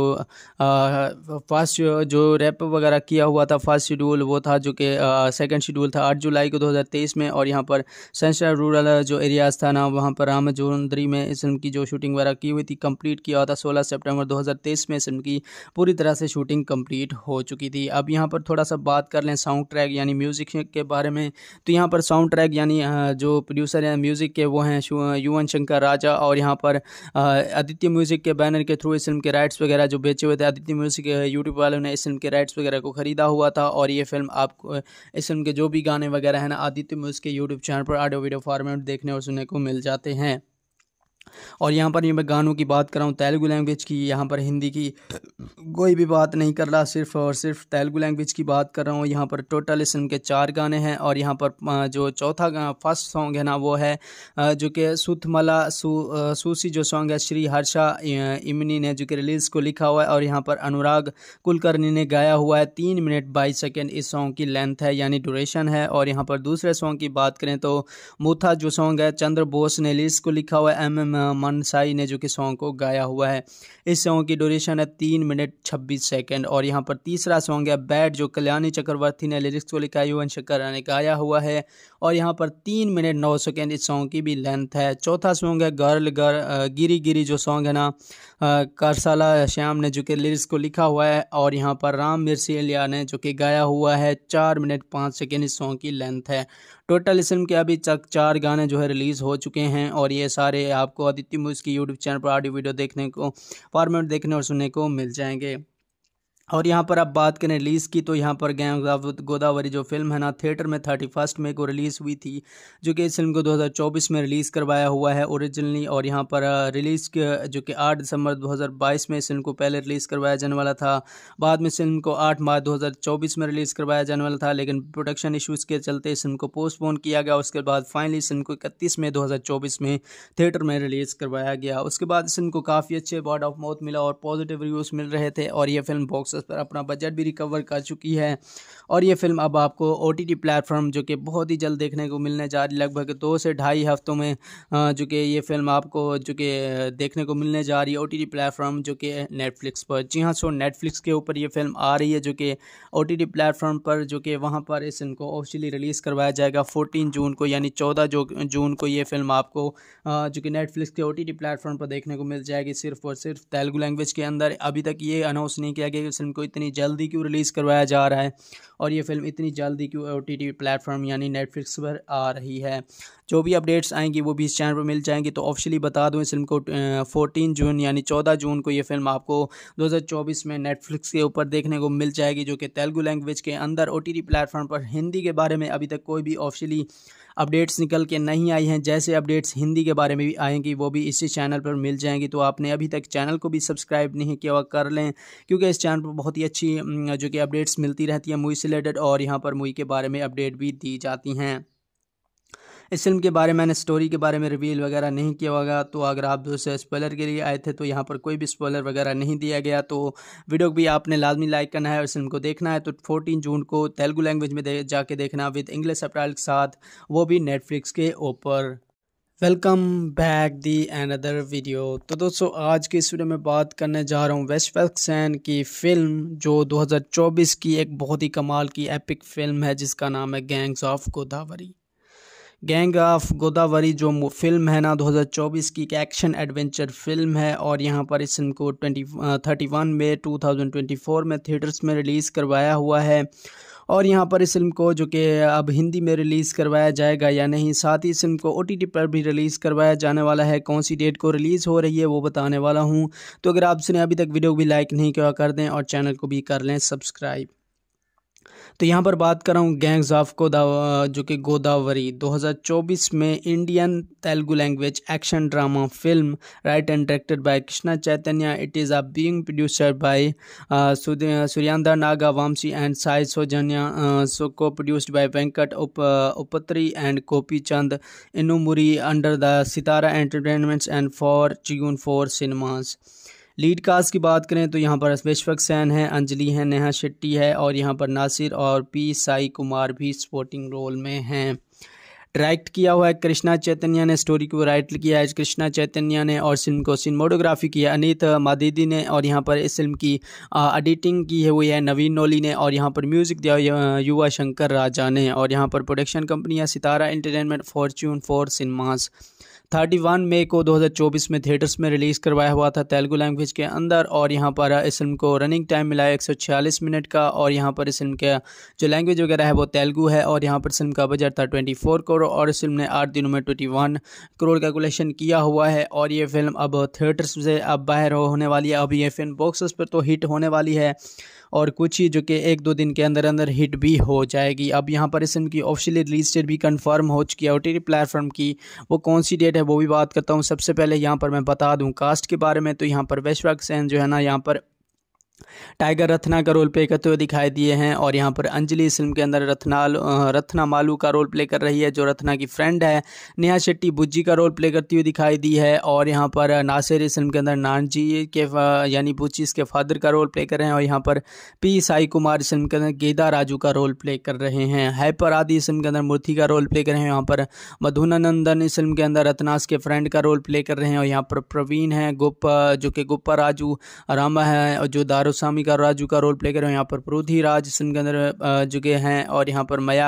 फास्ट जो रैप वगैरह किया हुआ था फास्ट शेड्यूल वो था जो कि सेकेंड शेड्यूल था आठ जुलाई को दो हज़ार तेईस में और यहाँ पर सेंसर रूरल जो एरियाज था ना वहाँ पर रामजोंदरी में इस फिल्म की जो शूटिंग वगैरह की हुई थी कंप्लीट किया था सोलह सितंबर 2023 में इस फिल्म की पूरी तरह से शूटिंग कंप्लीट हो चुकी थी अब यहाँ पर थोड़ा सा बात कर लें साउंड ट्रैक यानी म्यूज़िक के बारे में तो यहाँ पर साउंड ट्रैक यानी जो प्रोड्यूसर हैं म्यूज़िक के वो हैं यूवन शंकर राजा और यहाँ पर आदित्य म्यूज़िक के बैनर के थ्रू इस फिल्म के राइट्स वगैरह जो बेचे हुए थे आदित्य म्यूज़िक यूट्यूब वालों ने इस फिल्म के राइट्स वगैरह को ख़रीदा हुआ था और ये फिल्म आपको इस फिल्म के जो भी गाने वगैरह हैं ना आदित्य म्यूज़िक के यूट्यूब चैनल पर ऑडियो वीडियो फॉर्मेट देखने और सुनने को मिल जाते हैं और यहाँ पर ये मैं गानों की बात कर रहा हूँ तेलुगू लैंग्वेज की यहाँ पर हिंदी की कोई भी बात नहीं कर रहा सिर्फ और सिर्फ तेलुगू लैंग्वेज की बात कर रहा हूँ यहाँ पर टोटल इस के चार गाने हैं और यहाँ पर जो चौथा फर्स्ट सॉन्ग है ना वो है जो कि सुथमला सूसी जो सॉन्ग है श्री हर्षा इमनी ने जो कि रिलीज़ को लिखा हुआ है और यहाँ पर अनुराग कुलकर्णी ने गाया हुआ है तीन मिनट बाईस सेकेंड इस सॉन्ग की लेंथ है यानी ड्यूरेशन है और यहाँ पर दूसरे सॉन्ग की बात करें तो मूथा जो सॉन्ग है चंद्र बोस ने रिलीज को लिखा हुआ है एम एम मनसाई ने जो कि सॉन्ग को गाया हुआ है इस सॉन्ग की ड्यूरेशन है तीन मिनट छब्बीस सेकेंड और यहाँ पर तीसरा सॉन्ग है बैड जो कल्याणी चक्रवर्ती ने लिरिक्स को लिखा युवन शंकर ने गाया हुआ है और यहाँ पर तीन मिनट नौ सेकेंड इस सॉन्ग की भी लेंथ है चौथा सॉन्ग है गर्ल गर् गिरी गिरी जो सॉन्ग है ना करसाला श्याम ने जो कि लिरिक्स को लिखा हुआ है और यहाँ पर राम मिर्सिया ने जो कि गाया हुआ है चार मिनट पाँच सेकेंड इस सॉन्ग की लेंथ है टोटल इस के अभी तक चार गाने जो है रिलीज़ हो चुके हैं और ये सारे आपको आदित्य म्यूज़ की यूट्यूब चैनल पर ऑडियो वीडियो देखने को फॉर्मेट देखने और सुनने को मिल जाएंगे और यहाँ पर आप बात करें रिलीज़ की तो यहाँ पर गैंग गोदावरी जो फिल्म है ना थिएटर में थर्टी फर्स्ट मई को रिलीज़ हुई थी जो कि इस फिल्म को 2024 में रिलीज़ करवाया हुआ है ओरिजिनली और यहाँ पर रिलीज़ जो कि 8 दिसंबर 2022 में इस फिल्म को पहले रिलीज़ करवाया जाने वाला था बाद में इस फिल्म को आठ मार्च चौबीस में रिलीज़ करवाया जाने वाला था लेकिन प्रोडक्शन इशूज़ के चलते इस फिल्म को पोस्टपोन किया गया उसके बाद फाइनली इस फिल्म को इकतीस मई दो में थिएटर में रिलीज़ करवाया गया उसके बाद इस फिल्म को काफ़ी अच्छे वर्ड ऑफ माउथ मिला और पॉजिटिव रिव्यूज़ मिल रहे थे और यह फिल्म बॉक्स सक्सेस पर अपना बजट भी रिकवर कर चुकी है और ये फिल्म अब आपको ओ टी प्लेटफॉर्म जो कि बहुत ही जल्द देखने को मिलने जा रही लगभग दो से ढाई हफ्तों में जो कि ये फिल्म आपको जो कि देखने को मिलने जा रही है ओ टी प्लेटफॉर्म जो कि नेटफ्लिक्स पर जी हाँ सो नेटफ्लिक्स के ऊपर ये फिल्म आ रही है जो कि ओ टी टी प्लेटफॉर्म पर जो कि वहाँ पर इस फिल्म को ऑफिशियली रिलीज़ करवाया जाएगा फोर्टीन जून को यानी चौदह जो जून को ये फिल्म आपको जो कि नेटफ्लिक्स के ओ टी प्लेटफॉर्म पर देखने को मिल जाएगी सिर्फ और सिर्फ तेलुगु लैंग्वेज के अंदर अभी तक ये अनाउंस नहीं किया गया कि फिल्म को इतनी जल्दी क्यों रिलीज़ करवाया जा रहा है और ये फिल्म इतनी जल्दी क्यों ओ टी प्लेटफॉर्म यानी नेटफ्लिक्स पर आ रही है जो भी अपडेट्स आएंगी वो भी इस चैनल पर मिल जाएंगी तो ऑफिशियली बता दूँ इस फिल्म को फोर्टीन जून यानी चौदह जून को ये फिल्म आपको दो में नेटफ्लिक्स के ऊपर देखने को मिल जाएगी जो कि तेलुगू लैंग्वेज के अंदर ओ टी प्लेटफॉर्म पर हिंदी के बारे में अभी तक कोई भी ऑफिशियली अपडेट्स निकल के नहीं आई हैं जैसे अपडेट्स हिंदी के बारे में भी आएंगी वो भी इसी चैनल पर मिल जाएंगी तो आपने अभी तक चैनल को भी सब्सक्राइब नहीं किया कर लें क्योंकि इस चैनल पर बहुत ही अच्छी जो कि अपडेट्स मिलती रहती हैं मूवी से रिलेटेड और यहाँ पर मूवी के बारे में अपडेट भी दी जाती हैं इस फिल्म के बारे में मैंने स्टोरी के बारे में रिवील वगैरह नहीं किया होगा तो अगर आप दूसरे स्पॉलर के लिए आए थे तो यहाँ पर कोई भी स्पॉलर वगैरह नहीं दिया गया तो वीडियो को भी आपने लाजमी लाइक करना है और फिल्म को देखना है तो फोर्टीन जून को तेलुगू लैंग्वेज में दे, जाके देखना विद इंग्लिश अप्रैल के साथ वो भी नेटफ्लिक्स के ऊपर welcome back the and other video तो दोस्तों आज की इस वीडियो में बात करने जा रहा हूँ वेस्ट फैक्सैन की फ़िल्म जो 2024 की एक बहुत ही कमाल की एपिक फिल्म है जिसका नाम है gangs of Godavari gang of Godavari जो फिल्म है ना 2024 की एक एक्शन एडवेंचर फिल्म है और यहाँ पर इस फिल्म को ट्वेंटी थर्टी वन में 2024 में थिएटर्स में रिलीज़ करवाया हुआ है और यहाँ पर इस फिल्म को जो कि अब हिंदी में रिलीज़ करवाया जाएगा या नहीं साथ ही इस फिल्म को ओ पर भी रिलीज़ करवाया जाने वाला है कौन सी डेट को रिलीज़ हो रही है वो बताने वाला हूँ तो अगर आपने अभी तक वीडियो को भी लाइक नहीं किया कर दें और चैनल को भी कर लें सब्सक्राइब तो यहाँ पर बात कर रहा हूँ गैंग्स ऑफ गोदावा जो कि गोदावरी 2024 में Indian Telugu language action drama film right and directed by Krishna Chaitanya it is a being producer by सूर्यांदा Naga Vamsi and Sai Soujanya so को प्रोड्यूस्ड बाय वेंकट उप उपत्री and Gopi Chand Innamuri under the Sitara entertainments and for चिगून four cinemas lead cast की बात करें तो यहाँ पर अश्वेश्वक San है अंजलि है नेहा शेट्टी है और यहाँ पर नासिर और पी साई कुमार भी सपोर्टिंग रोल में हैं डायरेक्ट किया हुआ है कृष्णा चैतन्य ने स्टोरी को राइट किया है कृष्णा चैतन्य ने और फिल्म को सिनेमाटोग्राफी किया अनित मादिदी ने और यहाँ पर इस फिल्म की एडिटिंग की हुई है नवीन नोली ने और यहाँ पर म्यूज़िक दिया युवा शंकर राजा ने और यहाँ पर प्रोडक्शन कंपनी है सितारा entertainment Fortune four cinemas thirty one मई को 2024 में थिएटर्स में रिलीज़ करवाया हुआ था तेलुगु लैंग्वेज के अंदर और यहाँ पर इस फिल्म को रनिंग टाइम मिला है एक मिनट का और यहाँ पर इस फिल्म का जो लैंग्वेज वगैरह है वो तेलुगु है और यहाँ पर फिल्म का बजट था ट्वेंटी करोड़ और इस फिल्म ने आठ दिनों में ट्वेंटी करोड़ का कलेक्शन किया हुआ है और ये फिल्म अब थिएटर्स से अब बाहर होने वाली है अब ये फिल्म बॉक्सेस पर तो हिट होने वाली है और कुछ ही जो कि एक दो दिन के अंदर अंदर हिट भी हो जाएगी अब यहाँ पर इसकी की ऑफिशियली रिलीज डेट भी कन्फर्म हो चुकी है ओ टी प्लेटफॉर्म की वो कौन सी डेट है वो भी बात करता हूँ सबसे पहले यहाँ पर मैं बता दूँ कास्ट के बारे में तो यहाँ पर वैश्वाक सेन जो है ना यहाँ पर टाइगर रत्ना का रोल प्ले करते हुए दिखाई दिए हैं और यहाँ पर अंजलि फिल्म के अंदर रत्ना रत्ना मालू का रोल प्ले कर रही है जो रत्ना की फ्रेंड है नेहा शेट्टी बुज्जी का रोल प्ले करती हुई दिखाई दी है और यहाँ पर नासिर फिल्म के अंदर नानजी के यानी बुच्ची इसके फादर का रोल प्ले कर रहे हैं और यहाँ पर पी साई कुमार फिल्म के अंदर गेदा राजू का रोल प्ले कर रहे हैं हैपर आदि फिल्म के अंदर मूर्ति का रोल प्ले कर रहे हैं यहाँ पर मधुना नंदन फिल्म के अंदर रत्नास के फ्रेंड का रोल प्ले कर रहे हैं और यहाँ पर प्रवीण है गुप्पा जो कि गुप्पा राजू रामा है और जो दार रुसामी का राजू का रोल प्ले कर रहे हो यहाँ पर प्रोधी राज सिंह जुगे हैं और यहाँ पर मया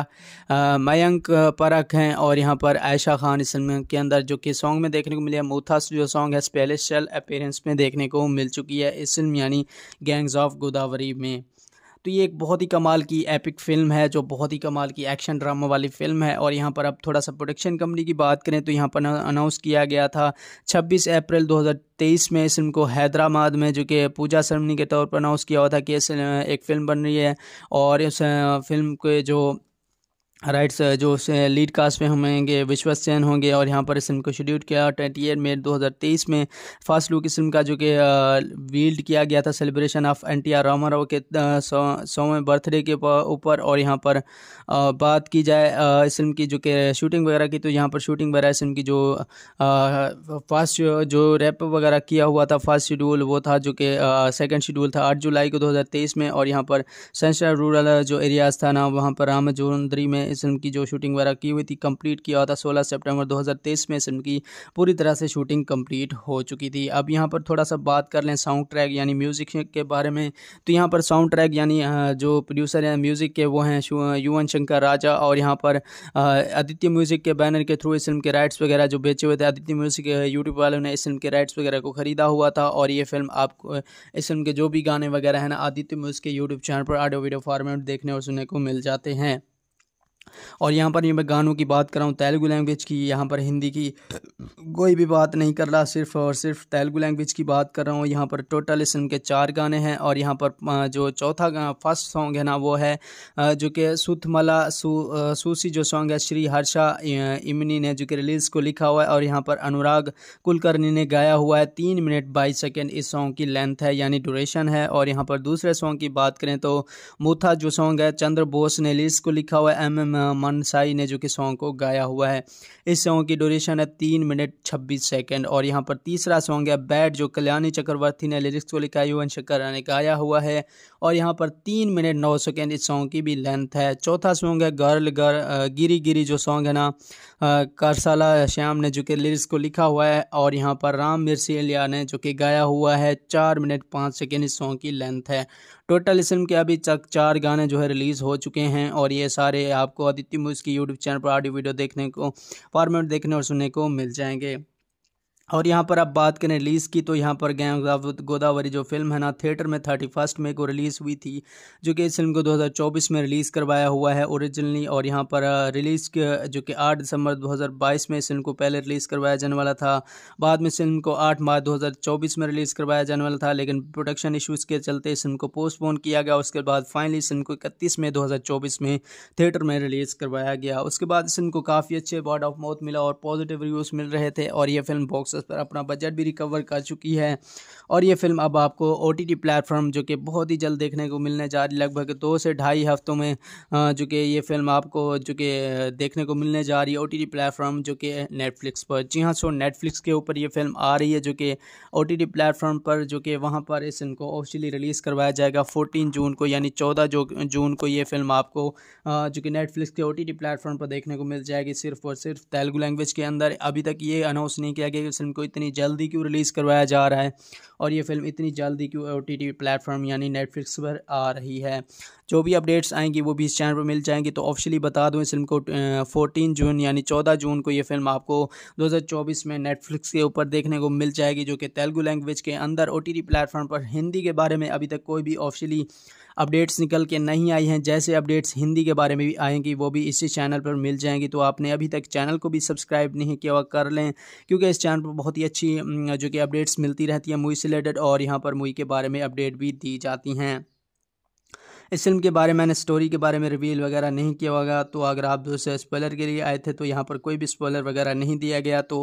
मयंक परख हैं और यहाँ पर आयशा खान इस फिल्म के अंदर जो कि सॉन्ग में देखने को मिला मोथास जो सॉन्ग है स्पेलिशल अपेयरेंस में देखने को मिल चुकी है इस फिल्म यानी गैंग्स ऑफ गोदावरी में तो ये एक बहुत ही कमाल की एपिक फिल्म है जो बहुत ही कमाल की एक्शन ड्रामा वाली फिल्म है और यहाँ पर अब थोड़ा सा प्रोडक्शन कंपनी की बात करें तो यहाँ पर अनाउंस किया गया था 26 अप्रैल 2023 में इस फिल्म को हैदराबाद में जो कि पूजा सरमनी के तौर पर अनाउंस किया हुआ था कि एक फिल्म बन रही है और इस फिल्म के जो राइट सर जो लीड कास्ट में होंगे विश्वास सेन होंगे और यहाँ पर इस फिल्म को शेड्यूल किया ट्वेंटी एट हज़ार तेईस में फास्ट लुक इस फिल्म का जो कि वील्ड किया गया था celebration of N T R Rama Rao के सौवें बर्थडे के ऊपर और यहाँ पर बात की जाए इस फिल्म की जो कि शूटिंग वगैरह की तो यहाँ पर शूटिंग वगैरह इस फिल्म की जो फास्ट जो रैप वगैरह किया हुआ था फर्स्ट शेड्यूल वो था जो कि सेकेंड शेड्यूल था आठ जुलाई को दो में और यहाँ पर सेंसर रूरल जो एरियाज था ना वहाँ पर रामजोंदरी में इस फिल्म की जो शूटिंग वगैरह की हुई थी कंप्लीट किया था सोलह सेप्टेम्बर दो में इस फिल्म की पूरी तरह से शूटिंग कंप्लीट हो चुकी थी अब यहाँ पर थोड़ा सा बात कर लें साउंड ट्रैक यानी म्यूज़िक के बारे में तो यहाँ पर साउंड ट्रैक यानी जो प्रोड्यूसर हैं म्यूज़िक के वो हैं युवन शंकर राजा और यहाँ पर आदित्य म्यूज़िक के बैनर के थ्रू इस फिल्म के राइट्स वगैरह जो बेचे हुए थे आदित्य म्यूज़िक यूट्यूब वालों ने इस फिल्म के राइट्स वगैरह को ख़रीदा हुआ था और ये फिल्म आपको इस फिल्म के जो भी गाने वगैरह हैं ना आदित्य म्यूज़िक के यूट्यूब चैनल पर ऑडियो वीडियो फॉर्मेट देखने और सुनने को मिल जाते हैं और यहाँ पर ये मैं गानों की बात कर रहा हूँ तेलुगु लैंग्वेज की यहाँ पर हिंदी की कोई भी बात नहीं कर रहा सिर्फ और सिर्फ तेलुगु लैंग्वेज की बात कर रहा हूँ यहाँ पर टोटल इस के चार गाने हैं और यहाँ पर जो चौथा फर्स्ट सॉन्ग है ना वो है जो कि सुथमला सूसी जो सॉन्ग है श्री हर्षा इमनी ने जो कि रिलीज़ को लिखा हुआ है और यहाँ पर अनुराग कुलकर्णी ने गाया हुआ है तीन मिनट बाईस सेकेंड इस सॉन्ग की लेंथ है यानी ड्यूरेशन है और यहाँ पर दूसरे सॉन्ग की बात करें तो मूथा जो सॉन्ग है चंद्र बोस ने रिलीज़ को लिखा हुआ है एम एम मनसाई ने जो कि सॉन्ग को गाया हुआ है इस सॉन्ग की ड्यूरेशन है तीन मिनट छब्बीस सेकेंड और यहाँ पर तीसरा सॉन्ग है बैड जो कल्याणी चक्रवर्ती ने लिरिक्स को लिखा युवन शंकर ने गाया हुआ है और यहाँ पर तीन मिनट नौ सेकेंड इस सॉन्ग की भी लेंथ है चौथा सॉन्ग है गर्ल गर्ल गिरी गिरी जो सॉन्ग है ना कारसाला श्याम ने जो कि लिरिक्स को लिखा हुआ है और यहाँ पर राम मिर्सिलिया ने जो कि गाया हुआ है चार मिनट पाँच सेकेंड इस सॉन्ग की लेंथ है टोटल इस फिल्म के अभी तक चार गाने जो है रिलीज़ हो चुके हैं और ये सारे आपको आदित्य मूज की यूट्यूब चैनल पर ऑडियो वीडियो देखने को फॉर्मेट देखने और सुनने को मिल जाएंगे और यहाँ पर आप बात करें रिलीज़ की तो यहाँ पर गैंग गोदावरी जो फिल्म है ना थिएटर में थर्टी फर्स्ट मई को रिलीज़ हुई थी जो कि इस फिल्म को 2024 में रिलीज़ करवाया हुआ है ओरिजिनली और यहाँ पर रिलीज़ जो कि 8 दिसंबर 2022 में इस फिल्म को पहले रिलीज़ करवाया जाने वाला था बाद में फिल्म को आठ मार्च दो में रिलीज़ करवाया जाने वाला था लेकिन प्रोडक्शन इशूज़ के चलते इस फिल्म को पोस्टपोन किया गया उसके बाद फाइनली इस फिल्म को इकतीस मई दो में थिएटर में रिलीज़ करवाया गया उसके बाद इस फिल्म को काफ़ी अच्छे वर्ड ऑफ माउथ मिला और पॉजिटिव रिव्यूज़ मिल रहे थे और यह फिल्म बॉक्स पर अपना बजट भी रिकवर कर चुकी है और ये फिल्म अब आपको ओ टी प्लेटफॉर्म जो कि बहुत ही जल्द देखने को मिलने जा रही लगभग दो से ढाई हफ्तों में जो कि ये फिल्म आपको जो कि देखने को मिलने जा रही है ओ टी प्लेटफॉर्म जो कि नेटफ्लिक्स पर जी हाँ सो नेटफ्लिक्स के ऊपर ये फिल्म आ रही है जो कि ओ टी प्लेटफॉर्म पर जो कि वहाँ पर इस फिल्म को ऑफिशियली रिलीज़ करवाया जाएगा फोर्टीन जून को यानी चौदह जून को ये फिल्म आपको जो कि नेटफ्लिक्स के ओ टी प्लेटफॉर्म पर देखने को मिल जाएगी सिर्फ और सिर्फ तेलुगु लैंग्वेज के अंदर अभी तक ये अनाउंस नहीं किया गया कि फिल्म को इतनी जल्दी क्यों रिलीज़ करवाया जा रहा है और ये फिल्म इतनी जल्दी क्यों ओ टी प्लेटफॉर्म यानी नेटफ्लिक्स पर आ रही है जो भी अपडेट्स आएंगी वो भी इस चैनल पर मिल जाएंगी तो ऑफिशियली बता दूँ इस फिल्म को फोर्टीन जून यानी चौदह जून को ये फिल्म आपको दो में नेटफ्लिक्स के ऊपर देखने को मिल जाएगी जो कि तेलुगू लैंग्वेज के अंदर ओ प्लेटफॉर्म पर हिंदी के बारे में अभी तक कोई भी ऑफिशियली अपडेट्स निकल के नहीं आई हैं जैसे अपडेट्स हिंदी के बारे में भी आएंगी वो भी इसी चैनल पर मिल जाएंगी तो आपने अभी तक चैनल को भी सब्सक्राइब नहीं किया कर लें क्योंकि इस चैनल पर बहुत ही अच्छी जो कि अपडेट्स मिलती रहती है मूवी से रिलेटेड और यहाँ पर मूवी के बारे में अपडेट भी दी जाती हैं इस फिल्म के बारे में मैंने स्टोरी के बारे में रिवील वगैरह नहीं किया होगा तो अगर आप दोस्तों स्पॉलर के लिए आए थे तो यहाँ पर कोई भी स्पॉलर वगैरह नहीं दिया गया तो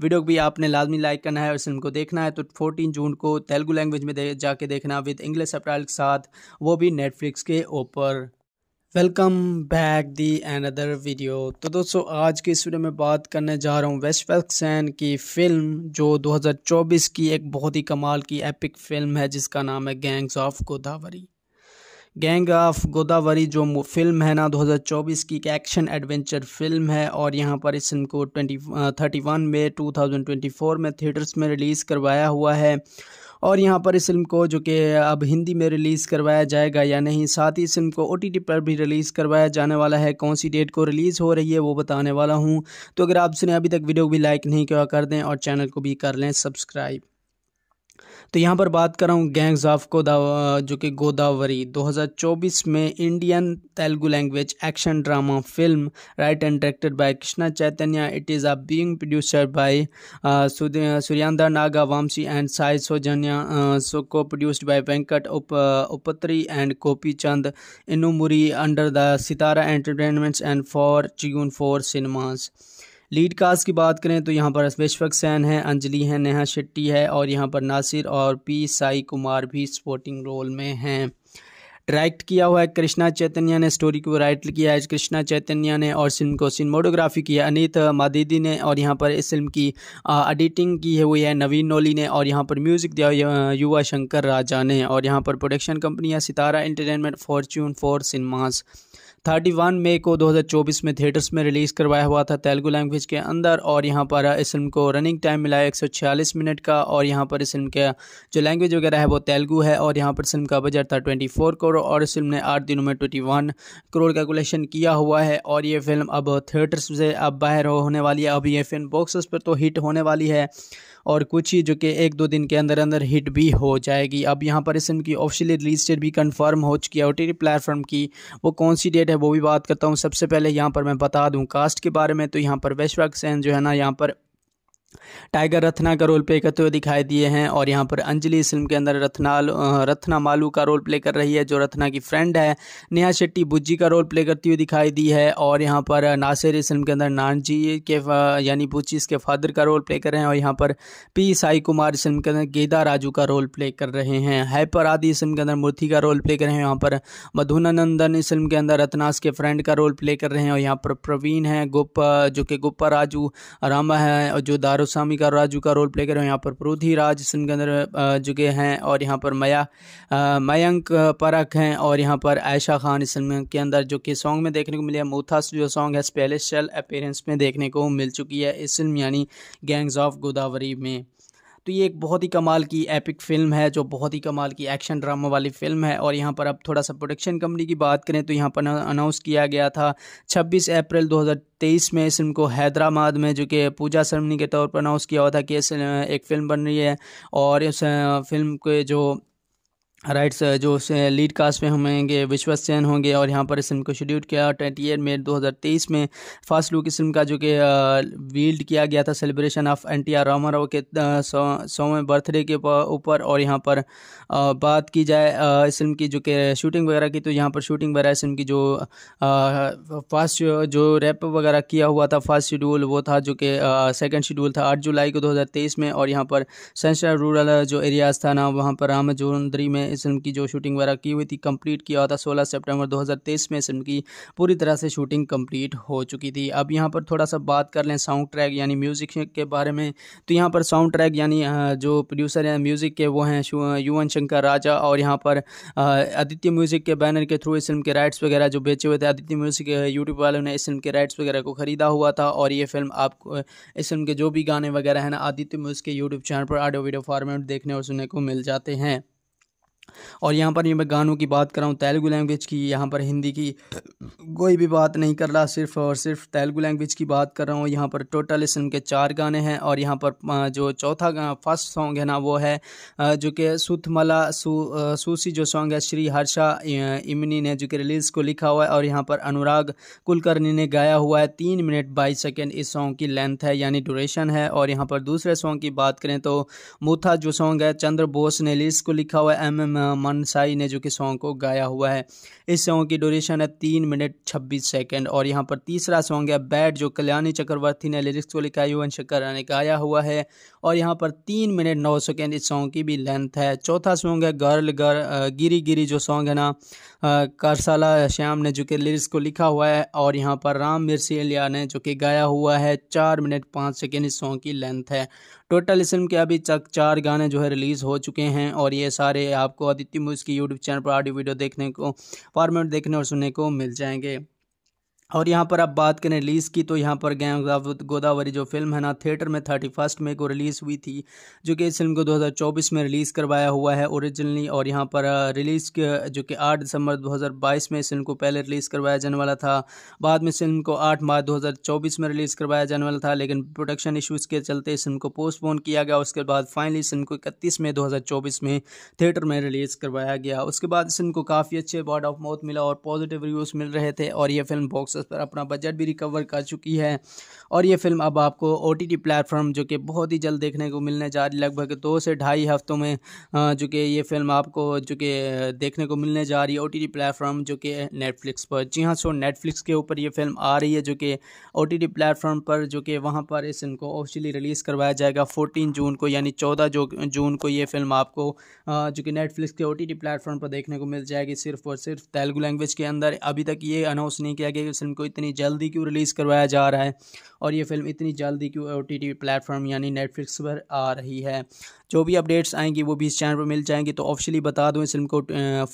वीडियो को भी आपने लाजमी लाइक करना है और फिल्म को देखना है तो फोर्टीन जून को तेलुगू लैंग्वेज में जाके देखना विद इंग्लिश अप्रैल के साथ वो भी नेटफ्लिक्स के ऊपर welcome back the and other video तो दोस्तों आज की इस वीडियो में बात करने जा रहा हूँ वेस्ट की फ़िल्म जो 2024 की एक बहुत ही कमाल की एपिक फिल्म है जिसका नाम है gangs of Godavari gang of Godavari जो फिल्म है ना 2024 की एक एक्शन एडवेंचर फिल्म है और यहाँ पर इस फिल्म को ट्वेंटी थर्टी वन में 2024 में थिएटर्स में रिलीज़ करवाया हुआ है और यहाँ पर इस फिल्म को जो कि अब हिंदी में रिलीज़ करवाया जाएगा या नहीं साथ ही इस फिल्म को ओ पर भी रिलीज़ करवाया जाने वाला है कौन सी डेट को रिलीज़ हो रही है वो बताने वाला हूँ तो अगर आपने अभी तक वीडियो को भी लाइक नहीं किया कर दें और चैनल को भी कर लें सब्सक्राइब तो यहाँ पर बात कर रहा हूँ गैंग्स ऑफ गोदावा जो कि गोदावरी 2024 में Indian Telugu language action drama film right and directed by Krishna Chaitanya it is a being producer by सूर्यांदा Naga Vamsi and Sai Soujanya so को प्रोड्यूस्ड बाय वेंकट उप उपत्री and copy Chand Innamuri under the Sitara entertainments and for चिगुन four cinemas lead cast की बात करें तो यहाँ पर अश्वेश्वक San है अंजलि है नेहा शेट्टी है और यहाँ पर नासिर और पी साई कुमार भी सपोर्टिंग रोल में हैं डायरेक्ट किया हुआ है कृष्णा चैतन्य ने स्टोरी को राइट किया है कृष्णा चैतन्य ने और फिल्म को सिनेमोटोग्राफी किया अनित मादिदी ने और यहाँ पर इस फिल्म की एडिटिंग की हुई है नवीन नोली ने और यहाँ पर म्यूज़िक दिया युवा शंकर राजा ने और यहाँ पर प्रोडक्शन कंपनी है सितारा entertainment Fortune four cinemas thirty one मई को 2024 में थिएटर्स में रिलीज़ करवाया हुआ था तेलुगु लैंग्वेज के अंदर और यहाँ पर इस फिल्म को रनिंग टाइम मिला है एक मिनट का और यहाँ पर इस फिल्म का जो लैंग्वेज वगैरह है वो तेलुगु है और यहाँ पर फिल्म का बजट था ट्वेंटी करोड़ और इस फिल्म ने आठ दिनों में ट्वेंटी करोड़ का कलेक्शन किया हुआ है और ये फिल्म अब थिएटर्स से अब बाहर होने वाली है अब ये फिल्म बॉक्स पर तो हिट होने वाली है और कुछ ही जो कि एक दो दिन के अंदर अंदर हिट भी हो जाएगी अब यहाँ पर इसम की ऑफिशियली रिलीज डेट भी कंफर्म हो चुकी है ओ टी प्लेटफॉर्म की वो कौन सी डेट है वो भी बात करता हूँ सबसे पहले यहाँ पर मैं बता दूँ कास्ट के बारे में तो यहाँ पर वैश्वाक सेन जो है ना यहाँ पर टाइगर रत्ना का रोल प्ले करते हुए दिखाई दिए हैं और यहाँ पर अंजलि इस फिल्म के अंदर रत्ना रत्ना मालू का रोल प्ले कर रही है जो रत्ना की फ्रेंड है नेहा शेट्टी बुज्जी का रोल प्ले करती हुई दिखाई दी है और यहाँ पर नासिर इस फिल्म के अंदर नानजी के यानी बुच्ची इसके फादर का रोल प्ले कर रहे हैं और यहाँ पर पी साई कुमार इस फिल्म के अंदर गेदा राजू का रोल प्ले कर रहे हैं हैपर आदि इस फिल्म के अंदर मूर्ति का रोल प्ले कर रहे हैं यहाँ पर मधुना नंदन इस फिल्म के अंदर रत्नास के फ्रेंड का रोल प्ले कर रहे हैं और यहाँ पर प्रवीण है गुप्पा जो कि गुप्पा राजू रामा है और जो दार कारोसामी का राजू का रोल प्ले कर रहे हो यहाँ पर प्रोधी राज सिंगंदर जुगे हैं और यहाँ पर मया मयंक परख हैं और यहाँ पर आयशा खान इस फिल्म के अंदर जो कि सॉन्ग में देखने को मिला मोथास जो सॉन्ग है स्पेलिशल अपेयरेंस में देखने को मिल चुकी है इस फिल्म यानी गैंग्स ऑफ गोदावरी में तो ये एक बहुत ही कमाल की एपिक फिल्म है जो बहुत ही कमाल की एक्शन ड्रामा वाली फिल्म है और यहाँ पर अब थोड़ा सा प्रोडक्शन कंपनी की बात करें तो यहाँ पर अनाउंस किया गया था 26 अप्रैल 2023 में इस फिल्म को हैदराबाद में जो कि पूजा सरमनी के तौर पर अनाउंस किया हुआ था कि एक फिल्म बन रही है और इस फिल्म के जो राइट right, जो लीड कास्ट में होंगे विश्वास सेन होंगे और यहाँ पर इस फिल्म को शेड्यूल किया ट्वेंटी एट मे दो हज़ार तेईस में फास्ट लुक इस फिल्म का जो कि वील्ड किया गया था celebration of N T R Rama Rao के सौवें बर्थडे के ऊपर और यहाँ पर बात की जाए इस फिल्म की जो कि शूटिंग वगैरह की तो यहाँ पर शूटिंग वगैरह इस फिल्म की जो फास्ट जो रैप वगैरह किया हुआ था फर्स्ट शेड्यूल वो था जो कि सेकेंड शेड्यूल था आठ जुलाई को दो हज़ार तेईस में और यहाँ पर सेंसर रूरल जो एरियाज था ना वहाँ पर रामजोंदरी में इस फिल्म की जो शूटिंग वगैरह की हुई थी कंप्लीट किया था 16 सितंबर 2023 में इस फिल्म की पूरी तरह से शूटिंग कंप्लीट हो चुकी थी अब यहाँ पर थोड़ा सा बात कर लें साउंड ट्रैक यानी म्यूज़िक के बारे में तो यहाँ पर साउंड ट्रैक यानी जो प्रोड्यूसर हैं म्यूज़िक के वो हैं युवन शंकर राजा और यहाँ पर आदित्य म्यूज़िक के बैनर के थ्रू इस फिल्म के राइट्स वगैरह जो बेचे हुए थे आदित्य म्यूज़िक यूट्यूब वालों ने इस फिल्म के राइट्स वगैरह को ख़रीदा हुआ था और ये फिल्म आपको इस फिल्म के जो भी गाने वगैरह हैं ना आदित्य म्यूज़िक के यूट्यूब चैनल पर ऑडियो वीडियो फॉर्मेट देखने और सुनने को मिल जाते हैं और यहाँ पर ये मैं गानों की बात कर रहा हूँ तेलुगु लैंग्वेज की यहाँ पर हिंदी की कोई भी बात नहीं कर रहा सिर्फ और सिर्फ तेलुगु लैंग्वेज की बात कर रहा हूँ यहाँ पर टोटल इस के चार गाने हैं और यहाँ पर जो चौथा फर्स्ट सॉन्ग है ना वो है जो कि सुथमला सु, सूसी जो सॉन्ग है श्री हर्षा इमनी ने जो कि रिलीज़ को लिखा हुआ है और यहाँ पर अनुराग कुलकर्णी ने गाया हुआ है तीन मिनट बाईस सेकेंड इस सॉन्ग की लेंथ है यानी ड्यूरेशन है और यहाँ पर दूसरे सॉन्ग की बात करें तो मूथा जो सॉन्ग है चंद्र बोस ने रिलीज को लिखा हुआ है एम एम मनसाई ने जो कि सॉन्ग को गाया हुआ है इस सॉन्ग की ड्यूरेशन है तीन मिनट छब्बीस सेकेंड और यहाँ पर तीसरा सॉन्ग है बैड जो कल्याणी चक्रवर्ती ने लिरिक्स को लिखा युवन शंकर ने गाया हुआ है और यहाँ पर तीन मिनट नौ सेकेंड इस सॉन्ग की भी लेंथ है चौथा सॉन्ग है गर्ल गर् गिरी गिरी जो सॉन्ग है ना करसाला श्याम ने जो कि लिरिक्स को लिखा हुआ है और यहाँ पर राम मिर्सिलिया ने जो कि गाया हुआ है चार मिनट पाँच सेकेंड इस सॉन्ग की लेंथ है टोटल इस फिल्म के अभी तक चार गाने जो है रिलीज़ हो चुके हैं और ये सारे आपको आदित्य म्यूज़ की यूट्यूब चैनल पर ऑडियो वीडियो देखने को फॉर्मेट देखने और सुनने को मिल जाएंगे और यहाँ पर आप बात करें रिलीज़ की तो यहाँ पर गैंग गोदावरी जो फिल्म है ना थिएटर में थर्टी फर्स्ट मई को रिलीज़ हुई थी जो कि इस फिल्म को 2024 में रिलीज़ करवाया हुआ है ओरिजिनली और यहाँ पर रिलीज़ जो कि 8 दिसंबर 2022 में इस फिल्म को पहले रिलीज़ करवाया जाने वाला था बाद में इस फिल्म को आठ मार्च चौबीस में रिलीज़ करवाया जाने वाला था लेकिन प्रोडक्शन इशूज़ के चलते इस फिल्म को पोस्टपोन किया गया उसके बाद फाइनली इस फिल्म को इकतीस मई दो में थिएटर में रिलीज़ करवाया गया उसके बाद इस फिल्म को काफ़ी अच्छे वर्ड ऑफ माउथ मिला और पॉजिटिव रिव्यूज़ मिल रहे थे और यह फिल्म बॉक्स प्रोसेस पर अपना बजट भी रिकवर कर चुकी है और ये फिल्म अब आपको ओ टी प्लेटफॉर्म जो कि बहुत ही जल्द देखने को मिलने जा रही लगभग दो से ढाई हफ्तों में जो कि ये फिल्म आपको जो कि देखने को मिलने जा रही है ओ टी प्लेटफॉर्म जो कि नेटफ्लिक्स पर जी हाँ सो नेटफ्लिक्स के ऊपर ये फिल्म आ रही है जो कि ओ टी प्लेटफॉर्म पर जो कि वहाँ पर इस फिल्म को ऑफिशियली रिलीज़ करवाया जाएगा फोर्टीन जून को यानी चौदह जो जून को ये फिल्म आपको जो कि नेटफ्लिक्स के ओ टी प्लेटफॉर्म पर देखने को मिल जाएगी सिर्फ और सिर्फ तेलुगु लैंग्वेज के अंदर अभी तक ये अनाउंस नहीं किया गया कि फिल्म को इतनी जल्दी क्यों रिलीज़ करवाया जा रहा है और ये फिल्म इतनी जल्दी क्यों ओ टी प्लेटफॉर्म यानी नेटफ्लिक्स पर आ रही है जो भी अपडेट्स आएंगी वो भी इस चैनल पर मिल जाएंगी तो ऑफिशियली बता दूँ इस फिल्म को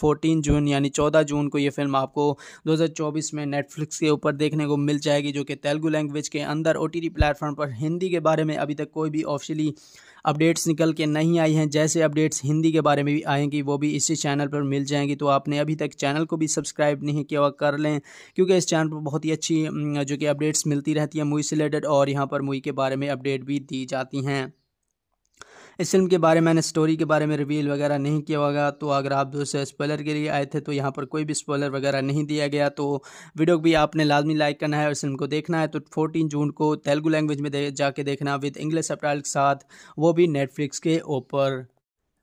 फोर्टीन जून यानी चौदह जून को ये फिल्म आपको 2024 में नेटफ्लिक्स के ऊपर देखने को मिल जाएगी जो कि तेलुगू लैंग्वेज के अंदर ओ प्लेटफॉर्म पर हिंदी के बारे में अभी तक कोई भी ऑफिशियली अपडेट्स निकल के नहीं आई हैं जैसे अपडेट्स हिंदी के बारे में भी आएंगी वो भी इसी चैनल पर मिल जाएंगी तो आपने अभी तक चैनल को भी सब्सक्राइब नहीं किया कर लें क्योंकि इस चैनल पर बहुत ही अच्छी जो कि अपडेट्स मिलती रहती हैं मूवी से रिलेटेड और यहाँ पर मूवी के बारे में अपडेट भी दी जाती हैं इस फिल्म के बारे में मैंने स्टोरी के बारे में रिवील वगैरह नहीं किया होगा तो अगर आप दोस्तों स्पॉलर के लिए आए थे तो यहाँ पर कोई भी स्पॉलर वगैरह नहीं दिया गया तो वीडियो को भी आपने लाजमी लाइक करना है और फिल्म को देखना है तो फोर्टीन जून को तेलुगू लैंग्वेज में जाके देखना विद इंग्लिश अप्रैल के साथ वो भी नेटफ्लिक्स के ऊपर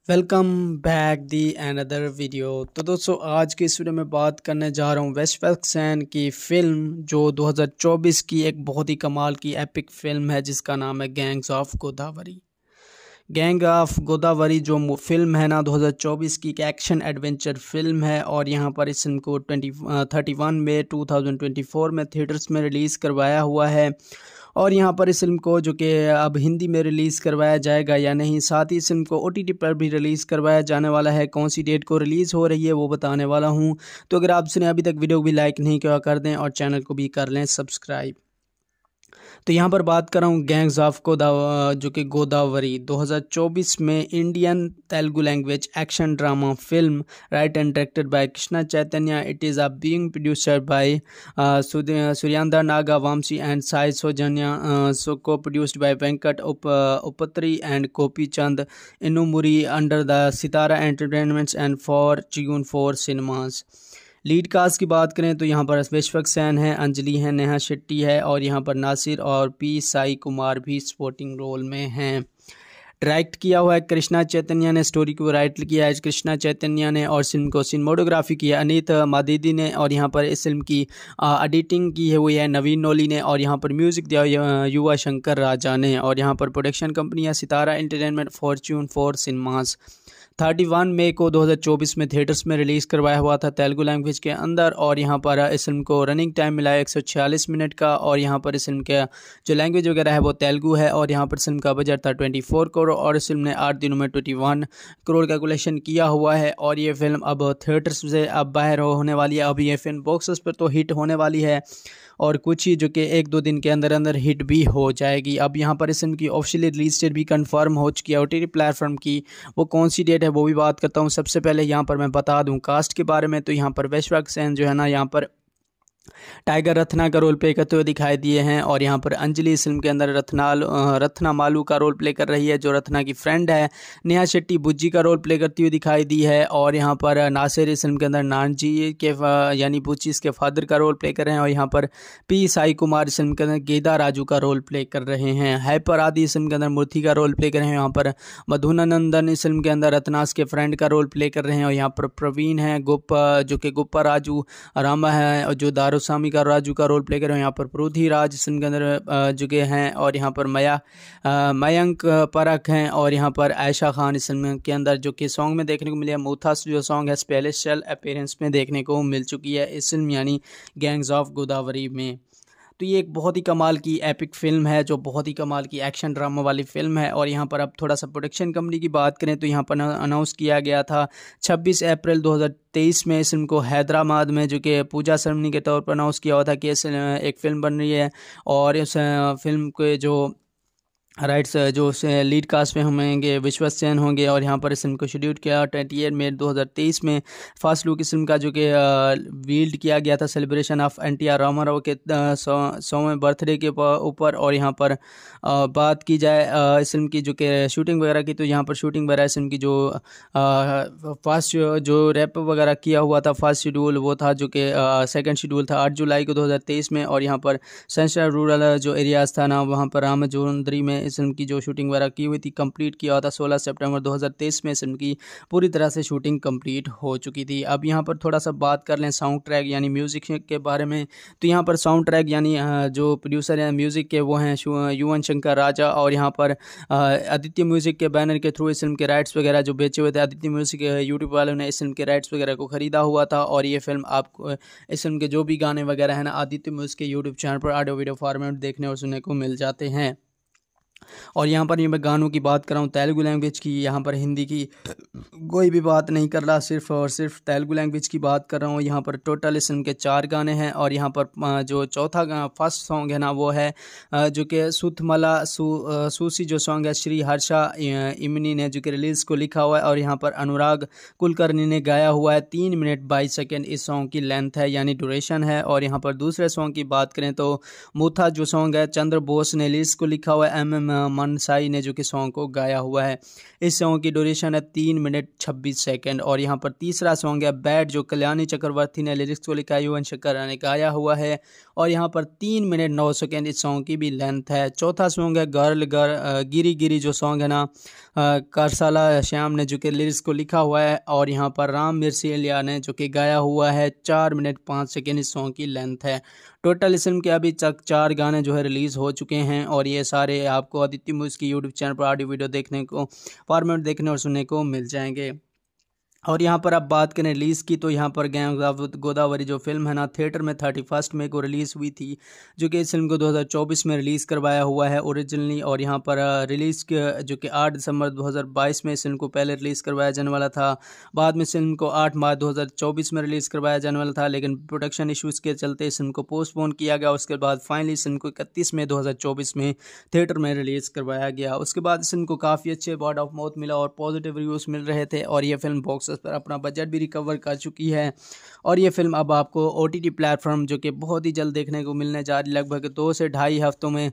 welcome back the and other video तो दोस्तों आज की इस वीडियो में बात करने जा रहा हूँ वेस्ट की फ़िल्म जो 2024 की एक बहुत ही कमाल की एपिक फिल्म है जिसका नाम है gangs of Godavari gang of Godavari जो फिल्म है ना 2024 की एक एक्शन एडवेंचर फिल्म है और यहाँ पर इस फिल्म को ट्वेंटी थर्टी वन में 2024 में थिएटर्स में रिलीज़ करवाया हुआ है और यहाँ पर इस फिल्म को जो कि अब हिंदी में रिलीज़ करवाया जाएगा या नहीं साथ ही इस फिल्म को ओ पर भी रिलीज़ करवाया जाने वाला है कौन सी डेट को रिलीज़ हो रही है वो बताने वाला हूँ तो अगर आपने अभी तक वीडियो को भी लाइक नहीं किया कर दें और चैनल को भी कर लें सब्सक्राइब तो यहाँ पर बात कर रहा हूँ गैंग्स ऑफ गोदावा जो कि गोदावरी 2024 में Indian Telugu language action drama film right and directed by Krishna Chaitanya it is a being producer by सूर्यांदा Naga Vamsi and Sai Soujanya so को प्रोड्यूस्ड बाय वेंकट उप उपत्री and Gopi Chand Innamuri under the Sitara entertainments and for चिगुन four cinemas lead cast की बात करें तो यहाँ पर अश्वेश्वक San है अंजलि है नेहा शेट्टी है और यहाँ पर नासिर और पी साई कुमार भी सपोर्टिंग रोल में हैं डायरेक्ट किया हुआ है कृष्णा चैतन्य ने स्टोरी को राइट किया है कृष्णा चैतन्य ने और फिल्म को सिनेमाटोग्राफी किया अनित मादिदी ने और यहाँ पर इस फिल्म की एडिटिंग की है हुई है नवीन नोली ने और यहाँ पर म्यूज़िक दिया युवा शंकर राजा ने और यहाँ पर प्रोडक्शन कंपनी है सितारा entertainment Fortune four cinemas thirty one मई को 2024 में थिएटर्स में रिलीज़ करवाया हुआ था तेलुगु लैंग्वेज के अंदर और यहाँ पर इस फिल्म को रनिंग टाइम मिला है एक मिनट का और यहाँ पर इस फिल्म का जो लैंग्वेज वगैरह है वो तेलुगु है और यहाँ पर फिल्म का बजट था ट्वेंटी करोड़ और इस फिल्म ने आठ दिनों में ट्वेंटी करोड़ का कलेक्शन किया हुआ है और ये फिल्म अब थिएटर्स से अब बाहर होने वाली है अब ये फिल्म बॉक्स पर तो हिट होने वाली है और कुछ ही जो कि एक दो दिन के अंदर अंदर हिट भी हो जाएगी अब यहाँ पर इस की ऑफिशियली रिलीज डेट भी कन्फर्म हो चुकी है ओ टी प्लेटफॉर्म की वो कौन सी डेट है वो भी बात करता हूँ सबसे पहले यहाँ पर मैं बता दूँ कास्ट के बारे में तो यहाँ पर वैश्वाक सेन जो है ना यहाँ पर टाइगर रत्ना का रोल प्ले करते हुए दिखाई दिए हैं और यहाँ पर अंजलि इस फिल्म के अंदर रत्ना रत्ना मालू का रोल प्ले कर रही है जो रत्ना की फ्रेंड है नेहा शेट्टी बुज्जी का रोल प्ले करती हुई दिखाई दी है और यहाँ पर नासिर इस फिल्म के अंदर नानजी के यानी बुच्चीस के फादर का रोल प्ले कर रहे हैं और यहाँ पर पी साई कुमार इस फिल्म के अंदर गेदा राजू का रोल प्ले कर रहे हैं हैपर आदि इस फिल्म के अंदर मूर्ति का रोल प्ले कर रहे हैं यहाँ पर मधुना नंदन इस फिल्म के अंदर रत्नास के फ्रेंड का रोल प्ले कर रहे हैं और यहाँ पर प्रवीण है गुप्पा जो कि गुप्पा राजू रामा है और जो दारुसा गोस्वामी का राजू का रोल प्ले कर रहे हो यहाँ पर प्रोधी राज सिंगंदर जुगे हैं और यहाँ पर मया मयंक परख हैं और यहाँ पर आयशा खान इस फिल्म के अंदर जो कि सॉन्ग में देखने को मिले मोथास जो सॉन्ग है स्पेलिशल अपेयरेंस में देखने को मिल चुकी है इस फिल्म यानी गैंग्स ऑफ गोदावरी में तो ये एक बहुत ही कमाल की एपिक फिल्म है जो बहुत ही कमाल की एक्शन ड्रामा वाली फिल्म है और यहाँ पर अब थोड़ा सा प्रोडक्शन कंपनी की बात करें तो यहाँ पर अनाउंस किया गया था 26 अप्रैल 2023 में इस फिल्म को हैदराबाद में जो कि पूजा सरमनी के तौर पर अनाउंस किया हुआ था कि एक फिल्म बन रही है और इस फिल्म के जो राइट सर जो लीड कास्ट में होंगे विश्वास सेन होंगे और यहाँ पर इस फिल्म को शेड्यूल किया ट्वेंटी एट मे दो हज़ार तेईस में फास्ट लुक इस फिल्म का जो कि वील्ड किया गया था celebration of N T R Rama Rao के सौवें बर्थडे के ऊपर और यहाँ पर बात की जाए इस फिल्म की जो कि शूटिंग वगैरह की तो यहाँ पर शूटिंग वगैरह इस फिल्म की जो फास्ट जो रैप वगैरह किया हुआ था फास्ट शेड्यूल वो था जो कि सेकेंड शेड्यूल था आठ जुलाई को दो हज़ार तेईस में और यहाँ पर सेंसर रूरल जो एरियाज़ था ना वहाँ पर रामजोंदरी में इस फिल्म की जो शूटिंग वगैरह की हुई थी कंप्लीट किया था सोलह सेप्टेम्बर दो में इस फिल्म की पूरी तरह से शूटिंग कंप्लीट हो चुकी थी अब यहाँ पर थोड़ा सा बात कर लें साउंड ट्रैक यानी म्यूज़िक के बारे में तो यहाँ पर साउंड ट्रैक यानी जो प्रोड्यूसर हैं म्यूज़िक के वो हैं युवन शंकर राजा और यहाँ पर आदित्य म्यूज़िक के बैनर के थ्रू इस फिल्म के राइट्स वगैरह जो बेचे हुए थे आदित्य म्यूज़िक यूट्यूब वालों ने इस फिल्म के राइट्स वगैरह को ख़रीदा हुआ था और ये फिल्म आपको इस फिल्म के जो भी गाने वगैरह हैं ना आदित्य म्यूज़िक के यूट्यूब चैनल पर ऑडियो वीडियो फॉर्मेट देखने और सुनने को मिल जाते हैं और यहाँ पर ये मैं गानों की बात कर रहा हूँ तेलुगु लैंग्वेज की यहाँ पर हिंदी की कोई भी बात नहीं कर रहा सिर्फ और सिर्फ तेलुगु लैंग्वेज की बात कर रहा हूँ यहाँ पर टोटल इस के चार गाने हैं और यहाँ पर जो चौथा फर्स्ट सॉन्ग है ना वो है जो कि सुथमला सु, सूसी जो सॉन्ग है श्री हर्षा इमनी ने जो कि रिलीज़ को लिखा हुआ है और यहाँ पर अनुराग कुलकर्णी ने गाया हुआ है तीन मिनट बाईस सेकेंड इस सॉन्ग की लेंथ है यानी ड्यूरेशन है और यहाँ पर दूसरे सॉन्ग की बात करें तो मूथा जो सॉन्ग है चंद्र बोस ने रिलीज़ को लिखा हुआ है एम एम मनसाई ने जो कि सॉन्ग को गाया हुआ है इस सॉन्ग की ड्यूरेशन है तीन मिनट छब्बीस सेकेंड और यहाँ पर तीसरा सॉन्ग है बैड जो कल्याणी चक्रवर्ती ने लिरिक्स को लिखा युवन शंकर ने गाया हुआ है और यहाँ पर तीन मिनट नौ सेकेंड इस सॉन्ग की भी लेंथ है चौथा सॉन्ग है गर्ल गर्ल गिरी गिरी जो सॉन्ग है ना कारसाला श्याम ने जो कि लिरिक्स को लिखा हुआ है और यहाँ पर राम मिर्सिलिया ने जो कि गाया हुआ है चार मिनट पाँच सेकेंड इस सॉन्ग की लेंथ है टोटल इस फिल्म के अभी तक चार गाने जो है रिलीज़ हो चुके हैं और ये सारे आपको आदित्य मूज की यूट्यूब चैनल पर ऑडियो वीडियो देखने को फॉर्मेट देखने और सुनने को मिल जाएंगे और यहाँ पर आप बात करें रिलीज़ की तो यहाँ पर गैंग गोदावरी जो फिल्म है ना थिएटर में थर्टी फर्स्ट मई को रिलीज़ हुई थी जो कि इस फिल्म को 2024 में रिलीज़ करवाया हुआ है ओरिजिनली और यहाँ पर रिलीज़ जो कि 8 दिसंबर 2022 में इस फिल्म को पहले रिलीज़ करवाया जाने वाला था बाद में इस फिल्म को 8 मार्च दो में रिलीज़ करवाया जाने वाला था लेकिन प्रोडक्शन इशूज़ के चलते इस फिल्म को पोस्टपोन किया गया उसके बाद फाइनली इस फिल्म को इकतीस मई दो में थिएटर में रिलीज़ करवाया गया उसके बाद इस फिल्म को काफ़ी अच्छे वर्ड ऑफ माउथ मिला और पॉजिटिव रिव्यूज़ मिल रहे थे और यह फिल्म बॉक्स प्रोसेस पर अपना बजट भी रिकवर कर चुकी है और ये फिल्म अब आपको ओ टी प्लेटफॉर्म जो कि बहुत ही जल्द देखने को मिलने जा रही लगभग दो से ढाई हफ्तों में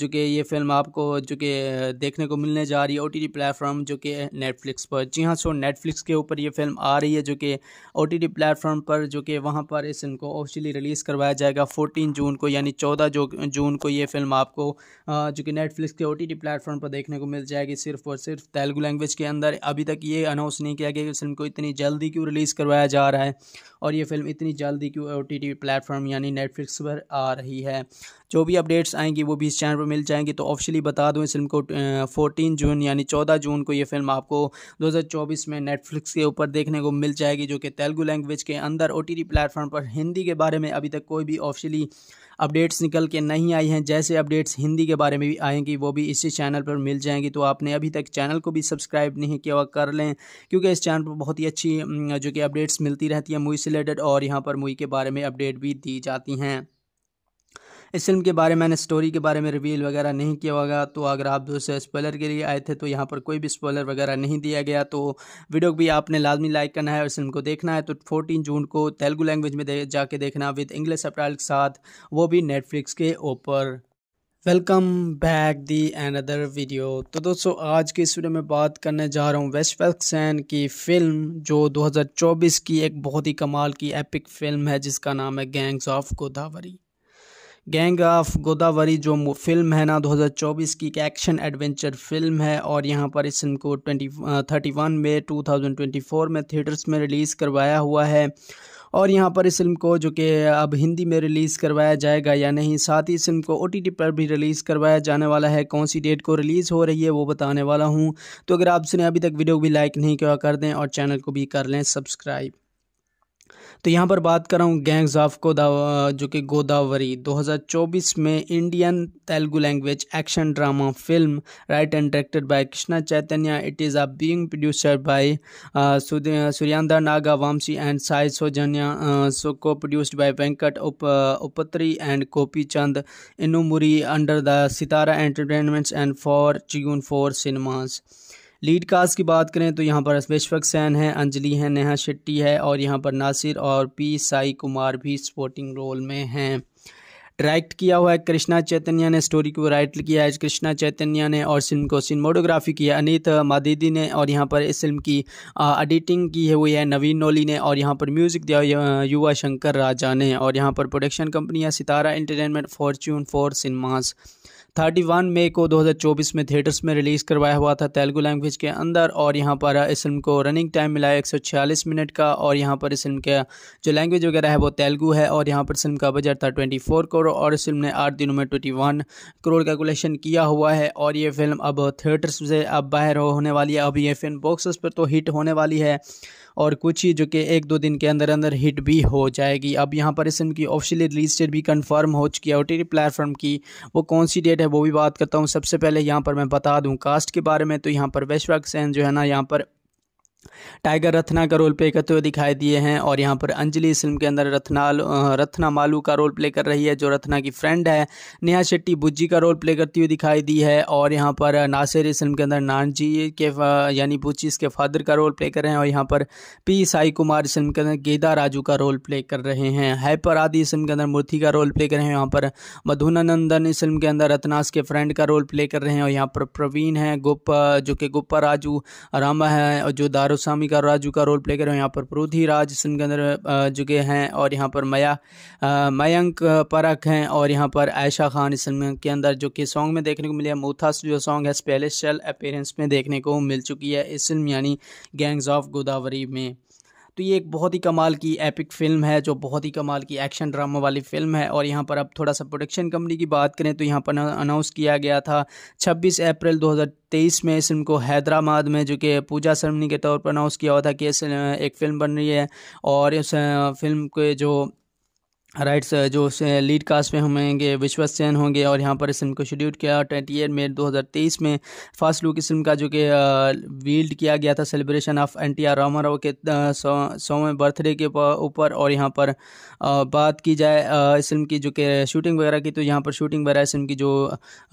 जो कि ये फिल्म आपको जो कि देखने को मिलने जा रही है ओ टी प्लेटफॉर्म जो कि नेटफ्लिक्स पर जी हाँ सो नेटफ्लिक्स के ऊपर ये फिल्म आ रही है जो कि ओ टी प्लेटफॉर्म पर जो कि वहाँ पर इस इनको ऑफिशियली रिलीज़ करवाया जाएगा फोर्टीन जून को यानी चौदह जून को ये फिल्म आपको जो कि नेटफ्लिक्स के ओ टी प्लेटफॉर्म पर देखने को मिल जाएगी सिर्फ और सिर्फ तेलुगु लैंग्वेज के अंदर अभी तक ये अनाउंस नहीं किया गया कि फिल्म को इतनी जल्दी क्यों रिलीज़ करवाया जा रहा है और ये फिल्म इतनी जल्दी क्यों ओ टी प्लेटफॉर्म यानी नेटफ्लिक्स पर आ रही है जो भी अपडेट्स आएंगी वो भी इस चैनल पर मिल जाएंगी तो ऑफिशियली बता दूँ इस फिल्म को फोर्टीन जून यानी चौदह जून को ये फिल्म आपको 2024 में नेटफ्लिक्स के ऊपर देखने को मिल जाएगी जो कि तेलुगू लैंग्वेज के अंदर ओ प्लेटफॉर्म पर हिंदी के बारे में अभी तक कोई भी ऑफिशियली अपडेट्स निकल के नहीं आई हैं जैसे अपडेट्स हिंदी के बारे में भी आएंगी वो भी इसी चैनल पर मिल जाएंगी तो आपने अभी तक चैनल को भी सब्सक्राइब नहीं किया कर लें क्योंकि इस चैनल पर बहुत ही अच्छी जो कि अपडेट्स मिलती रहती हैं मूवी से रिलेटेड और यहाँ पर मूवी के बारे में अपडेट भी दी जाती हैं इस फिल्म के बारे में मैंने स्टोरी के बारे में रिवील वगैरह नहीं किया होगा तो अगर आप दूसरे स्पॉलर के लिए आए थे तो यहाँ पर कोई भी स्पॉलर वगैरह नहीं दिया गया तो वीडियो को भी आपने लाजमी लाइक करना है और फिल्म को देखना है तो फोर्टीन जून को तेलुगू लैंग्वेज में दे, जाके देखना विद इंग्लिश अप्रैल के साथ वो भी नेटफ्लिक्स के ऊपर welcome back the and other video तो दोस्तों आज की इस वीडियो में बात करने जा रहा हूँ वेस्टफेक्सैन की फ़िल्म जो 2024 की एक बहुत ही कमाल की एपिक फिल्म है जिसका नाम है gangs of Godavari gang of Godavari जो फिल्म है ना 2024 की एक एक्शन एडवेंचर फिल्म है और यहाँ पर इस फिल्म को ट्वेंटी थर्टी वन में में थिएटर्स में रिलीज़ करवाया हुआ है और यहाँ पर इस फिल्म को जो कि अब हिंदी में रिलीज़ करवाया जाएगा या नहीं साथ ही इस फिल्म को ओ पर भी रिलीज़ करवाया जाने वाला है कौन सी डेट को रिलीज़ हो रही है वो बताने वाला हूँ तो अगर आपने अभी तक वीडियो को भी लाइक नहीं किया कर दें और चैनल को भी कर लें सब्सक्राइब तो यहाँ पर बात कर रहा हूँ गैंग्स ऑफ गोदा जो कि गोदावरी 2024 में Indian Telugu language action drama film right and directed by Krishna Chaitanya it is a being producer by सुरियांदा Naga Vamsi and Sai Soujanya so को प्रोड्यूस्ड बाय वेंकट उप उपत्री and Gopi Chand Innamuri under the Sitara entertainments and for चिगुन four cinemas lead cast की बात करें तो यहाँ पर अश्वेश्वक San है अंजलि है नेहा शेट्टी है और यहाँ पर नासिर और पी साई कुमार भी सपोर्टिंग रोल में हैं डायरेक्ट किया हुआ है कृष्णा चैतन्य ने स्टोरी को राइट किया है कृष्णा चैतन्य ने और फिल्म को सिनेमाटोग्राफी किया अनित मादिदी ने और यहाँ पर इस फिल्म की एडिटिंग की है हुई है नवीन नोली ने और यहाँ पर म्यूज़िक दिया युवा शंकर राजा ने और यहाँ पर प्रोडक्शन कंपनी है सितारा entertainment Fortune four cinemas thirty one मई को 2024 में थिएटर्स में रिलीज़ करवाया हुआ था तेलुगु लैंग्वेज के अंदर और यहाँ पर इस फिल्म को रनिंग टाइम मिला है एक मिनट का और यहाँ पर इस फिल्म का जो लैंग्वेज वगैरह है वो तेलुगु है और यहाँ पर फिल्म का बजट था ट्वेंटी करोड़ और इस फिल्म ने आठ दिनों में ट्वेंटी करोड़ का कलेक्शन किया हुआ है और ये फिल्म अब थिएटर्स से अब बाहर होने वाली है अब ये फिल्म बॉक्स पर तो हिट होने वाली है और कुछ ही जो कि एक दो दिन के अंदर अंदर हिट भी हो जाएगी अब यहाँ पर इस की ऑफिशियली रिलीज डेट भी कन्फर्म हो चुकी है ओ टी प्लेटफॉर्म की वो कौन सी डेट है वो भी बात करता हूँ सबसे पहले यहाँ पर मैं बता दूँ कास्ट के बारे में तो यहाँ पर वैश्वाक सेन जो है ना यहाँ पर टाइगर रत्ना का रोल प्ले करते हुए दिखाई दिए हैं और यहाँ पर अंजलि इस फिल्म के अंदर रत्ना रत्ना मालू का रोल प्ले कर रही है जो रत्ना की फ्रेंड है नेहा शेट्टी बुज्जी का रोल प्ले करती हुई दिखाई दी है और यहाँ पर नासिर इस फिल्म के अंदर नानजी के यानी बुच्ची इसके फादर का रोल प्ले कर रहे हैं और यहाँ पर पी साई कुमार इस फिल्म के अंदर गेदा राजू का रोल प्ले कर रहे हैं हैपर आदि इस फिल्म के अंदर मूर्ति का रोल प्ले कर रहे हैं यहाँ पर मधुना नंदन इस फिल्म के अंदर रत्नास के फ्रेंड का रोल प्ले कर रहे हैं और यहाँ पर प्रवीण है गुप्पा जो कि गुप्पा राजू रामा है और जो दार कारोसामी का राजू का रोल प्ले कर रहे यहाँ पर प्रोधी राज सिंगनर जुगे हैं और यहाँ पर मया मयंक परख हैं और यहाँ पर आयशा खान इस के अंदर जो कि सॉन्ग में देखने को मिले मोथास जो सॉन्ग है स्पेलिशल अपेयरेंस में देखने को मिल चुकी है इस फिल्म यानी गैंग्स ऑफ गोदावरी में तो ये एक बहुत ही कमाल की एपिक फिल्म है जो बहुत ही कमाल की एक्शन ड्रामा वाली फिल्म है और यहाँ पर अब थोड़ा सा प्रोडक्शन कंपनी की बात करें तो यहाँ पर अनाउंस किया गया था 26 अप्रैल 2023 में इस फिल्म को हैदराबाद में जो कि पूजा सरमनी के तौर पर अनाउंस किया हुआ था कि एक फिल्म बन रही है और इस फिल्म के जो राइट सर जो लीड कास्ट में होंगे विश्वास सेन होंगे और यहाँ पर इस फिल्म को शेड्यूल किया ट्वेंटी एट मे दो हज़ार तेईस में फास्ट लुक इस फिल्म का जो कि वील्ड किया गया था celebration of N T R Rama Rao के सौवें बर्थडे के ऊपर और यहाँ पर बात की जाए इस फिल्म की जो कि शूटिंग वगैरह की तो यहाँ पर शूटिंग वगैरह इस फिल्म की जो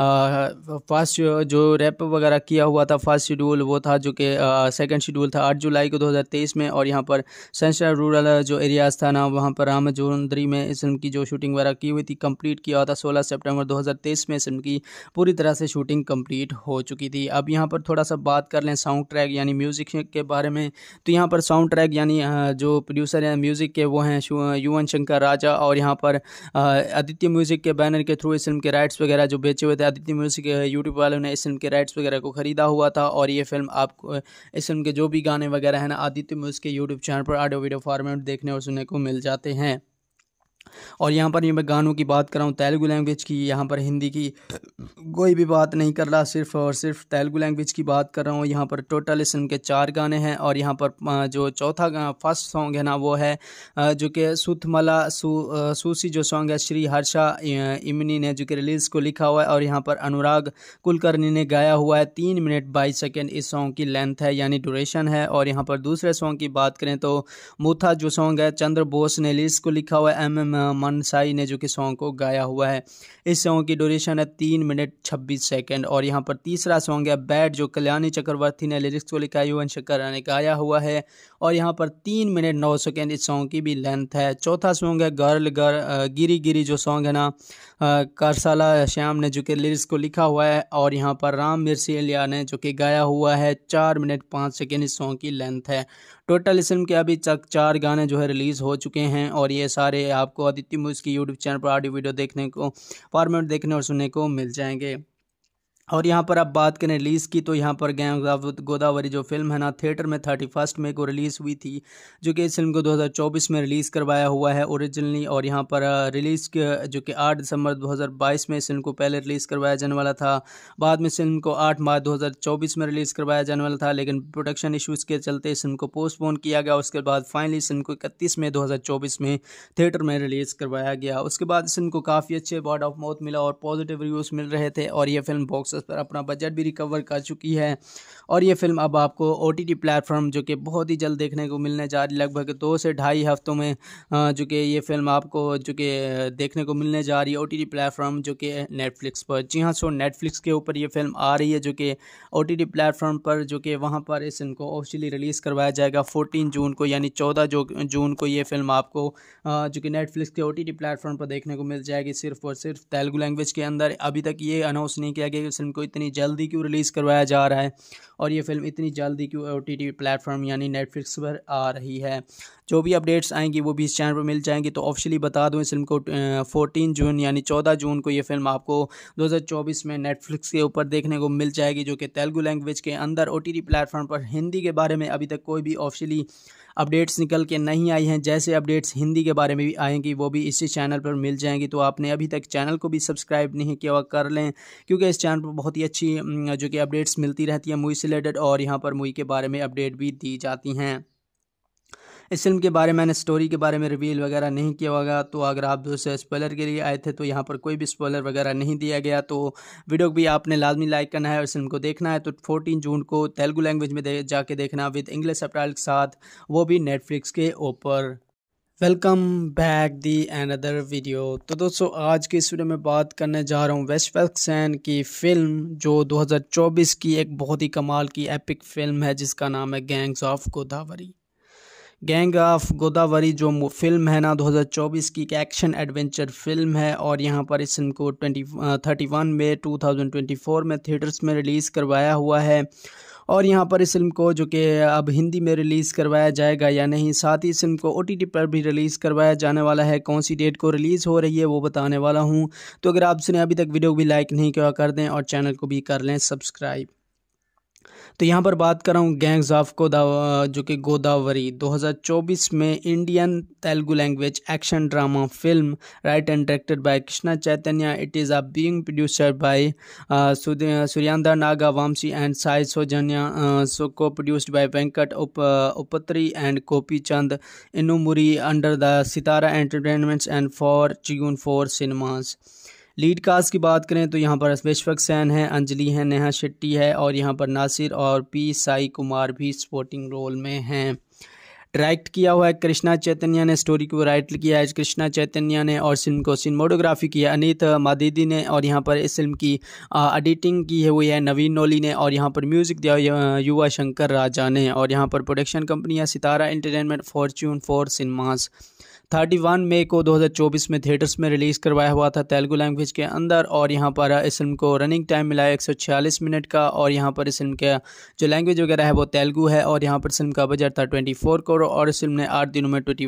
फास्ट जो रैप वगैरह किया हुआ था फास्ट शेड्यूल वो था जो कि सेकेंड शेड्यूल था आठ जुलाई को दो हज़ार तेईस में और यहाँ पर सेंसर रूरल जो एरियाज़ था ना वहाँ पर रामजोंदरी में इस फिल्म की जो शूटिंग वगैरह की हुई थी कंप्लीट किया था सोलह सेप्टेम्बर दो में इस फिल्म की पूरी तरह से शूटिंग कंप्लीट हो चुकी थी अब यहाँ पर थोड़ा सा बात कर लें साउंड ट्रैक यानी म्यूज़िक के बारे में तो यहाँ पर साउंड ट्रैक यानी जो प्रोड्यूसर हैं म्यूज़िक के वो हैं युवन शंकर राजा और यहाँ पर आदित्य म्यूज़िक के बैनर के थ्रू इस फिल्म के राइट्स वगैरह जो बेचे हुए थे आदित्य म्यूज़िक यूट्यूब वालों ने इस फिल्म के राइट्स वगैरह को ख़रीदा हुआ था और ये फिल्म आपको इस फिल्म के जो भी गाने वगैरह हैं ना आदित्य म्यूज़िक के यूट्यूब चैनल पर ऑडियो वीडियो फॉर्मेट देखने और सुनने को मिल जाते हैं और यहाँ पर ये मैं गानों की बात कर रहा हूँ तेलुगु लैंग्वेज की यहाँ पर हिंदी की कोई भी बात नहीं कर रहा सिर्फ और सिर्फ तेलुगु लैंग्वेज की बात कर रहा हूँ यहाँ पर टोटल इस के चार गाने हैं और यहाँ पर जो चौथा फर्स्ट सॉन्ग है ना वो है जो कि सुथमला सूसी जो सॉन्ग है श्री हर्षा इमनी ने जो कि रिलीज़ को लिखा हुआ है और यहाँ पर अनुराग कुलकर्णी ने गाया हुआ है तीन मिनट बाईस सेकेंड इस सॉन्ग की लेंथ है यानी ड्यूरेशन है और यहाँ पर दूसरे सॉन्ग की बात करें तो मूथा जो सॉन्ग है चंद्र बोस ने रिलीज को लिखा हुआ है एम एम मनसाई ने जो कि सॉन्ग को गाया हुआ है इस सॉन्ग की ड्यूरेशन है तीन मिनट छब्बीस सेकेंड और यहाँ पर तीसरा सॉन्ग है बैड जो कल्याणी चक्रवर्ती ने लिरिक्स को लिखा युवन शंकर ने गाया हुआ है और यहाँ पर तीन मिनट नौ सेकेंड इस सॉन्ग की भी लेंथ है चौथा सॉन्ग है गर्ल गर् गिरी गिरी जो सॉन्ग है ना करसाला श्याम ने जो कि लिरिक्स को लिखा हुआ है और यहाँ पर राम मिर्सिलिया ने जो कि गाया हुआ है चार मिनट पाँच सेकेंड इस सॉन्ग की लेंथ है टोटल इस फिल्म के अभी तक चार गाने जो है रिलीज़ हो चुके हैं और ये सारे आपको आदित्य मूवीज़ की यूट्यूब चैनल पर ऑडियो वीडियो देखने को फॉर्मेट देखने और सुनने को मिल जाएंगे और यहाँ पर आप बात करें रिलीज़ की तो यहाँ पर गैंग गोदावरी जो फिल्म है ना थिएटर में थर्टी फर्स्ट मई को रिलीज़ हुई थी जो कि इस फिल्म को 2024 में रिलीज़ करवाया हुआ है ओरिजिनली और यहाँ पर रिलीज़ जो कि 8 दिसंबर 2022 में इस फिल्म को पहले रिलीज़ करवाया जाने वाला था बाद में इस फिल्म को आठ मार्च दो में रिलीज़ करवाया जाने वाला था लेकिन प्रोडक्शन इशूज़ के चलते इस फिल्म को पोस्टपोन किया गया उसके बाद फाइनली इस फिल्म को इकतीस मई दो में थिएटर में रिलीज़ करवाया गया उसके बाद इस फिल्म को काफ़ी अच्छे वर्ड ऑफ माउथ मिला और पॉजिटिव रिव्यूज़ मिल रहे थे और यह फिल्म बॉक्स पर अपना बजट भी रिकवर कर चुकी है और ये फिल्म अब आपको ओ टी प्लेटफॉर्म जो कि बहुत ही जल्द देखने को मिलने जा रही लगभग दो से ढाई हफ्तों में जो कि ये फिल्म आपको जो कि देखने को मिलने जा रही है ओ टी प्लेटफॉर्म जो कि नेटफ्लिक्स पर जी हाँ सो नेटफ्लिक्स के ऊपर ये फिल्म आ रही है जो कि ओ टी प्लेटफॉर्म पर जो कि वहाँ पर इस फिल्म को ऑफिशियली रिलीज़ करवाया जाएगा फोर्टीन जून को यानी चौदह जो जून को ये फिल्म आपको जो कि नेटफ्लिक्स के ओ टी प्लेटफॉर्म पर देखने को मिल जाएगी सिर्फ और सिर्फ तेलुगु लैंग्वेज के अंदर अभी तक ये अनाउंस नहीं किया गया कि फिल्म को इतनी जल्दी क्यों रिलीज़ करवाया जा रहा है और ये फिल्म इतनी जल्दी क्यों ओ टी प्लेटफॉर्म यानी नेटफ्लिक्स पर आ रही है जो भी अपडेट्स आएंगी वो भी इस चैनल पर मिल जाएंगी तो ऑफिशियली बता दूँ इस फिल्म को फोर्टीन जून यानी चौदह जून को ये फिल्म आपको दो में नेटफ्लिक्स के ऊपर देखने को मिल जाएगी जो कि तेलुगू लैंग्वेज के अंदर ओ टी प्लेटफॉर्म पर हिंदी के बारे में अभी तक कोई भी ऑफिशियली अपडेट्स निकल के नहीं आई हैं जैसे अपडेट्स हिंदी के बारे में भी आएंगी वो भी इसी चैनल पर मिल जाएंगी तो आपने अभी तक चैनल को भी सब्सक्राइब नहीं किया कर लें क्योंकि इस चैनल पर बहुत ही अच्छी जो कि अपडेट्स मिलती रहती हैं मूवी से रिलेटेड और यहाँ पर मूवी के बारे में अपडेट भी दी जाती हैं इस फिल्म के बारे में मैंने स्टोरी के बारे में रिवील वगैरह नहीं किया होगा तो अगर आप दूसरे स्पॉलर के लिए आए थे तो यहाँ पर कोई भी स्पॉलर वगैरह नहीं दिया गया तो वीडियो को भी आपने लाजमी लाइक करना है और फिल्म को देखना है तो फोर्टीन जून को तेलुगू लैंग्वेज में दे, जाके देखना विद इंग्लिश अप्रैल के साथ वो भी नेटफ्लिक्स के ऊपर welcome back the another video तो दोस्तों आज के इस वीडियो में बात करने जा रहा हूँ वेस्ट वैक्सैन की फ़िल्म जो 2024 की एक बहुत ही कमाल की एपिक फिल्म है जिसका नाम है gangs of Godavari gang of Godavari जो फिल्म है ना 2024 की एक एक्शन एडवेंचर फिल्म है और यहाँ पर इस फिल्म को ट्वेंटी थर्टी वन में टू में थिएटर्स में रिलीज़ करवाया हुआ है और यहाँ पर इस फिल्म को जो कि अब हिंदी में रिलीज़ करवाया जाएगा या नहीं साथ ही इस फिल्म को ओ पर भी रिलीज़ करवाया जाने वाला है कौन सी डेट को रिलीज़ हो रही है वो बताने वाला हूँ तो अगर आपने अभी तक वीडियो को भी लाइक नहीं किया कर दें और चैनल को भी कर लें सब्सक्राइब तो यहाँ पर बात कर रहा हूँ गैंग्स ऑफ गोदावा जो कि गोदावरी 2024 में Indian Telugu language action drama film right and directed by Krishna Chaitanya it is a being producer by सूर्यांदा Naga Vamsi and Sai Soujanya so को प्रोड्यूस्ड बाय वेंकट उप उपत्री and Gopi Chand Innamuri under the Sitara entertainments and for चिगून four cinemas lead cast की बात करें तो यहाँ पर अश्वेश्वक San है अंजलि है नेहा शेट्टी है और यहाँ पर नासिर और पी साई कुमार भी सपोर्टिंग रोल में हैं डायरेक्ट किया हुआ है कृष्णा चैतन्य ने स्टोरी को राइट किया है कृष्णा चैतन्य ने और फिल्म को सिनेमोटोग्राफी किया अनित मादिदी ने और यहाँ पर इस फिल्म की एडिटिंग की हुई है नवीन नोली ने और यहाँ पर म्यूज़िक दिया युवा शंकर राजा ने और यहाँ पर प्रोडक्शन कंपनी है सितारा entertainment Fortune four cinemas thirty one मई को 2024 में थिएटर्स में रिलीज़ करवाया हुआ था तेलुगु लैंग्वेज के अंदर और यहाँ पर इस फिल्म को रनिंग टाइम मिला है एक मिनट का और यहाँ पर इस फिल्म का जो लैंग्वेज वगैरह है वो तेलुगु है और यहाँ पर फिल्म का बजट था ट्वेंटी करोड़ और इस फिल्म ने आठ दिनों में ट्वेंटी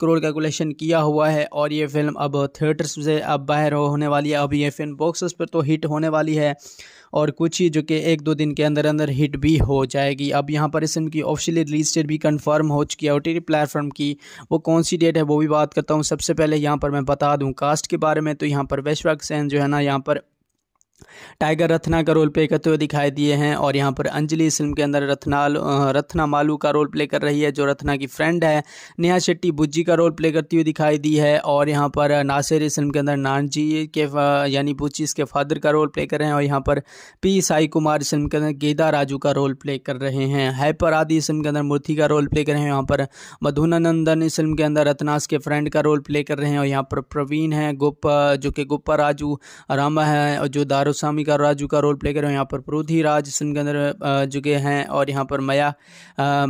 करोड़ का कलेक्शन किया हुआ है और ये फिल्म अब थिएटर्स से अब बाहर होने वाली है अब ये फिल्म बॉक्सेस पर तो हिट होने वाली है और कुछ ही जो कि एक दो दिन के अंदर अंदर हिट भी हो जाएगी अब यहाँ पर इसम की ऑफिशियली रिलीज डेट भी कन्फर्म हो चुकी है ओ टी प्लेटफॉर्म की वो कौन सी डेट है वो भी बात करता हूँ सबसे पहले यहाँ पर मैं बता दूँ कास्ट के बारे में तो यहाँ पर वैश्वाक सेन जो है ना यहाँ पर टाइगर रत्ना का रोल प्ले करते हुए दिखाई दिए हैं और यहाँ पर अंजलि इस फिल्म के अंदर रत्ना रत्ना मालू का रोल प्ले कर रही है जो रत्ना की फ्रेंड है नेहा शेट्टी बुज्जी का रोल प्ले करती हुई दिखाई दी है और यहाँ पर नासिर इस फिल्म के अंदर नानजी के यानी बुच्ची इसके फादर का रोल प्ले कर रहे हैं और यहाँ पर पी साई कुमार इस फिल्म के अंदर गेदा राजू का रोल प्ले कर रहे हैं हैपर आदि इस फिल्म के अंदर मूर्ति का रोल प्ले कर रहे हैं यहाँ पर मधुना नंदन इस फिल्म के अंदर रत्नास के फ्रेंड का रोल प्ले कर रहे हैं और यहाँ पर प्रवीण है गुप्पा जो कि गुप्पा राजू रामा है और जो दार रुसामी का राजू का रोल प्ले कर रहे हो यहाँ पर प्रोधी राज सिमकंदर जुगे हैं और यहाँ पर मया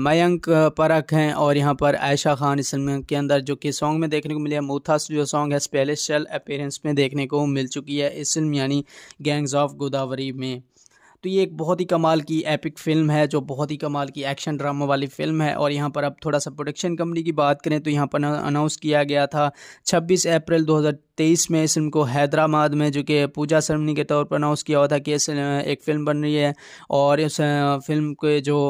मयंक परख हैं और यहाँ पर आयशा खान इस फिल्म के अंदर जो कि सॉन्ग में देखने को मिला मोथास जो सॉन्ग है स्पेलिशल अपेयरेंस में देखने को मिल चुकी है इस फिल्म यानी गैंग्स ऑफ गोदावरी में तो ये एक बहुत ही कमाल की एपिक फिल्म है जो बहुत ही कमाल की एक्शन ड्रामा वाली फिल्म है और यहाँ पर अब थोड़ा सा प्रोडक्शन कंपनी की बात करें तो यहाँ पर अनाउंस किया गया था 26 अप्रैल 2023 में इस फिल्म को हैदराबाद में जो कि पूजा सरमनी के तौर पर अनाउंस किया हुआ था कि एक फिल्म बन रही है और इस फिल्म के जो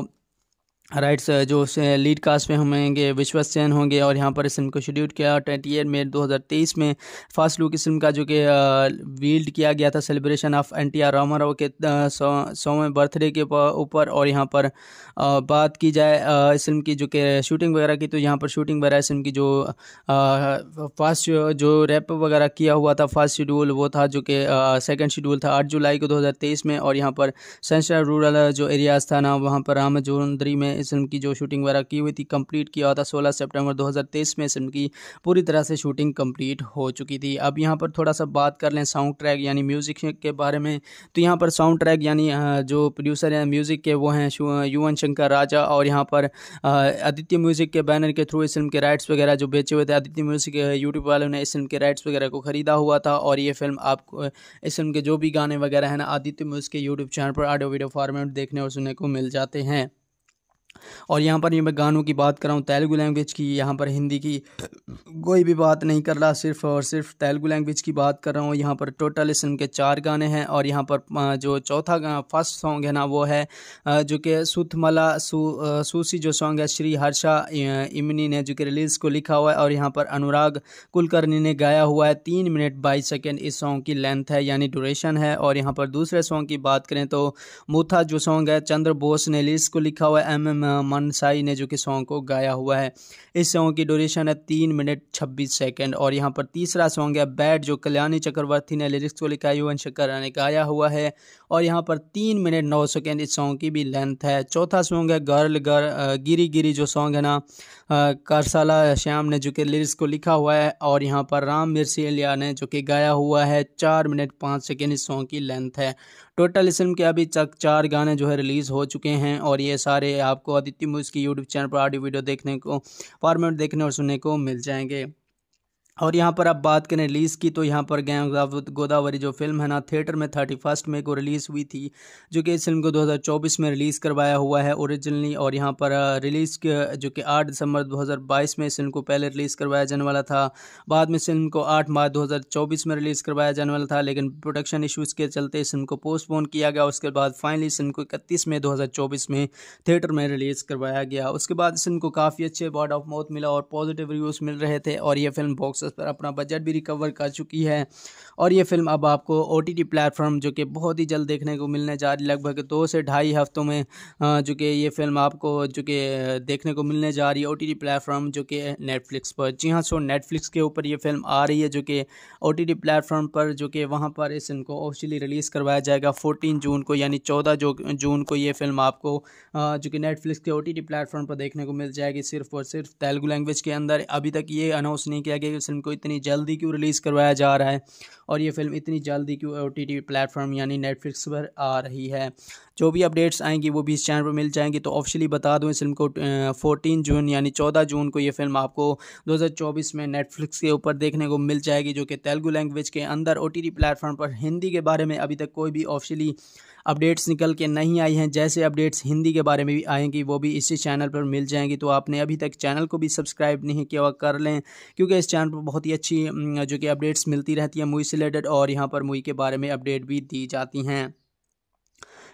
राइट right, जो लीड कास्ट में होंगे विश्वस सेन होंगे और यहाँ पर इस फिल्म को शेड्यूल किया ट्वेंटी एट मे दो हज़ार तेईस में फास्ट लुक इस फिल्म का जो कि वील्ड किया गया था celebration of N T R Rama Rao के सौवें बर्थडे के ऊपर और यहाँ पर बात की जाए इस फिल्म की जो कि शूटिंग वगैरह की तो यहाँ पर शूटिंग वगैरह इस फिल्म की जो फास्ट जो रैप वगैरह किया हुआ था फास्ट शेड्यूल वो था जो कि सेकेंड शेड्यूल था आठ जुलाई को दो हज़ार तेईस में और यहाँ पर सेंसर रूरल जो एरियाज था ना वहाँ पर रामजोंदरी में इस फिल्म की जो शूटिंग वगैरह की हुई थी कंप्लीट किया था सोलह सेप्टेम्बर दो में इस फिल्म की पूरी तरह से शूटिंग कंप्लीट हो चुकी थी अब यहाँ पर थोड़ा सा बात कर लें साउंड ट्रैक यानी म्यूज़िक के बारे में तो यहाँ पर साउंड ट्रैक यानी जो प्रोड्यूसर हैं म्यूज़िक के वो हैं युवन शंकर राजा और यहाँ पर आदित्य म्यूज़िक के बैनर के थ्रू इस फिल्म के राइट्स वगैरह जो बेचे हुए थे आदित्य म्यूज़िक यूट्यूब वालों ने इस फिल्म के राइट्स वगैरह को ख़रीदा हुआ था और ये फिल्म आपको इस फिल्म के जो भी गाने वगैरह हैं ना आदित्य म्यूज़िक के यूट्यूब चैनल पर ऑडियो वीडियो फॉर्मेट देखने और सुनने को मिल जाते हैं और यहाँ पर ये मैं गानों की बात कर रहा हूँ तेलुगु लैंग्वेज की यहाँ पर हिंदी की कोई भी बात नहीं कर रहा सिर्फ और सिर्फ तेलुगु लैंग्वेज की बात कर रहा हूँ यहाँ पर टोटल इस के चार गाने हैं और यहाँ पर जो चौथा फर्स्ट सॉन्ग है ना वो है जो कि सुथमला सु, सूसी जो सॉन्ग है श्री हर्षा इमनी ने जो कि रिलीज़ को लिखा हुआ है और यहाँ पर अनुराग कुलकर्णी ने गाया हुआ है तीन मिनट बाईस सेकेंड इस सॉन्ग की लेंथ है यानी ड्यूरेशन है और यहाँ पर दूसरे सॉन्ग की बात करें तो मूथा जो सॉन्ग है चंद्र बोस ने रिलीज़ को लिखा हुआ है एम एम मनसाई ने जो कि सॉन्ग को गाया हुआ है इस सॉन्ग की ड्यूरेशन है तीन मिनट छब्बीस सेकेंड और यहाँ पर तीसरा सॉन्ग है बैड जो कल्याणी चक्रवर्ती ने लिरिक्स को लिखा युवन शंकर ने गाया हुआ है और यहाँ पर तीन मिनट नौ सेकेंड इस सॉन्ग की भी लेंथ है चौथा सॉन्ग है गर्ल गर गिरी गिरी जो सॉन्ग है ना करसाला श्याम ने जो कि लिरिक्स को लिखा हुआ है और यहाँ पर राम मिर्सिलिया ने जो कि गाया हुआ है चार मिनट पाँच सेकेंड इस सॉन्ग की लेंथ है टोटल इस फिल्म के अभी तक चार गाने जो है रिलीज़ हो चुके हैं और ये सारे आपको आदित्य मूज की यूट्यूब चैनल पर ऑडियो वीडियो देखने को फॉर्मेट देखने और सुनने को मिल जाएंगे और यहाँ पर अब बात करें रिलीज़ की तो यहाँ पर गैंग गोदावरी जो फिल्म है ना थिएटर में थर्टी फर्स्ट मे को रिलीज़ हुई थी जो कि इस फिल्म को 2024 में रिलीज़ करवाया हुआ है ओरिजिनली और यहाँ पर रिलीज़ जो कि 8 दिसंबर 2022 में इस फिल्म को पहले रिलीज़ करवाया जाने वाला था बाद में इस फिल्म को आठ मार्च चौबीस में रिलीज़ करवाया जाने वाला था लेकिन प्रोडक्शन इशूज़ के चलते इस फिल्म को पोस्टपोन किया गया उसके बाद फाइनली फिल्म को इकतीस मई दो में थिएटर में रिलीज़ करवाया गया उसके बाद इस फिल्म को काफ़ी अच्छे वर्ड ऑफ माउथ मिला और पॉजिटिव रिव्यूज़ मिल रहे थे और यह फिल्म बॉक्स उस पर अपना बजट भी रिकवर कर चुकी है और ये फिल्म अब आपको ओ टी प्लेटफॉर्म जो कि बहुत ही जल्द देखने को मिलने जा रही लगभग दो से ढाई हफ्तों में जो कि ये फिल्म आपको जो कि देखने को मिलने जा रही है ओ टी प्लेटफॉर्म जो कि नेटफ्लिक्स पर जी हाँ सो नेटफ्लिक्स के ऊपर ये फिल्म आ रही है जो कि ओ टी प्लेटफॉर्म पर जो कि वहाँ पर इस फिल्म को ऑफिशियली रिलीज़ करवाया जाएगा फोर्टीन जून को यानी चौदह जून को ये फिल्म आपको जो कि नेटफ्लिक्स के ओ टी प्लेटफॉर्म पर देखने को मिल जाएगी सिर्फ और सिर्फ तेलुगु लैंग्वेज के अंदर अभी तक ये अनाउंस नहीं किया गया कि उनको इतनी जल्दी क्यों रिलीज़ करवाया जा रहा है और ये फिल्म इतनी जल्दी क्यों ओ टी टी प्लेटफॉर्म यानी नेटफ्लिक्स पर आ रही है जो भी अपडेट्स आएंगी वो भी इस चैनल पर मिल जाएंगी तो ऑफिशियली बता दूँ इस फिल्म को फोर्टीन जून यानी चौदह जून को ये फिल्म आपको 2024 में नेटफ्लिक्स के ऊपर देखने को मिल जाएगी जो कि तेलुगु लैंग्वेज के अंदर ओ टी प्लेटफॉर्म पर हिंदी के बारे में अभी तक कोई भी ऑफिशियली अपडेट्स निकल के नहीं आई हैं जैसे अपडेट्स हिंदी के बारे में भी आएंगी वो भी इसी चैनल पर मिल जाएंगी तो आपने अभी तक चैनल को भी सब्सक्राइब नहीं किया कर लें क्योंकि इस चैनल पर बहुत ही अच्छी जो कि अपडेट्स मिलती रहती है मूवी रिलेटेड और यहाँ पर मूवी के बारे में अपडेट भी दी जाती हैं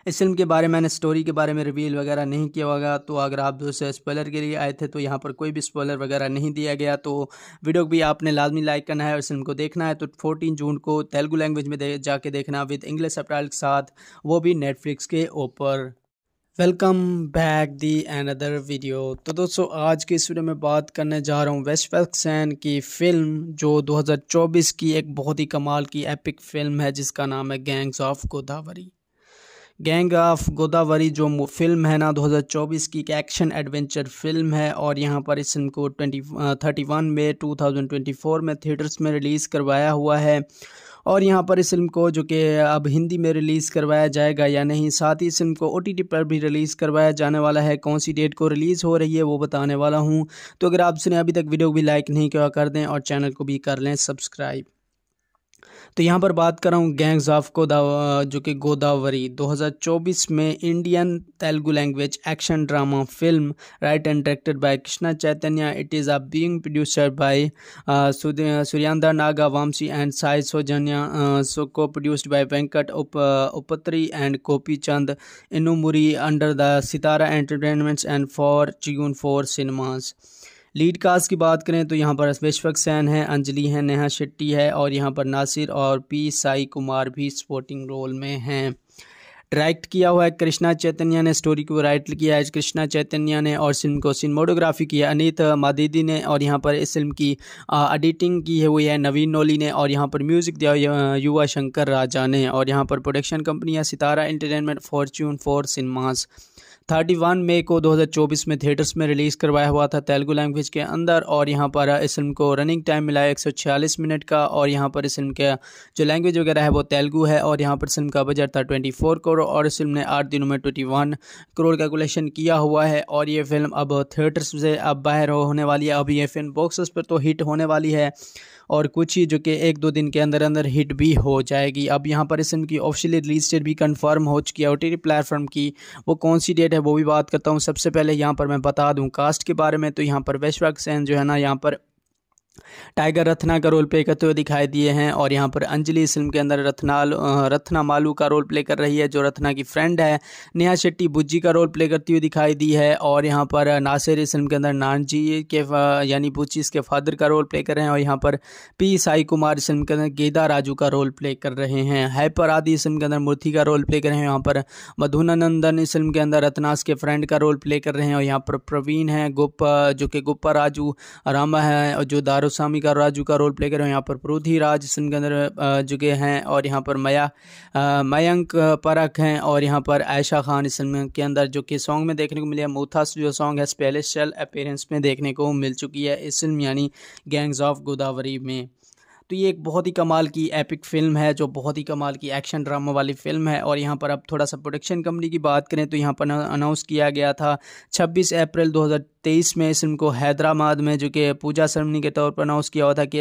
इस फिल्म के बारे में मैंने स्टोरी के बारे में रिवील वगैरह नहीं किया होगा तो अगर आप दूसरे स्पॉलर के लिए आए थे तो यहाँ पर कोई भी स्पॉलर वगैरह नहीं दिया गया तो वीडियो को भी आपने लाजमी लाइक करना है और फिल्म को देखना है तो 14 जून को तेलुगू लैंग्वेज में दे, जाके देखना विद इंग्लिश अप्रैल के साथ वो भी नेटफ्लिक्स के ऊपर welcome back the and other video तो दोस्तों आज की इस वीडियो में बात करने जा रहा हूँ वेस्ट की फ़िल्म जो 2024 की एक बहुत ही कमाल की एपिक फ़िल्म है जिसका नाम है gangs of Godavari gang of Godavari जो फिल्म है ना 2024 की एक एक्शन एडवेंचर फिल्म है और यहाँ पर इस फिल्म को ट्वेंटी थर्टी वन में 2024 में थिएटर्स में रिलीज़ करवाया हुआ है और यहाँ पर इस फिल्म को जो कि अब हिंदी में रिलीज़ करवाया जाएगा या नहीं साथ ही इस फिल्म को ओ पर भी रिलीज़ करवाया जाने वाला है कौन सी डेट को रिलीज़ हो रही है वो बताने वाला हूँ तो अगर आपने अभी तक वीडियो भी लाइक नहीं किया कर दें और चैनल को भी कर लें सब्सक्राइब तो यहाँ पर बात कर रहा हूँ गैंग्स ऑफ गोदावा जो कि गोदावरी 2024 में Indian Telugu language action drama film right and directed by Krishna Chaitanya it is a being producer by सूर्यांदा Naga Vamsi and Sai Soujanya so को प्रोड्यूस्ड बाय वेंकट उप उपत्री and Gopi Chand Innamuri under the Sitara entertainments and for चिगुन four cinemas lead cast की बात करें तो यहाँ पर अश्वेश्वक San है अंजलि है नेहा शेट्टी है और यहाँ पर नासिर और पी साई कुमार भी सपोर्टिंग रोल में हैं डायरेक्ट किया हुआ है कृष्णा चैतन्य ने स्टोरी को राइट किया है कृष्णा चैतन्य ने और फिल्म को सिनेमोटोग्राफी किया अनित मादिदी ने और यहाँ पर इस फिल्म की एडिटिंग की हुई है नवीन नोली ने और यहाँ पर म्यूज़िक दिया युवा शंकर राजा ने और यहाँ पर प्रोडक्शन कंपनी है सितारा entertainment Fortune four cinemas thirty one मई को 2024 में थिएटर्स में रिलीज़ करवाया हुआ था तेलुगु लैंग्वेज के अंदर और यहाँ पर इस फिल्म को रनिंग टाइम मिला है एक मिनट का और यहाँ पर इस फिल्म का जो लैंग्वेज वगैरह है वो तेलुगु है और यहाँ पर फिल्म का बजट था ट्वेंटी करोड़ और इस फिल्म ने आठ दिनों में ट्वेंटी करोड़ का कलेक्शन किया हुआ है और ये फिल्म अब थिएटर्स से अब बाहर होने वाली है अब ये फिल्म बॉक्सेस पर तो हिट होने वाली है और कुछ ही जो कि एक दो दिन के अंदर अंदर हिट भी हो जाएगी अब यहाँ पर इस फिल्म की ऑफिशियली रिलीज डेट भी कन्फर्म हो चुकी है ओ टी प्लेटफॉर्म की वो कौन सी डेट है वो भी बात करता हूँ सबसे पहले यहाँ पर मैं बता दूँ कास्ट के बारे में तो यहाँ पर वैश्वाक सेन जो है ना यहाँ पर टाइगर रत्ना का रोल प्ले करते हुए दिखाई दिए हैं और यहाँ पर अंजलि इस फिल्म के अंदर रत्ना रत्ना मालू का रोल प्ले कर रही है जो रत्ना की फ्रेंड है नेहा शेट्टी बुज्जी का रोल प्ले करती हुई दिखाई दी है और यहाँ पर नासिर इस फिल्म के अंदर नानजी के यानी बुच्ची इसके फादर का रोल प्ले कर रहे हैं और यहाँ पर पी साई कुमार इस फिल्म के अंदर गेदा राजू का रोल प्ले कर रहे हैं हैपर आदि इस फिल्म के अंदर मूर्ति का रोल प्ले कर रहे हैं यहाँ पर मधुना नंदन इस फिल्म के अंदर रत्नास के फ्रेंड का रोल प्ले कर रहे हैं और यहाँ पर प्रवीण है गुप्पा जो कि गुप्पा राजू रामा है और जो दारू रुसामी का राजू का रोल प्ले कर रहे हो यहाँ पर प्रोधी राज सिंगंदर जुगे हैं और यहाँ पर मया मयंक परख हैं और यहाँ पर आयशा खान इस फिल्म के अंदर जो कि सॉन्ग में देखने को मिला मोथास जो सॉन्ग है स्पेलिशल अपेयरेंस में देखने को मिल चुकी है इस फिल्म यानी गैंग्स ऑफ गोदावरी में तो ये एक बहुत ही कमाल की एपिक फिल्म है जो बहुत ही कमाल की एक्शन ड्रामा वाली फिल्म है और यहाँ पर अब थोड़ा सा प्रोडक्शन कंपनी की बात करें तो यहाँ पर अनाउंस किया गया था 26 अप्रैल 2023 में इस फिल्म को हैदराबाद में जो कि पूजा सरमनी के तौर पर अनाउंस किया हुआ था कि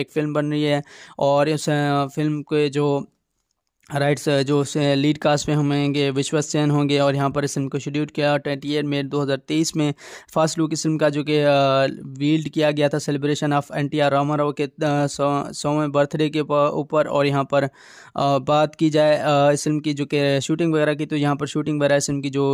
एक फिल्म बन रही है और इस फिल्म के जो राइट सर जो लीड कास्ट में होंगे विश्वास सेन होंगे और यहाँ पर इस फिल्म को शेड्यूल किया ट्वेंटी एट हज़ार तेईस में फास्ट लुक इस फिल्म का जो कि वील्ड किया गया था celebration of N T R Rama Rao के सौवें बर्थडे के ऊपर और यहाँ पर बात की जाए इस फिल्म की जो कि शूटिंग वगैरह की तो यहाँ पर शूटिंग वगैरह इस फिल्म की जो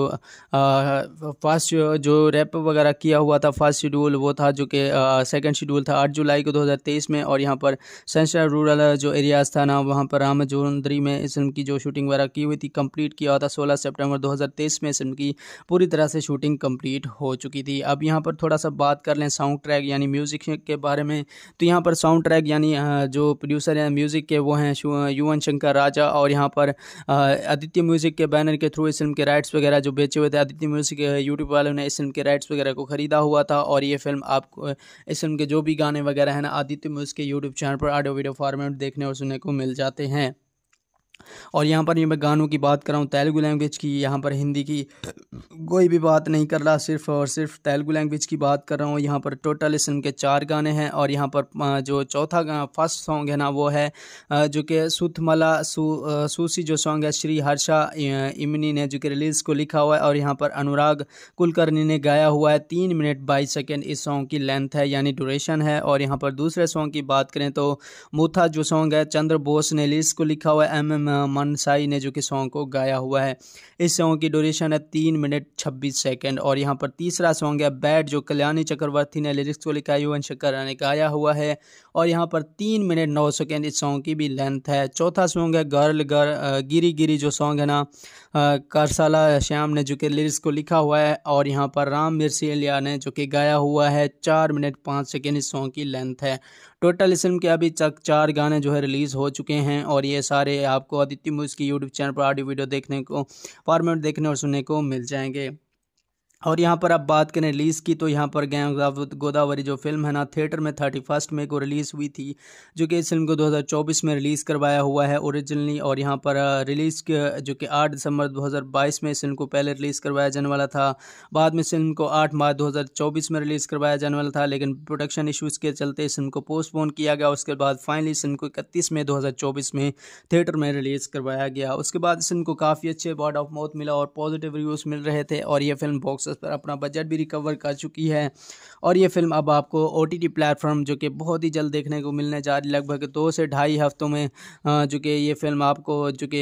फास्ट जो रैप वगैरह किया हुआ था फर्स्ट शेड्यूल वो था जो कि सेकेंड शेड्यूल था आठ जुलाई को दो में और यहाँ पर सेंसर रूरल जो एरियाज था ना वहाँ पर रामजोंदरी में इस फिल्म की जो शूटिंग वगैरह की हुई थी कंप्लीट किया था सोलह सेप्टेम्बर दो में इस फिल्म की पूरी तरह से शूटिंग कंप्लीट हो चुकी थी अब यहाँ पर थोड़ा सा बात कर लें साउंड ट्रैक यानी म्यूज़िक के बारे में तो यहाँ पर साउंड ट्रैक यानी जो प्रोड्यूसर हैं म्यूज़िक के वो हैं युवन शंकर राजा और यहाँ पर आदित्य म्यूज़िक के बैनर के थ्रू इस फिल्म के राइट्स वगैरह जो बेचे हुए थे आदित्य म्यूज़िक यूट्यूब वालों ने इस फिल्म के राइट्स वगैरह को ख़रीदा हुआ था और ये फिल्म आपको इस फिल्म के जो भी गाने वगैरह हैं ना आदित्य म्यूज़िक के यूट्यूब चैनल पर ऑडियो वीडियो फॉर्मेट देखने और सुनने को मिल जाते हैं और यहाँ पर ये मैं गानों की बात कर रहा हूँ तेलुगु लैंग्वेज की यहाँ पर हिंदी की कोई भी बात नहीं कर रहा सिर्फ और सिर्फ तेलुगु लैंग्वेज की बात कर रहा हूँ यहाँ पर टोटल इस के चार गाने हैं और यहाँ पर जो चौथा फर्स्ट सॉन्ग है ना वो है जो कि सुथमला सूसी जो सॉन्ग है श्री हर्षा इमनी ने जो कि रिलीज़ को लिखा हुआ है और यहाँ पर अनुराग कुलकर्णी ने गाया हुआ है तीन मिनट बाईस सेकेंड इस सॉन्ग की लेंथ है यानी ड्यूरेशन है और यहाँ पर दूसरे सॉन्ग की बात करें तो मूथा जो सॉन्ग है चंद्र बोस ने रिलीज़ को लिखा हुआ है एम एम मनसाई ने जो कि सॉन्ग को गाया हुआ है इस सॉन्ग की ड्यूरेशन है तीन मिनट छब्बीस सेकेंड और यहाँ पर तीसरा सॉन्ग है बैड जो कल्याणी चक्रवर्ती ने लिरिक्स को लिखा युवन शंकर ने गाया हुआ है और यहाँ पर तीन मिनट नौ सेकेंड इस सॉन्ग की भी लेंथ है चौथा सॉन्ग है गर्ल गर्ल गिरी गिरी जो सॉन्ग है ना कारसाला श्याम ने जो कि लिरिक्स को लिखा हुआ है और यहाँ पर राम मिर्सिलिया ने जो कि गाया हुआ है चार मिनट पाँच सेकेंड इस सॉन्ग की लेंथ है टोटल इस फिल्म के अभी तक चार गाने जो है रिलीज़ हो चुके हैं और ये सारे आपको आदित्य मूज की यूट्यूब चैनल पर ऑडियो वीडियो देखने को फॉर्मेट देखने और सुनने को मिल जाएंगे और यहाँ पर आप बात करें रिलीज़ की तो यहाँ पर गैंग गोदावरी जो फिल्म है ना थिएटर में थर्टी फर्स्ट मई को रिलीज़ हुई थी जो कि इस फिल्म को 2024 में रिलीज़ करवाया हुआ है ओरिजिनली और यहाँ पर रिलीज़ जो कि 8 दिसंबर 2022 में इस फिल्म को पहले रिलीज़ करवाया जाने वाला था बाद में फिल्म को आठ मार्च चौबीस में रिलीज़ करवाया जाने वाला था लेकिन प्रोडक्शन इशूज़ के चलते इस फिल्म को पोस्टपोन किया गया उसके बाद फाइनली इस फिल्म को इकतीस मई दो में थिएटर में रिलीज़ करवाया गया उसके बाद इस फिल्म को काफ़ी अच्छे वर्ड ऑफ माउथ मिला और पॉजिटिव रिव्यूज़ मिल रहे थे और यह फिल्म बॉक्स पर अपना बजट भी रिकवर कर चुकी है और ये फिल्म अब आपको ओ टी प्लेटफॉर्म जो कि बहुत ही जल्द देखने को मिलने जा रही लगभग दो से ढाई हफ्तों में जो कि ये फिल्म आपको जो कि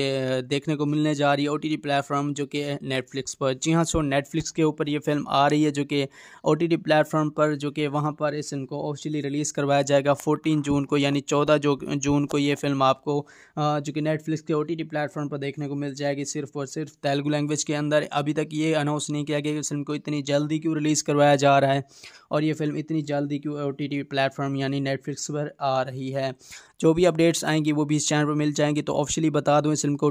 देखने को मिलने जा रही है ओ टी प्लेटफॉर्म जो कि नेटफ्लिक्स पर जी हाँ सो नेटफ्लिक्स के ऊपर ये फिल्म आ रही है जो कि ओ टी प्लेटफॉर्म पर जो कि वहाँ पर इस फिल्म को ऑफिशियली रिलीज़ करवाया जाएगा फोर्टीन जून को यानी चौदह जून को ये फिल्म आपको जो कि नेटफ्लिक्स के ओ टी प्लेटफॉर्म पर देखने को मिल जाएगी सिर्फ और सिर्फ तेलुगु लैंग्वेज के अंदर अभी तक ये अनाउंस नहीं किया गया कि फिल्म को इतनी जल्दी क्यों रिलीज़ करवाया जा रहा है और ये फिल्म इतनी जल्दी क्यों ओ टी प्लेटफॉर्म यानी नेटफ्लिक्स पर आ रही है जो भी अपडेट्स आएंगी वो भी इस चैनल पर मिल जाएंगी तो ऑफिशियली बता दूँ इस फिल्म को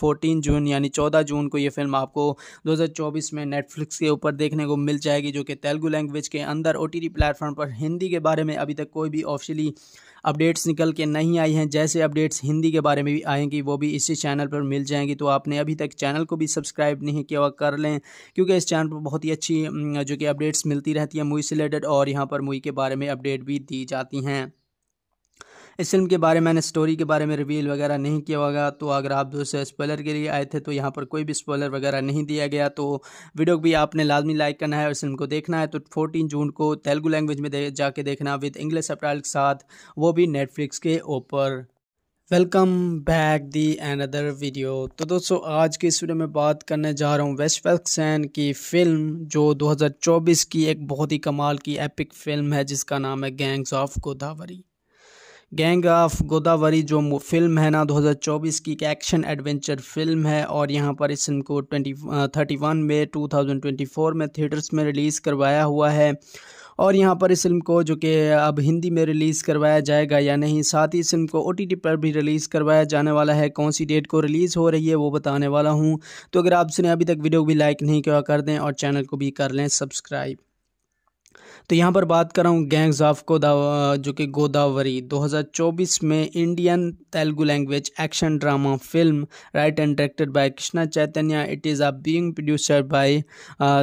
फोर्टीन जून यानी चौदह जून को ये फिल्म आपको दो में नेटफ्लिक्स के ऊपर देखने को मिल जाएगी जो कि तेलुगू लैंग्वेज के अंदर ओ प्लेटफॉर्म पर हिंदी के बारे में अभी तक कोई भी ऑफिशियली अपडेट्स निकल के नहीं आई हैं जैसे अपडेट्स हिंदी के बारे में भी आएंगी वो भी इसी चैनल पर मिल जाएंगी तो आपने अभी तक चैनल को भी सब्सक्राइब नहीं किया कर लें क्योंकि इस चैनल पर बहुत ही अच्छी जो कि अपडेट्स मिलती रहती है मूवी से रिलेटेड और यहाँ पर मूवी के बारे में अपडेट भी दी जाती हैं इस फिल्म के बारे में मैंने स्टोरी के बारे में रिवील वगैरह नहीं किया होगा तो अगर आप दोस्तों स्पॉलर के लिए आए थे तो यहाँ पर कोई भी स्पॉलर वगैरह नहीं दिया गया तो वीडियो को भी आपने लाजमी लाइक करना है और फिल्म को देखना है तो फोर्टीन जून को तेलुगू लैंग्वेज में जाके देखना विद इंग्लिश अप्रैल के साथ वो भी नेटफ्लिक्स के ऊपर welcome back the and other video तो दोस्तों आज की इस वीडियो में बात करने जा रहा हूँ वेस्ट फैक्सैन की फ़िल्म जो 2024 की एक बहुत ही कमाल की एपिक फिल्म है जिसका नाम है gangs of Godavari gang of Godavari जो फिल्म है ना 2024 की एक एक्शन एडवेंचर फिल्म है और यहाँ पर इस फिल्म को ट्वेंटी थर्टी वन में 2024 में थिएटर्स में रिलीज़ करवाया हुआ है और यहाँ पर इस फिल्म को जो कि अब हिंदी में रिलीज़ करवाया जाएगा या नहीं साथ ही इस फिल्म को ओ पर भी रिलीज़ करवाया जाने वाला है कौन सी डेट को रिलीज़ हो रही है वो बताने वाला हूँ तो अगर आपने अभी तक वीडियो को भी लाइक नहीं किया कर दें और चैनल को भी कर लें सब्सक्राइब तो यहाँ पर बात कर रहा हूँ गैंग्स ऑफ गोदावा जो कि गोदावरी 2024 में Indian Telugu language action drama film right and directed by Krishna Chaitanya it is a being producer by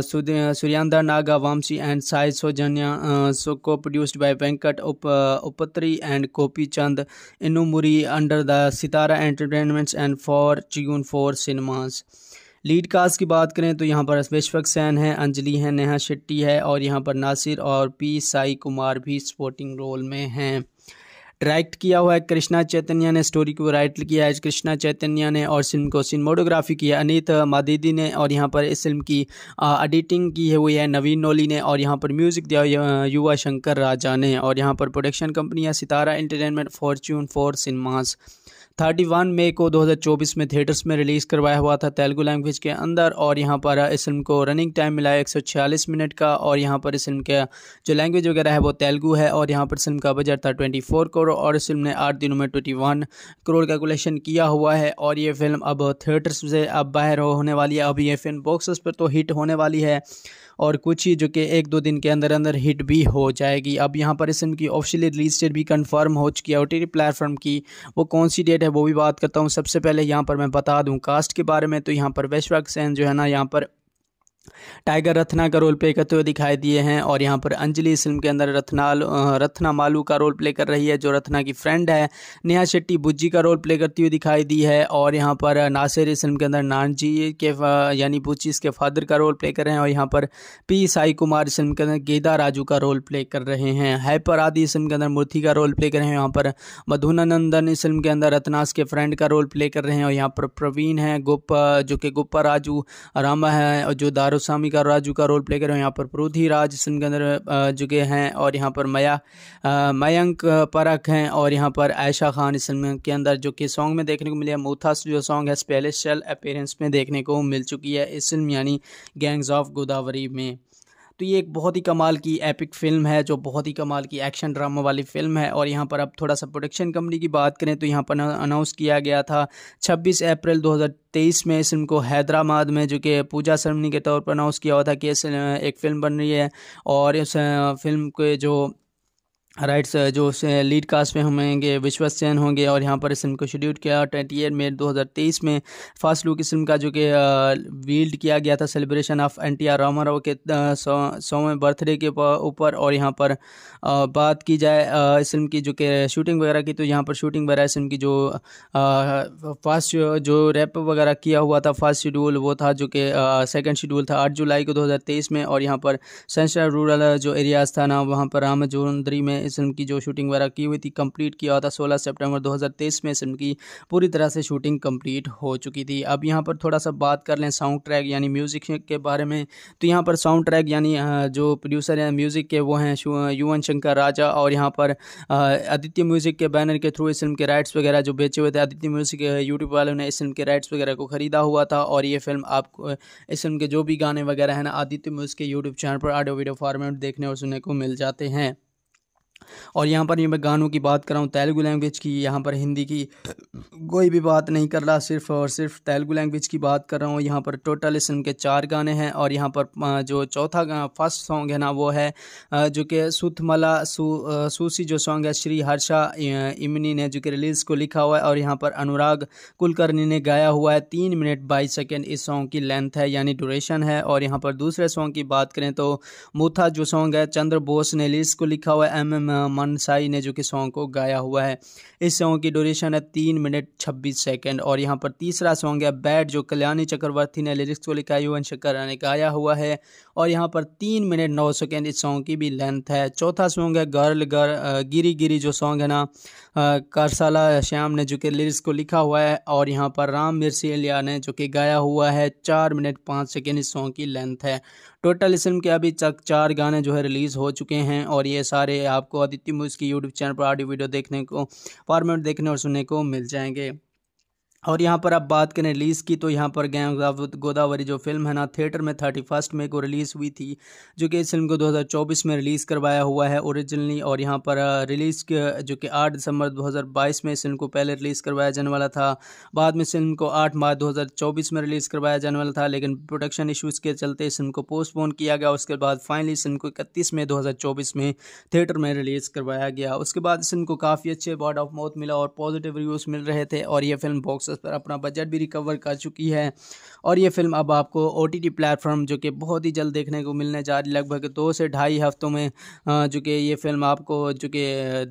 सूर्यांदा Naga Vamsi and Sai Soujanya so को प्रोड्यूस्ड बाय वेंकट उप उपत्री and Gopi Chand Innamuri under the Sitara entertainments and for चिगुन four cinemas lead cast की बात करें तो यहाँ पर अश्वेश्वक San है अंजलि है नेहा शेट्टी है और यहाँ पर नासिर और पी साई कुमार भी सपोर्टिंग रोल में हैं डायरेक्ट किया हुआ है कृष्णा चैतन्य ने स्टोरी को राइट किया है कृष्णा चैतन्य ने और फिल्म को सिनेमोटोग्राफी किया अनित मादीदी ने और यहाँ पर इस फिल्म की एडिटिंग की हुई है नवीन नोली ने और यहाँ पर म्यूज़िक दिया युवा शंकर राजा ने और यहाँ पर प्रोडक्शन कंपनी है सितारा entertainment Fortune four cinemas thirty one मई को 2024 में थिएटर्स में रिलीज़ करवाया हुआ था तेलुगु लैंग्वेज के अंदर और यहाँ पर इस फिल्म को रनिंग टाइम मिला है एक मिनट का और यहाँ पर इस फिल्म का जो लैंग्वेज वगैरह है वो तेलुगु है और यहाँ पर फिल्म का बजट था ट्वेंटी करोड़ और इस फिल्म ने आठ दिनों में ट्वेंटी करोड़ का कलेक्शन किया हुआ है और ये फिल्म अब थिएटर्स से अब बाहर होने वाली है अब ये फिल्म बॉक्स पर तो हिट होने वाली है और कुछ ही जो कि एक दो दिन के अंदर अंदर हिट भी हो जाएगी अब यहाँ पर इसम की ऑफिशियली रिलीज डेट भी कंफर्म हो चुकी है ओ टी प्लेटफॉर्म की वो कौन सी डेट है वो भी बात करता हूँ सबसे पहले यहाँ पर मैं बता दूँ कास्ट के बारे में तो यहाँ पर वैश्वाक सेन जो है ना यहाँ पर टाइगर रत्ना का रोल प्ले करते हुए दिखाई दिए हैं और यहाँ पर अंजलि इस फिल्म के अंदर रत्ना रत्ना मालू का रोल प्ले कर रही है जो रत्ना की फ्रेंड है नेहा शेट्टी बुज्जी का रोल प्ले करती हुई दिखाई दी है और यहाँ पर नासिर इस फिल्म के अंदर नानजी के यानी बुच्ची इसके फादर का रोल प्ले कर रहे हैं और यहाँ पर पी साई कुमार इस फिल्म के अंदर गेदा राजू का रोल प्ले कर रहे हैं हैपर आदि इस फिल्म के अंदर मूर्ति का रोल प्ले कर रहे हैं यहाँ पर मधुना नंदन इस फिल्म के अंदर रत्नास के फ्रेंड का रोल प्ले कर रहे हैं और यहाँ पर प्रवीण है गुप्पा जो कि गुप्पा राजू रामा है और जो दार कारोसामी का राजू का रोल प्ले कर रहे हो यहाँ पर प्रोधी राज सिंगंदर जुगे हैं और यहाँ पर मया मयंक परख हैं और यहाँ पर आयशा खान इस फिल्म के अंदर जो कि सॉन्ग में देखने को मिला मोथास जो सॉन्ग है स्पेलिशल अपेयरेंस में देखने को मिल चुकी है इस फिल्म यानी गैंग्स ऑफ गोदावरी में तो ये एक बहुत ही कमाल की एपिक फिल्म है जो बहुत ही कमाल की एक्शन ड्रामा वाली फिल्म है और यहाँ पर अब थोड़ा सा प्रोडक्शन कंपनी की बात करें तो यहाँ पर अनाउंस किया गया था 26 अप्रैल 2023 में इस फिल्म को हैदराबाद में जो कि पूजा सरमनी के तौर पर अनाउंस किया हुआ था कि एक फिल्म बन रही है और इस फिल्म के जो राइट सर जो लीड कास्ट में होंगे विश्वास सेन होंगे और यहाँ पर इस फिल्म को शेड्यूल किया ट्वेंटी एट मई 2023 में फास्ट लुक इस फिल्म का जो कि वील्ड किया गया था celebration of N T R Rama Rao के सौवें बर्थडे के ऊपर और यहाँ पर बात की जाए इस फिल्म की जो कि शूटिंग वगैरह की तो यहाँ पर शूटिंग वगैरह इस फिल्म की जो फास्ट जो रैप वगैरह किया हुआ था फर्स्ट शेड्यूल वो था जो कि सेकेंड शेड्यूल था आठ जुलाई को दो में और यहाँ पर सेंसर रूरल जो एरियाज़ था ना वहाँ पर रामजोंदरी में इस फिल्म की जो शूटिंग वगैरह की हुई थी कंप्लीट किया था सोलह सेप्टेम्बर दो में इस फिल्म की पूरी तरह से शूटिंग कंप्लीट हो चुकी थी अब यहाँ पर थोड़ा सा बात कर लें साउंड ट्रैक यानी म्यूज़िक के बारे में तो यहाँ पर साउंड ट्रैक यानी जो प्रोड्यूसर हैं म्यूज़िक के वो हैं युवन शंकर राजा और यहाँ पर आदित्य म्यूज़िक के बैनर के थ्रू इस फिल्म के राइट्स वगैरह जो बेचे हुए थे आदित्य म्यूज़िक यूट्यूब वालों ने इस फिल्म के राइट्स वगैरह को ख़रीदा हुआ था और ये फिल्म आपको इस फिल्म के जो भी गाने वगैरह हैं ना आदित्य म्यूज़िक के यूट्यूब चैनल पर ऑडियो वीडियो फॉर्मेट देखने और सुनने को मिल जाते हैं और यहाँ पर मैं गानों की बात कर रहा हूँ तेलुगु लैंग्वेज की यहाँ पर हिंदी की कोई भी बात नहीं कर रहा सिर्फ और सिर्फ तेलुगु लैंग्वेज की बात कर रहा हूँ यहाँ पर टोटल इस के चार गाने हैं और यहाँ पर जो चौथा फर्स्ट सॉन्ग है ना वो है जो कि सुथमला सूसी जो सॉन्ग है श्री हर्षा इमनी ने जो कि रिलीज़ को लिखा हुआ है और यहाँ पर अनुराग कुलकर्णी ने गाया हुआ है तीन मिनट बाईस सेकेंड इस सॉन्ग की लेंथ है यानी ड्यूरेशन है और यहाँ पर दूसरे सॉन्ग की बात करें तो मूथा जो सॉन्ग है चंद्र बोस ने रिलीज को लिखा हुआ है एम एम मनसाई ने जो कि सॉन्ग को गाया हुआ है इस सॉन्ग की ड्यूरेशन है तीन मिनट छब्बीस सेकेंड और यहाँ पर तीसरा सॉन्ग है बैड जो कल्याणी चक्रवर्ती ने लिरिक्स को लिखा युवन शंकर ने गाया हुआ है और यहाँ पर तीन मिनट नौ सेकेंड इस सॉन्ग की भी लेंथ है चौथा सॉन्ग है गर्ल गर् गिरी गिरी जो सॉन्ग है ना करसाला श्याम ने जो कि लिरिक्स को लिखा हुआ है और यहाँ पर राम मिर्सिया ने जो कि गाया हुआ है चार मिनट पाँच सेकेंड इस सॉन्ग की लेंथ है टोटल इस फिल्म के अभी तक चार गाने जो है रिलीज़ हो चुके हैं और ये सारे आपको आदित्य म्यूज़ की यूट्यूब चैनल पर ऑडियो वीडियो देखने को फॉर्मेट देखने और सुनने को मिल जाएंगे और यहाँ पर आप बात करें रिलीज़ की तो यहाँ पर गैंग गोदावरी जो फिल्म है ना थिएटर में थर्टी फर्स्ट मई को रिलीज़ हुई थी जो कि इस फिल्म को 2024 में रिलीज़ करवाया हुआ है ओरिजिनली और यहाँ पर रिलीज़ जो कि 8 दिसंबर 2022 में इस फिल्म को पहले रिलीज़ करवाया जाने वाला था बाद में इस फिल्म को आठ मार्च चौबीस में रिलीज़ करवाया जाने वाला था लेकिन प्रोडक्शन इशूज़ के चलते इस फिल्म को पोस्टपोन किया गया उसके बाद फाइनली इस फिल्म को इकतीस मई दो में थिएटर में रिलीज़ करवाया गया उसके बाद इस फिल्म को काफ़ी अच्छे वर्ड ऑफ माउथ मिला और पॉजिटिव रिव्यूज़ मिल रहे थे और यह फिल्म बॉक्स पर अपना बजट भी रिकवर कर चुकी है और ये फिल्म अब आपको ओ टी प्लेटफॉर्म जो कि बहुत ही जल्द देखने को मिलने जा रही लगभग दो से ढाई हफ्तों में जो कि ये फिल्म आपको जो कि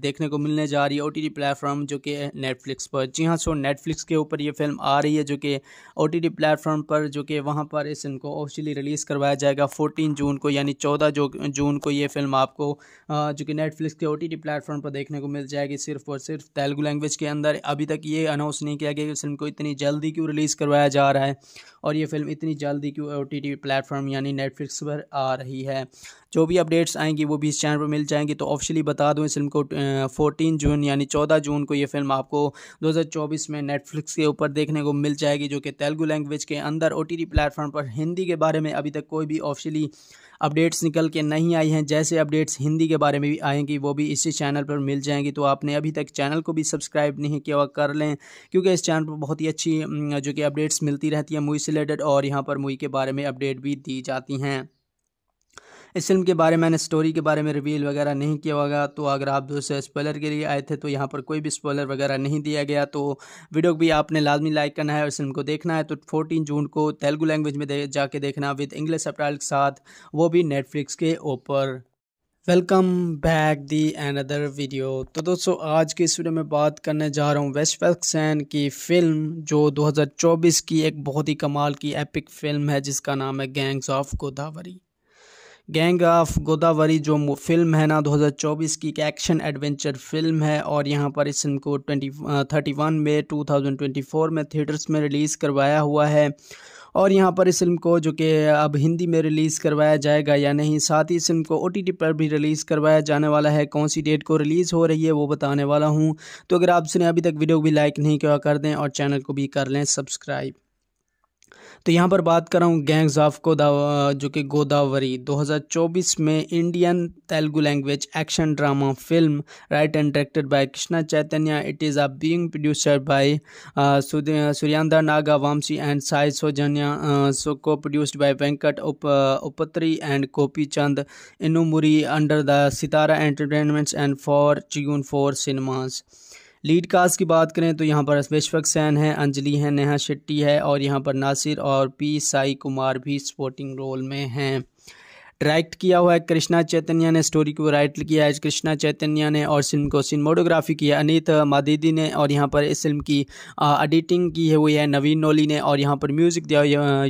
देखने को मिलने जा रही है ओ टी प्लेटफॉर्म जो कि नेटफ्लिक्स पर जी हाँ सो नेटफ्लिक्स के ऊपर ये फिल्म आ रही है जो कि ओ टी प्लेटफॉर्म पर जो कि वहाँ पर इस फिल्म को ऑफिशियली रिलीज़ करवाया जाएगा फोर्टीन जून को यानी चौदह जो जून को ये फिल्म आपको जो कि नेटफ्लिक्स के ओ टी प्लेटफॉर्म पर देखने को मिल जाएगी सिर्फ और सिर्फ तेलुगु लैंग्वेज के अंदर अभी तक ये अनाउंस नहीं किया गया कि फिल्म को इतनी जल्दी क्यों रिलीज़ करवाया जा रहा है और ये फिल्म इतनी जल्दी क्यों ओ टी टी प्लेटफॉर्म यानी नेटफ्लिक्स पर आ रही है जो भी अपडेट्स आएंगी वो भी इस चैनल पर मिल जाएंगी तो ऑफिशियली बता दूँ इस फिल्म को फोर्टीन जून यानी चौदह जून को ये फिल्म आपको 2024 में नेटफ्लिक्स के ऊपर देखने को मिल जाएगी जो कि तेलुगू लैंग्वेज के अंदर ओ प्लेटफॉर्म पर हिंदी के बारे में अभी तक कोई भी ऑफिशियली अपडेट्स निकल के नहीं आई हैं जैसे अपडेट्स हिंदी के बारे में भी आएंगी वो भी इसी चैनल पर मिल जाएंगी तो आपने अभी तक चैनल को भी सब्सक्राइब नहीं किया हुआ कर लें क्योंकि इस चैनल पर बहुत ही अच्छी जो कि अपडेट्स मिलती रहती हैं मूवी से रिलेटेड और यहाँ पर मूवी के बारे में अपडेट भी दी जाती हैं इस फिल्म के बारे में मैंने स्टोरी के बारे में रिवील वगैरह नहीं किया होगा तो अगर आप दोस्तों स्पॉलर के लिए आए थे तो यहाँ पर कोई भी स्पॉलर वगैरह नहीं दिया गया तो वीडियो को भी आपने लाजमी लाइक करना है और फिल्म को देखना है तो फोर्टीन जून को तेलुगू लैंग्वेज में जाके देखना विद इंग्लिश अप्रैल के साथ वो भी नेटफ्लिक्स के ऊपर welcome back the and other video तो दोस्तों आज की इस वीडियो में बात करने जा रहा हूँ वेस्ट फैक्सैन की फ़िल्म जो 2024 की एक बहुत ही कमाल की एपिक फिल्म है जिसका नाम है gangs of Godavari gang of Godavari जो फिल्म है ना 2024 की एक एक्शन एडवेंचर फिल्म है और यहाँ पर इस फिल्म को ट्वेंटी थर्टी वन में 2024 में थिएटर्स में रिलीज़ करवाया हुआ है और यहाँ पर इस फिल्म को जो कि अब हिंदी में रिलीज़ करवाया जाएगा या नहीं साथ ही इस फिल्म को ओ पर भी रिलीज़ करवाया जाने वाला है कौन सी डेट को रिलीज़ हो रही है वो बताने वाला हूँ तो अगर आपने अभी तक वीडियो को भी लाइक नहीं किया कर दें और चैनल को भी कर लें सब्सक्राइब तो यहाँ पर बात कर रहा हूँ गैंग्स ऑफ गोदावा जो कि गोदावरी 2024 में Indian Telugu language action drama film right and directed by Krishna Chaitanya it is a being producer by सुरियांदा Naga Vamsi and Sai Soujanya so को प्रोड्यूस्ड बाय वेंकट उप उपत्री and Gopi Chand Innamuri under the Sitara entertainments and for चिगून four cinemas lead cast की बात करें तो यहाँ पर अश्वेश्वक San है अंजलि है नेहा शेट्टी है और यहाँ पर नासिर और पी साई कुमार भी सपोर्टिंग रोल में हैं डायरेक्ट किया हुआ है कृष्णा चैतन्य ने स्टोरी को राइट किया है कृष्णा चैतन्य ने और फिल्म को सिनेमाटोग्राफी किया अनित मादिदी ने और यहाँ पर इस फिल्म की एडिटिंग की हुई है नवीन नोली ने और यहाँ पर म्यूज़िक दिया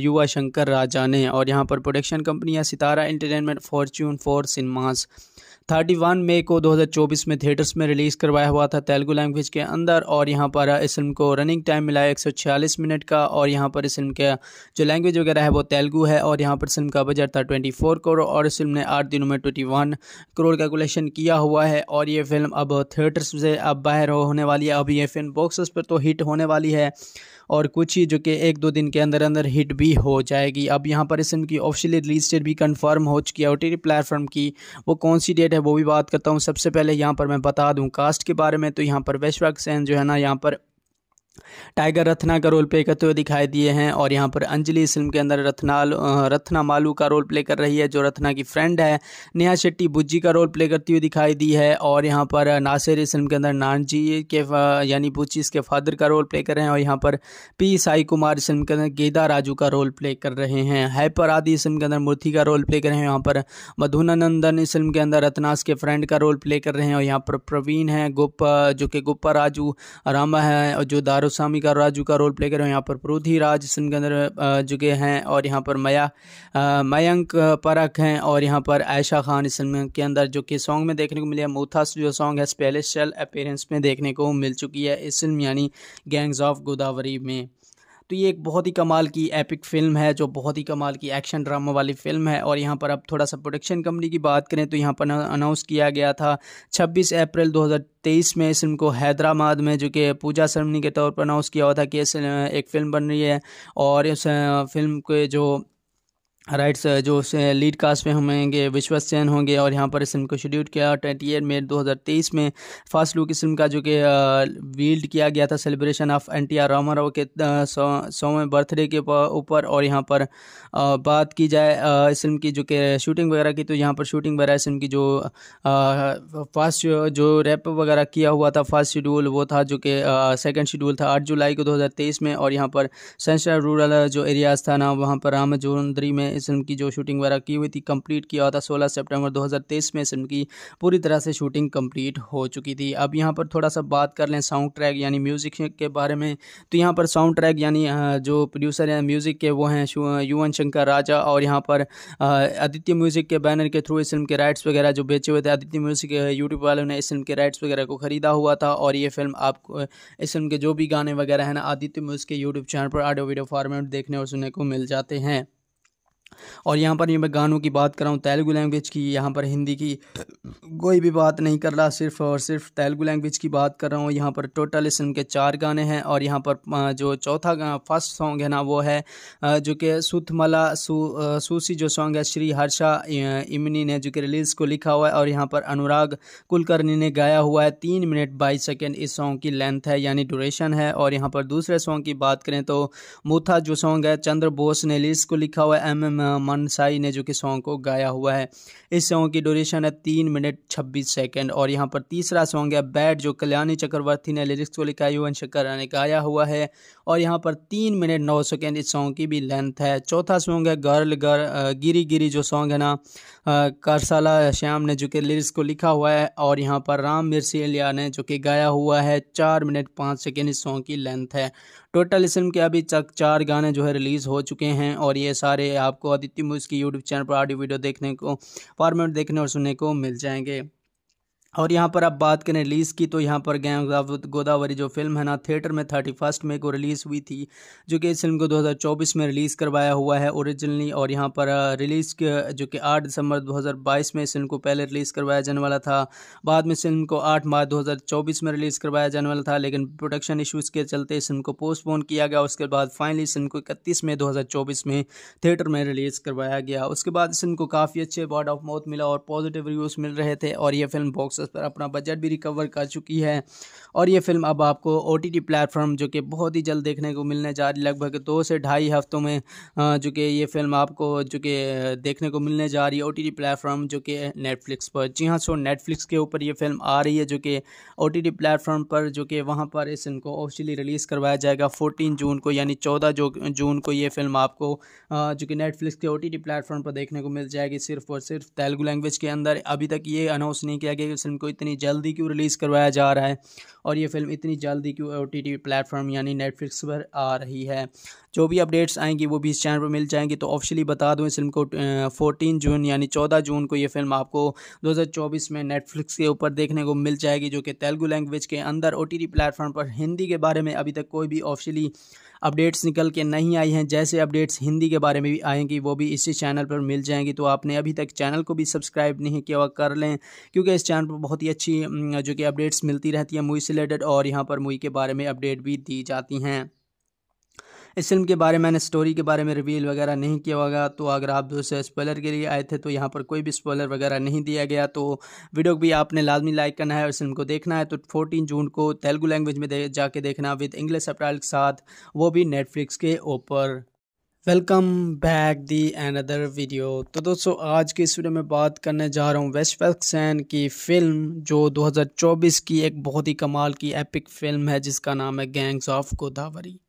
युवा शंकर राजा ने और यहाँ पर प्रोडक्शन कंपनी है सितारा entertainment Fortune four cinemas thirty one मई को 2024 में थिएटर्स में रिलीज़ करवाया हुआ था तेलुगू लैंग्वेज के अंदर और यहाँ पर इस फिल्म को रनिंग टाइम मिला है एक मिनट का और यहाँ पर इस फिल्म का जो लैंग्वेज वगैरह है वो तेलुगू है और यहाँ पर फिल्म का बजट था ट्वेंटी करोड़ और इस फिल्म ने आठ दिनों में ट्वेंटी करोड़ का कलेक्शन किया हुआ है और ये फिल्म अब थिएटर्स से अब बाहर होने वाली है अभी ये फिल्म बॉक्सेस पर तो हिट होने वाली है और कुछ ही जो कि एक दो दिन के अंदर अंदर हिट भी हो जाएगी अब यहाँ पर इस की ऑफिशियली रिलीज डेट भी कन्फर्म हो चुकी है ओ टी प्लेटफॉर्म की वो कौन सी डेट है वो भी बात करता हूँ सबसे पहले यहाँ पर मैं बता दूँ कास्ट के बारे में तो यहाँ पर वैश्वाक सेन जो है ना यहाँ पर टाइगर रत्ना का रोल प्ले करते हुए दिखाई दिए हैं और यहाँ पर अंजलि इस फिल्म के अंदर रत्ना रत्ना मालू का रोल प्ले कर रही है जो रत्ना की फ्रेंड है नेहा शेट्टी बुज्जी का रोल प्ले करती हुई दिखाई दी है और यहाँ पर नासिर इस फिल्म के अंदर नानजी के यानी बुच्ची इसके फादर का रोल प्ले कर रहे हैं और यहाँ पर पी साई कुमार इस फिल्म के अंदर गेदा राजू का रोल प्ले कर रहे हैं हैपर आदि इस फिल्म के अंदर मूर्ति का रोल प्ले कर रहे हैं यहाँ पर मधुना नंदन इस फिल्म के अंदर रत्नास के फ्रेंड का रोल प्ले कर रहे हैं और यहाँ पर प्रवीण है गुप्पा जो कि गुप्पा राजू रामा है और जो दार कारोसामी का राजू का रोल प्ले कर रहे हो यहाँ पर प्रोधी राज सिंगंदर जुगे हैं और यहाँ पर मया मयंक परख हैं और यहाँ पर आयशा खान इस फिल्म के अंदर जो कि सॉन्ग में देखने को मिले मोथास जो सॉन्ग है स्पेलिशल अपेयरेंस में देखने को मिल चुकी है इस फिल्म यानी गैंग्स ऑफ गोदावरी में तो ये एक बहुत ही कमाल की एपिक फिल्म है जो बहुत ही कमाल की एक्शन ड्रामा वाली फिल्म है और यहाँ पर अब थोड़ा सा प्रोडक्शन कंपनी की बात करें तो यहाँ पर अनाउंस किया गया था 26 अप्रैल 2023 में इस फिल्म को हैदराबाद में जो कि पूजा सरमनी के तौर पर अनाउंस किया हुआ था कि एक फिल्म बन रही है और इस फिल्म के जो राइट सर जो लीड कास्ट में होंगे विश्वास सेन होंगे और यहाँ पर इस फिल्म को शेड्यूल किया ट्वेंटी एट मे दो हज़ार तेईस में फास्ट लुक इस फिल्म का जो कि वील्ड uh, किया गया था celebration of N T R Rama Rao के uh, सौवें बर्थडे के ऊपर और यहाँ पर uh, बात की जाए इस फिल्म की जो कि शूटिंग वगैरह की तो यहाँ पर शूटिंग वगैरह इस फिल्म की जो फास्ट जो रैप वगैरह किया हुआ था फर्स्ट शेड्यूल वो था जो कि सेकेंड शेड्यूल था आठ जुलाई को दो हज़ार तेईस में और यहाँ पर सेंसर रूरल जो एरियाज़ था ना वहाँ पर रामजोंदरी में इस फिल्म की जो शूटिंग वगैरह की हुई थी कंप्लीट किया था सोलह सेप्टेम्बर दो में इस फिल्म की पूरी तरह से शूटिंग कंप्लीट हो चुकी थी अब यहाँ पर थोड़ा सा बात कर लें साउंड ट्रैक यानी म्यूज़िक के बारे में तो यहाँ पर साउंड ट्रैक यानी जो प्रोड्यूसर हैं म्यूज़िक के वो हैं युवन शंकर राजा और यहाँ पर आदित्य म्यूज़िक के बैनर के थ्रू इस फिल्म के राइट्स वगैरह जो बेचे हुए थे आदित्य म्यूज़िक यूट्यूब वालों ने इस फिल्म के राइट्स वगैरह को ख़रीदा हुआ था और ये फिल्म आपको इस फिल्म के जो भी गाने वगैरह हैं ना आदित्य म्यूज़िक के यूट्यूब चैनल पर ऑडियो वीडियो फॉर्मेट देखने और सुनने को मिल जाते हैं और यहाँ पर ये मैं गानों की बात कर रहा हूँ तेलुगु लैंग्वेज की यहाँ पर हिंदी की कोई भी बात नहीं कर रहा सिर्फ और सिर्फ तेलुगु लैंग्वेज की बात कर रहा हूँ यहाँ पर टोटल इस के चार गाने हैं और यहाँ पर जो चौथा फर्स्ट सॉन्ग है ना वो है जो कि सुथमला सु, सूसी जो सॉन्ग है श्री हर्षा इमनी ने जो कि रिलीज़ को लिखा हुआ है और यहाँ पर अनुराग कुलकर्णी ने गाया हुआ है तीन मिनट बाईस सेकेंड इस सॉन्ग की लेंथ है यानी ड्यूरेशन है और यहाँ पर दूसरे सॉन्ग की बात करें तो मूथा जो सॉन्ग है चंद्र बोस ने रिलीज को लिखा हुआ है एम एम मनसाई ने जो कि सॉन्ग को गाया हुआ है इस सॉन्ग की ड्यूरेशन है तीन मिनट छब्बीस सेकेंड और यहाँ पर तीसरा सॉन्ग है बैड जो कल्याणी चक्रवर्ती ने लिरिक्स को लिखा युवन शक्कर ने गाया हुआ है और यहाँ पर तीन मिनट नौ सेकेंड इस सॉन्ग की भी लेंथ है चौथा सॉन्ग है गर्ल गर्ल गिरी गिरी जो सॉन्ग है ना कारसाला श्याम ने जो कि लिरिक्स को लिखा हुआ है और यहाँ पर राम मिर्सिया ने जो कि गाया हुआ है चार मिनट पाँच सेकेंड इस सॉन्ग की लेंथ है टोटल इस के अभी तक चार गाने जो है रिलीज़ हो चुके हैं और ये सारे आपको आदित्य मूज की यूट्यूब चैनल पर ऑडियो वीडियो देखने को फॉर्मेट देखने और सुनने को मिल जाएंगे और यहाँ पर आप बात करें रिलीज़ की तो यहाँ पर गैंग गोदावरी जो फिल्म है ना थिएटर में थर्टी फर्स्ट मई को रिलीज़ हुई थी जो कि इस फिल्म को 2024 में रिलीज़ करवाया हुआ है ओरिजिनली और यहाँ पर रिलीज़ जो कि 8 दिसंबर 2022 में इस फिल्म को पहले रिलीज़ करवाया जाने वाला था बाद में इस फिल्म को 8 मार्च दो में रिलीज़ करवाया जाने वाला था लेकिन प्रोडक्शन इशूज़ के चलते इस फिल्म को पोस्टपोन किया गया उसके बाद फाइनली इस फिल्म को इकतीस मई दो में थिएटर में रिलीज़ करवाया गया उसके बाद इस फिल्म को काफ़ी अच्छे वर्ड ऑफ माउथ मिला और पॉजिटिव रिव्यूज़ मिल रहे थे और यह फिल्म बॉक्स पर अपना बजट भी रिकवर कर चुकी है और ये फिल्म अब आपको ओ टी प्लेटफॉर्म जो कि बहुत ही जल्द देखने को मिलने जा रही लगभग दो से ढाई हफ्तों में जो कि ये फिल्म आपको जो कि देखने को मिलने जा रही है ओ टी प्लेटफॉर्म जो कि नेटफ्लिक्स पर जी हाँ सो नेटफ्लिक्स के ऊपर ये फिल्म आ रही है जो कि ओ टी प्लेटफॉर्म पर जो कि वहाँ पर इस फिल्म को ऑफिशियली रिलीज़ करवाया जाएगा फोर्टीन जून को यानी चौदह जो जून को ये फिल्म आपको जो कि नेटफ्लिक्स के ओ टी प्लेटफॉर्म पर देखने को मिल जाएगी सिर्फ और सिर्फ तेलुगु लैंग्वेज के अंदर अभी तक ये अनाउंस नहीं किया गया कि फिल्म को इतनी जल्दी क्यों रिलीज़ करवाया जा रहा है और ये फिल्म इतनी जल्दी क्यों ओ टी प्लेटफॉर्म यानी नेटफ्लिक्स पर आ रही है जो भी अपडेट्स आएंगी वो भी इस चैनल पर मिल जाएंगी तो ऑफिशियली बता दूँ इस फिल्म को फोर्टीन जून यानी चौदह जून को ये फिल्म आपको 2024 में नेटफ्लिक्स के ऊपर देखने को मिल जाएगी जो कि तेलुगु लैंग्वेज के अंदर ओ प्लेटफॉर्म पर हिंदी के बारे में अभी तक कोई भी ऑफिशियली अपडेट्स निकल के नहीं आई हैं जैसे अपडेट्स हिंदी के बारे में भी आएंगी वो भी इसी चैनल पर मिल जाएंगी तो आपने अभी तक चैनल को भी सब्सक्राइब नहीं किया कर लें क्योंकि इस चैनल पर बहुत ही अच्छी जो कि अपडेट्स मिलती रहती हैं मूवी से रिलेटेड और यहाँ पर मूवी के बारे में अपडेट भी दी जाती हैं इस फिल्म के बारे में मैंने स्टोरी के बारे में रिवील वगैरह नहीं किया होगा तो अगर आप दूसरे स्पॉलर के लिए आए थे तो यहाँ पर कोई भी स्पॉलर वगैरह नहीं दिया गया तो वीडियो को भी आपने लाजमी लाइक करना है और फिल्म को देखना है तो फोर्टीन जून को तेलुगू लैंग्वेज में दे, जाके देखना विद इंग्लिश अपराइल के साथ वो भी नेटफ्लिक्स के ऊपर welcome back the another video तो दोस्तों आज के इस वीडियो में बात करने जा रहा हूँ वेस्ट फैक्सैन की फ़िल्म जो 2024 की एक बहुत ही कमाल की एपिक फिल्म है जिसका नाम है gangs of Godavari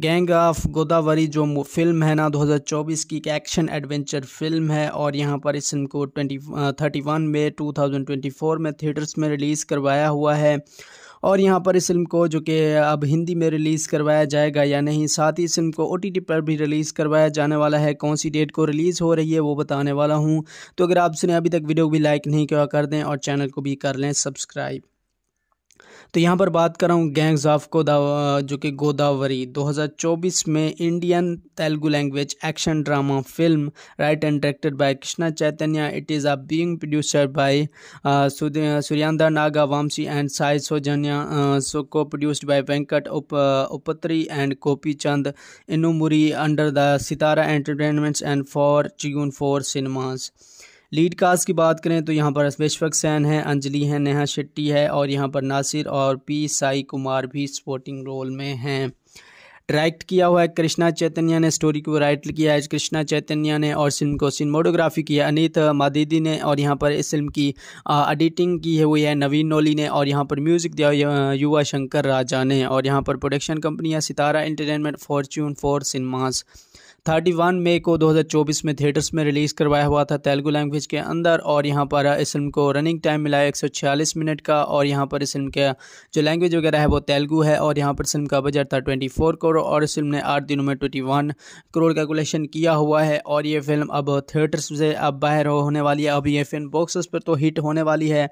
gang of Godavari जो फिल्म है ना 2024 की एक एक्शन एडवेंचर फिल्म है और यहाँ पर इस फिल्म को ट्वेंटी थर्टी वन में टू में थिएटर्स में रिलीज़ करवाया हुआ है और यहाँ पर इस फिल्म को जो कि अब हिंदी में रिलीज़ करवाया जाएगा या नहीं साथ ही इस फिल्म को ओ पर भी रिलीज़ करवाया जाने वाला है कौन सी डेट को रिलीज़ हो रही है वो बताने वाला हूँ तो अगर आपने अभी तक वीडियो को भी लाइक नहीं किया कर दें और चैनल को भी कर लें सब्सक्राइब तो यहाँ पर बात कर रहा हूँ गैंग्स ऑफ गोदावा जो कि गोदावरी 2024 में Indian Telugu language action drama film right and directed by Krishna Chaitanya it is a being producer by सूर्यांदा Naga Vamsi and Sai Soujanya so को प्रोड्यूस्ड बाय वेंकट उप उपत्री and Gopi Chand Innamuri under the Sitara entertainments and for चिगून four cinemas lead cast की बात करें तो यहाँ पर अश्वेश्वक San है अंजलि है नेहा शेट्टी है और यहाँ पर नासिर और पी साई कुमार भी सपोर्टिंग रोल में हैं डायरेक्ट किया हुआ है कृष्णा चैतन्य ने स्टोरी को राइट किया है कृष्णा चैतन्य ने और फिल्म को सिनेमोटोग्राफी किया अनित मादिदी ने और यहाँ पर इस फिल्म की एडिटिंग की हुई है नवीन नोली ने और यहाँ पर म्यूज़िक दिया युवा शंकर राजा ने और यहाँ पर प्रोडक्शन कंपनियाँ Sithara entertainment Fortune four cinemas thirty one मई को 2024 में थिएटर्स में रिलीज़ करवाया हुआ था तेलुगु लैंग्वेज के अंदर और यहाँ पर इस फिल्म को रनिंग टाइम मिला है एक मिनट का और यहाँ पर इस फिल्म का जो लैंग्वेज वगैरह है वो तेलुगु है और यहाँ पर फिल्म का बजट था ट्वेंटी करोड़ और इस फिल्म ने आठ दिनों में ट्वेंटी करोड़ का कलेक्शन किया हुआ है और ये फिल्म अब थिएटर्स से अब बाहर होने वाली है अब ये फिल्म बॉक्सेस पर तो हिट होने वाली है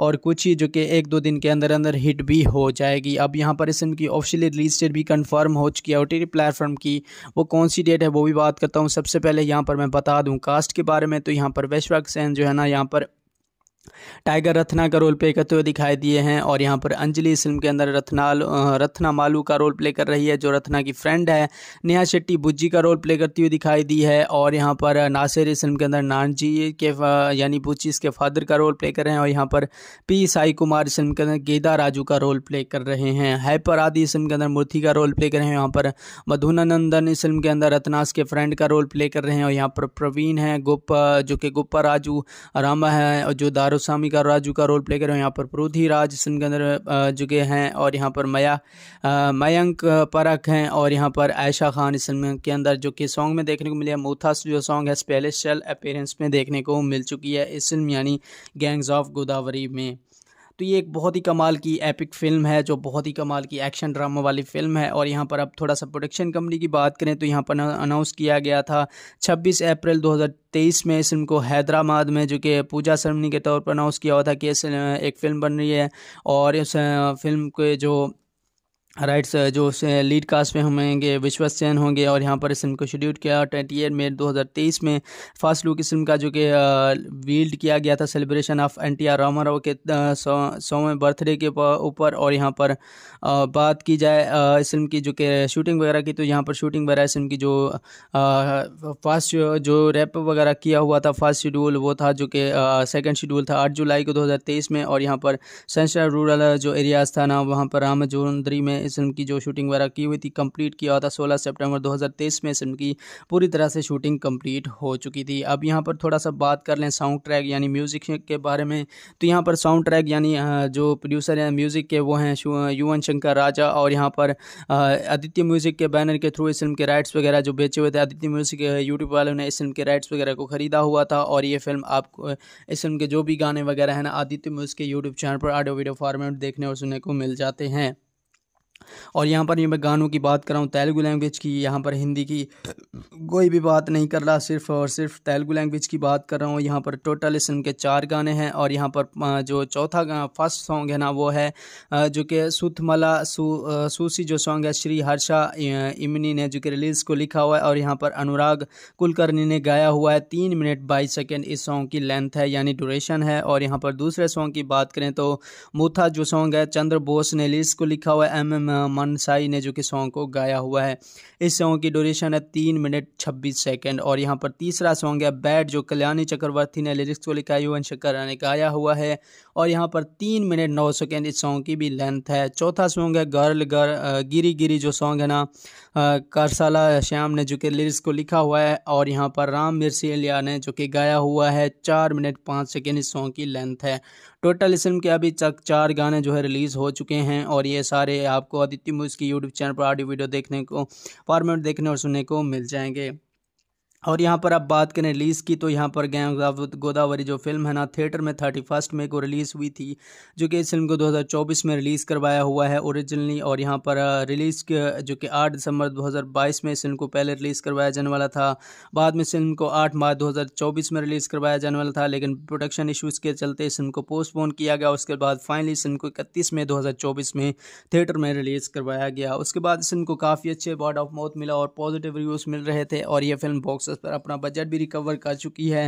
और कुछ ही जो कि एक दो दिन के अंदर अंदर हिट भी हो जाएगी अब यहाँ पर इस फिल्म की ऑफिशियली रिलीज डेट भी कन्फर्म हो चुकी है ओ प्लेटफॉर्म की वो कौन सी डेट है वो भी बात करता हूँ सबसे पहले यहाँ पर मैं बता दूँ कास्ट के बारे में तो यहाँ पर वैश्वाक सेन जो है ना यहाँ पर टाइगर रत्ना का रोल प्ले करते हुए दिखाई दिए हैं और यहाँ पर अंजलि फिल्म के अंदर रत्ना रत्ना मालू का रोल प्ले कर रही है जो रत्ना की फ्रेंड है नेहा शेट्टी बुज्जी का रोल प्ले करती हुई दिखाई दी है और यहाँ पर नासिर फिल्म के अंदर नानजी के यानी बुच्ची इसके फादर का रोल प्ले कर रहे हैं और यहाँ पर पी साई कुमार फिल्म के अंदर गेदा राजू का रोल प्ले कर रहे हैं हैपर आदि फिल्म के अंदर मूर्ति का रोल प्ले कर रहे हैं यहाँ पर मधुना नंदन फिल्म के अंदर रत्नास के फ्रेंड का रोल प्ले कर रहे हैं और यहाँ पर प्रवीण है गुप्पा जो कि गुप्पा राजू रामा है और जो दार कारोसामी का राजू का रोल प्ले कर रहे हो यहाँ पर प्रोधी राज इसम के जुगे हैं और यहाँ पर मया मयंक परख हैं और यहाँ पर आयशा खान इस के अंदर जो कि सॉन्ग में देखने को मिला मोथास जो सॉन्ग है स्पेलिशल अपेयरेंस में देखने को मिल चुकी है इस फिल्म यानी गैंग्स ऑफ गोदावरी में तो ये एक बहुत ही कमाल की एपिक फिल्म है जो बहुत ही कमाल की एक्शन ड्रामा वाली फिल्म है और यहाँ पर अब थोड़ा सा प्रोडक्शन कंपनी की बात करें तो यहाँ पर अनाउंस किया गया था 26 अप्रैल 2023 में इस फिल्म को हैदराबाद में जो कि पूजा सरमनी के तौर पर अनाउंस किया हुआ था कि एक फिल्म बन रही है और इस फिल्म के जो राइट right, जो लीड कास्ट में होंगे विश्वत सेन होंगे और यहाँ पर इस फिल्म को शेड्यूल किया ट्वेंटी एट मई तेईस में फास्ट लुक इस फिल्म का जो कि वील्ड किया गया था celebration of N T R Rama Rao के सौवें बर्थडे के ऊपर और यहाँ पर बात की जाए इस फिल्म की जो कि शूटिंग वगैरह की तो यहाँ पर शूटिंग वगैरह इस फिल्म की जो फास्ट जो रैप वगैरह किया हुआ था फास्ट शेड्यूल वो था जो कि सेकेंड शेड्यूल था आठ जुलाई को दो हज़ार तेईस में और यहाँ पर सेंसर रूरल जो एरियाज था ना वहाँ पर राम में इस फिल्म की जो शूटिंग वगैरह की हुई थी कंप्लीट किया था 16 सितंबर 2023 में इस फिल्म की पूरी तरह से शूटिंग कंप्लीट हो चुकी थी अब यहाँ पर थोड़ा सा बात कर लें साउंड ट्रैक यानी म्यूज़िक के बारे में तो यहाँ पर साउंड ट्रैक यानी जो प्रोड्यूसर हैं म्यूज़िक के वो हैं यूवन शंकर राजा और यहाँ पर आदित्य म्यूज़िक के बैनर के थ्रू इस फिल्म के राइट्स वगैरह जो बेचे हुए थे आदित्य म्यूज़िक यूट्यूब वालों ने इस फिल्म के राइट्स वगैरह को ख़रीदा हुआ था और ये फिल्म आपको इस फिल्म के जो भी गाने वगैरह हैं ना आदित्य म्यूज़िक के यूट्यूब चैनल पर ऑडियो वीडियो फॉर्मेट देखने और सुनने को मिल जाते हैं और यहाँ पर ये मैं गानों की बात कर रहा हूँ तेलुगु लैंग्वेज की यहाँ पर हिंदी की कोई भी बात नहीं कर रहा सिर्फ और सिर्फ तेलुगु लैंग्वेज की बात कर रहा हूँ यहाँ पर टोटल इस के चार गाने हैं और यहाँ पर जो चौथा फर्स्ट सॉन्ग है ना वो है जो कि सुथमला सूसी जो सॉन्ग है श्री हर्षा इमनी ने जो कि रिलीज़ को लिखा हुआ है और यहाँ पर अनुराग कुलकर्णी ने गाया हुआ है तीन मिनट बाईस सेकेंड इस सॉन्ग की लेंथ है यानी ड्यूरेशन है और यहाँ पर दूसरे सॉन्ग की बात करें तो मूथा जो सॉन्ग है चंद्र बोस ने रिलीज़ को लिखा हुआ है एम एम मनसाई ने जो कि सॉन्ग को गाया हुआ है इस सॉन्ग की ड्यूरेशन है तीन मिनट छब्बीस सेकेंड और यहाँ पर तीसरा सॉन्ग है बैड जो कल्याणी चक्रवर्ती ने लिरिक्स को लिखा युवन शंकर ने गाया हुआ है और यहाँ पर तीन मिनट नौ सेकेंड इस सॉन्ग की भी लेंथ है चौथा सॉन्ग है गर्ल गर्ल गिरी गिरी जो सॉन्ग है ना कारसाला श्याम ने जो कि लिरिक्स को लिखा हुआ है और यहाँ पर राम मिर्सिलिया ने जो कि गाया हुआ है चार मिनट पाँच सेकेंड इस सॉन्ग की लेंथ है टोटल इस फिल्म के अभी तक चार गाने जो है रिलीज़ हो चुके हैं और ये सारे आपको आदित्य मूज की यूट्यूब चैनल पर ऑडियो वीडियो देखने को फॉर्मेट देखने और सुनने को मिल जाएंगे और यहाँ पर आप बात करें रिलीज़ की तो यहाँ पर गैंग गोदावरी जो फिल्म है ना थिएटर में थर्टी फर्स्ट मे को रिलीज़ हुई थी जो कि इस फिल्म को 2024 में रिलीज़ करवाया हुआ है ओरिजिनली और यहाँ पर रिलीज़ जो कि 8 दिसंबर 2022 में इस फिल्म को पहले रिलीज़ करवाया जाने वाला था बाद में इस फिल्म को आठ मार्च चौबीस में रिलीज़ करवाया जाने वाला था लेकिन प्रोडक्शन इशूज़ के चलते इस फिल्म को पोस्टपोन किया गया उसके बाद फाइनली इस फिल्म को इकतीस मई दो में थिएटर में रिलीज़ करवाया गया उसके बाद इस फिल्म को काफ़ी अच्छे वर्ड ऑफ माउथ मिला और पॉजिटिव रिव्यूज़ मिल रहे थे और यह फिल्म बॉक्स उस पर अपना बजट भी रिकवर कर चुकी है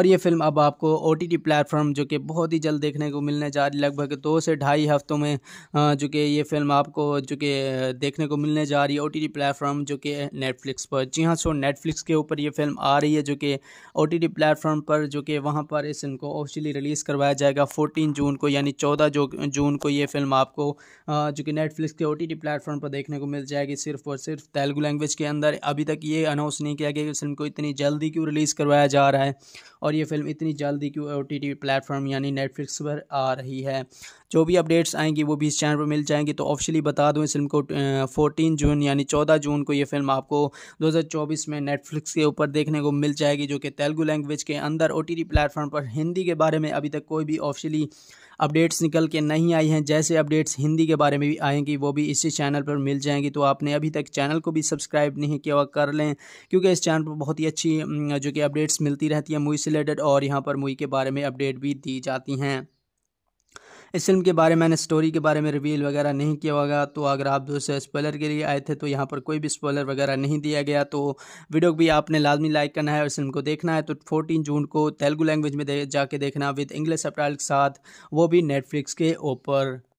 और ये फिल्म अब आपको ओ टी प्लेटफॉर्म जो कि बहुत ही जल्द देखने को मिलने जा रही लगभग दो से ढाई हफ्तों में जो कि ये फिल्म आपको जो कि देखने को मिलने जा रही है ओ टी प्लेटफॉर्म जो कि नेटफ्लिक्स पर जी हाँ सो नेटफ्लिक्स के ऊपर ये फिल्म आ रही है जो कि ओ टी प्लेटफॉर्म पर जो कि वहाँ पर इस फिल्म को ऑफिशियली रिलीज़ करवाया जाएगा फोर्टीन जून को यानी चौदह जून को ये फिल्म आपको जो कि नेटफ्लिक्स के ओ टी प्लेटफॉर्म पर देखने को मिल जाएगी सिर्फ और सिर्फ तेलुगु लैंग्वेज के अंदर अभी तक ये अनाउंस नहीं किया गया कि फिल्म फिल्म को इतनी जल्दी क्यों रिलीज़ करवाया जा रहा है और ये फिल्म इतनी जल्दी क्यों ओ टी प्लेटफॉर्म यानी नेटफ्लिक्स पर आ रही है जो भी अपडेट्स आएंगी वो भी इस चैनल पर मिल जाएंगी तो ऑफिशियली बता दूँ इस फिल्म को फोर्टीन जून यानी चौदह जून को ये फिल्म आपको दो में नेटफ्लिक्स के ऊपर देखने को मिल जाएगी जो कि तेलुगू लैंग्वेज के अंदर ओ टी प्लेटफॉर्म पर हिंदी के बारे में अभी तक कोई भी ऑफिशियली अपडेट्स निकल के नहीं आई हैं जैसे अपडेट्स हिंदी के बारे में भी आएंगी वो भी इसी चैनल पर मिल जाएंगी तो आपने अभी तक चैनल को भी सब्सक्राइब नहीं किया कर लें क्योंकि इस चैनल पर बहुत ही अच्छी जो कि अपडेट्स मिलती रहती है मूवी से रिलेटेड और यहाँ पर मूवी के बारे में अपडेट भी दी जाती हैं इस फिल्म के बारे में मैंने स्टोरी के बारे में रिवील वगैरह नहीं किया होगा तो अगर आप दोस्तों स्पॉलर के लिए आए थे तो यहाँ पर कोई भी स्पॉलर वगैरह नहीं दिया गया तो वीडियो को भी आपने लाजमी लाइक करना है और फिल्म को देखना है तो फोर्टीन जून को तेलुगू लैंग्वेज में दे, जाके देखना विद इंग्लिश अप्रैल के साथ वो भी नेटफ्लिक्स के ऊपर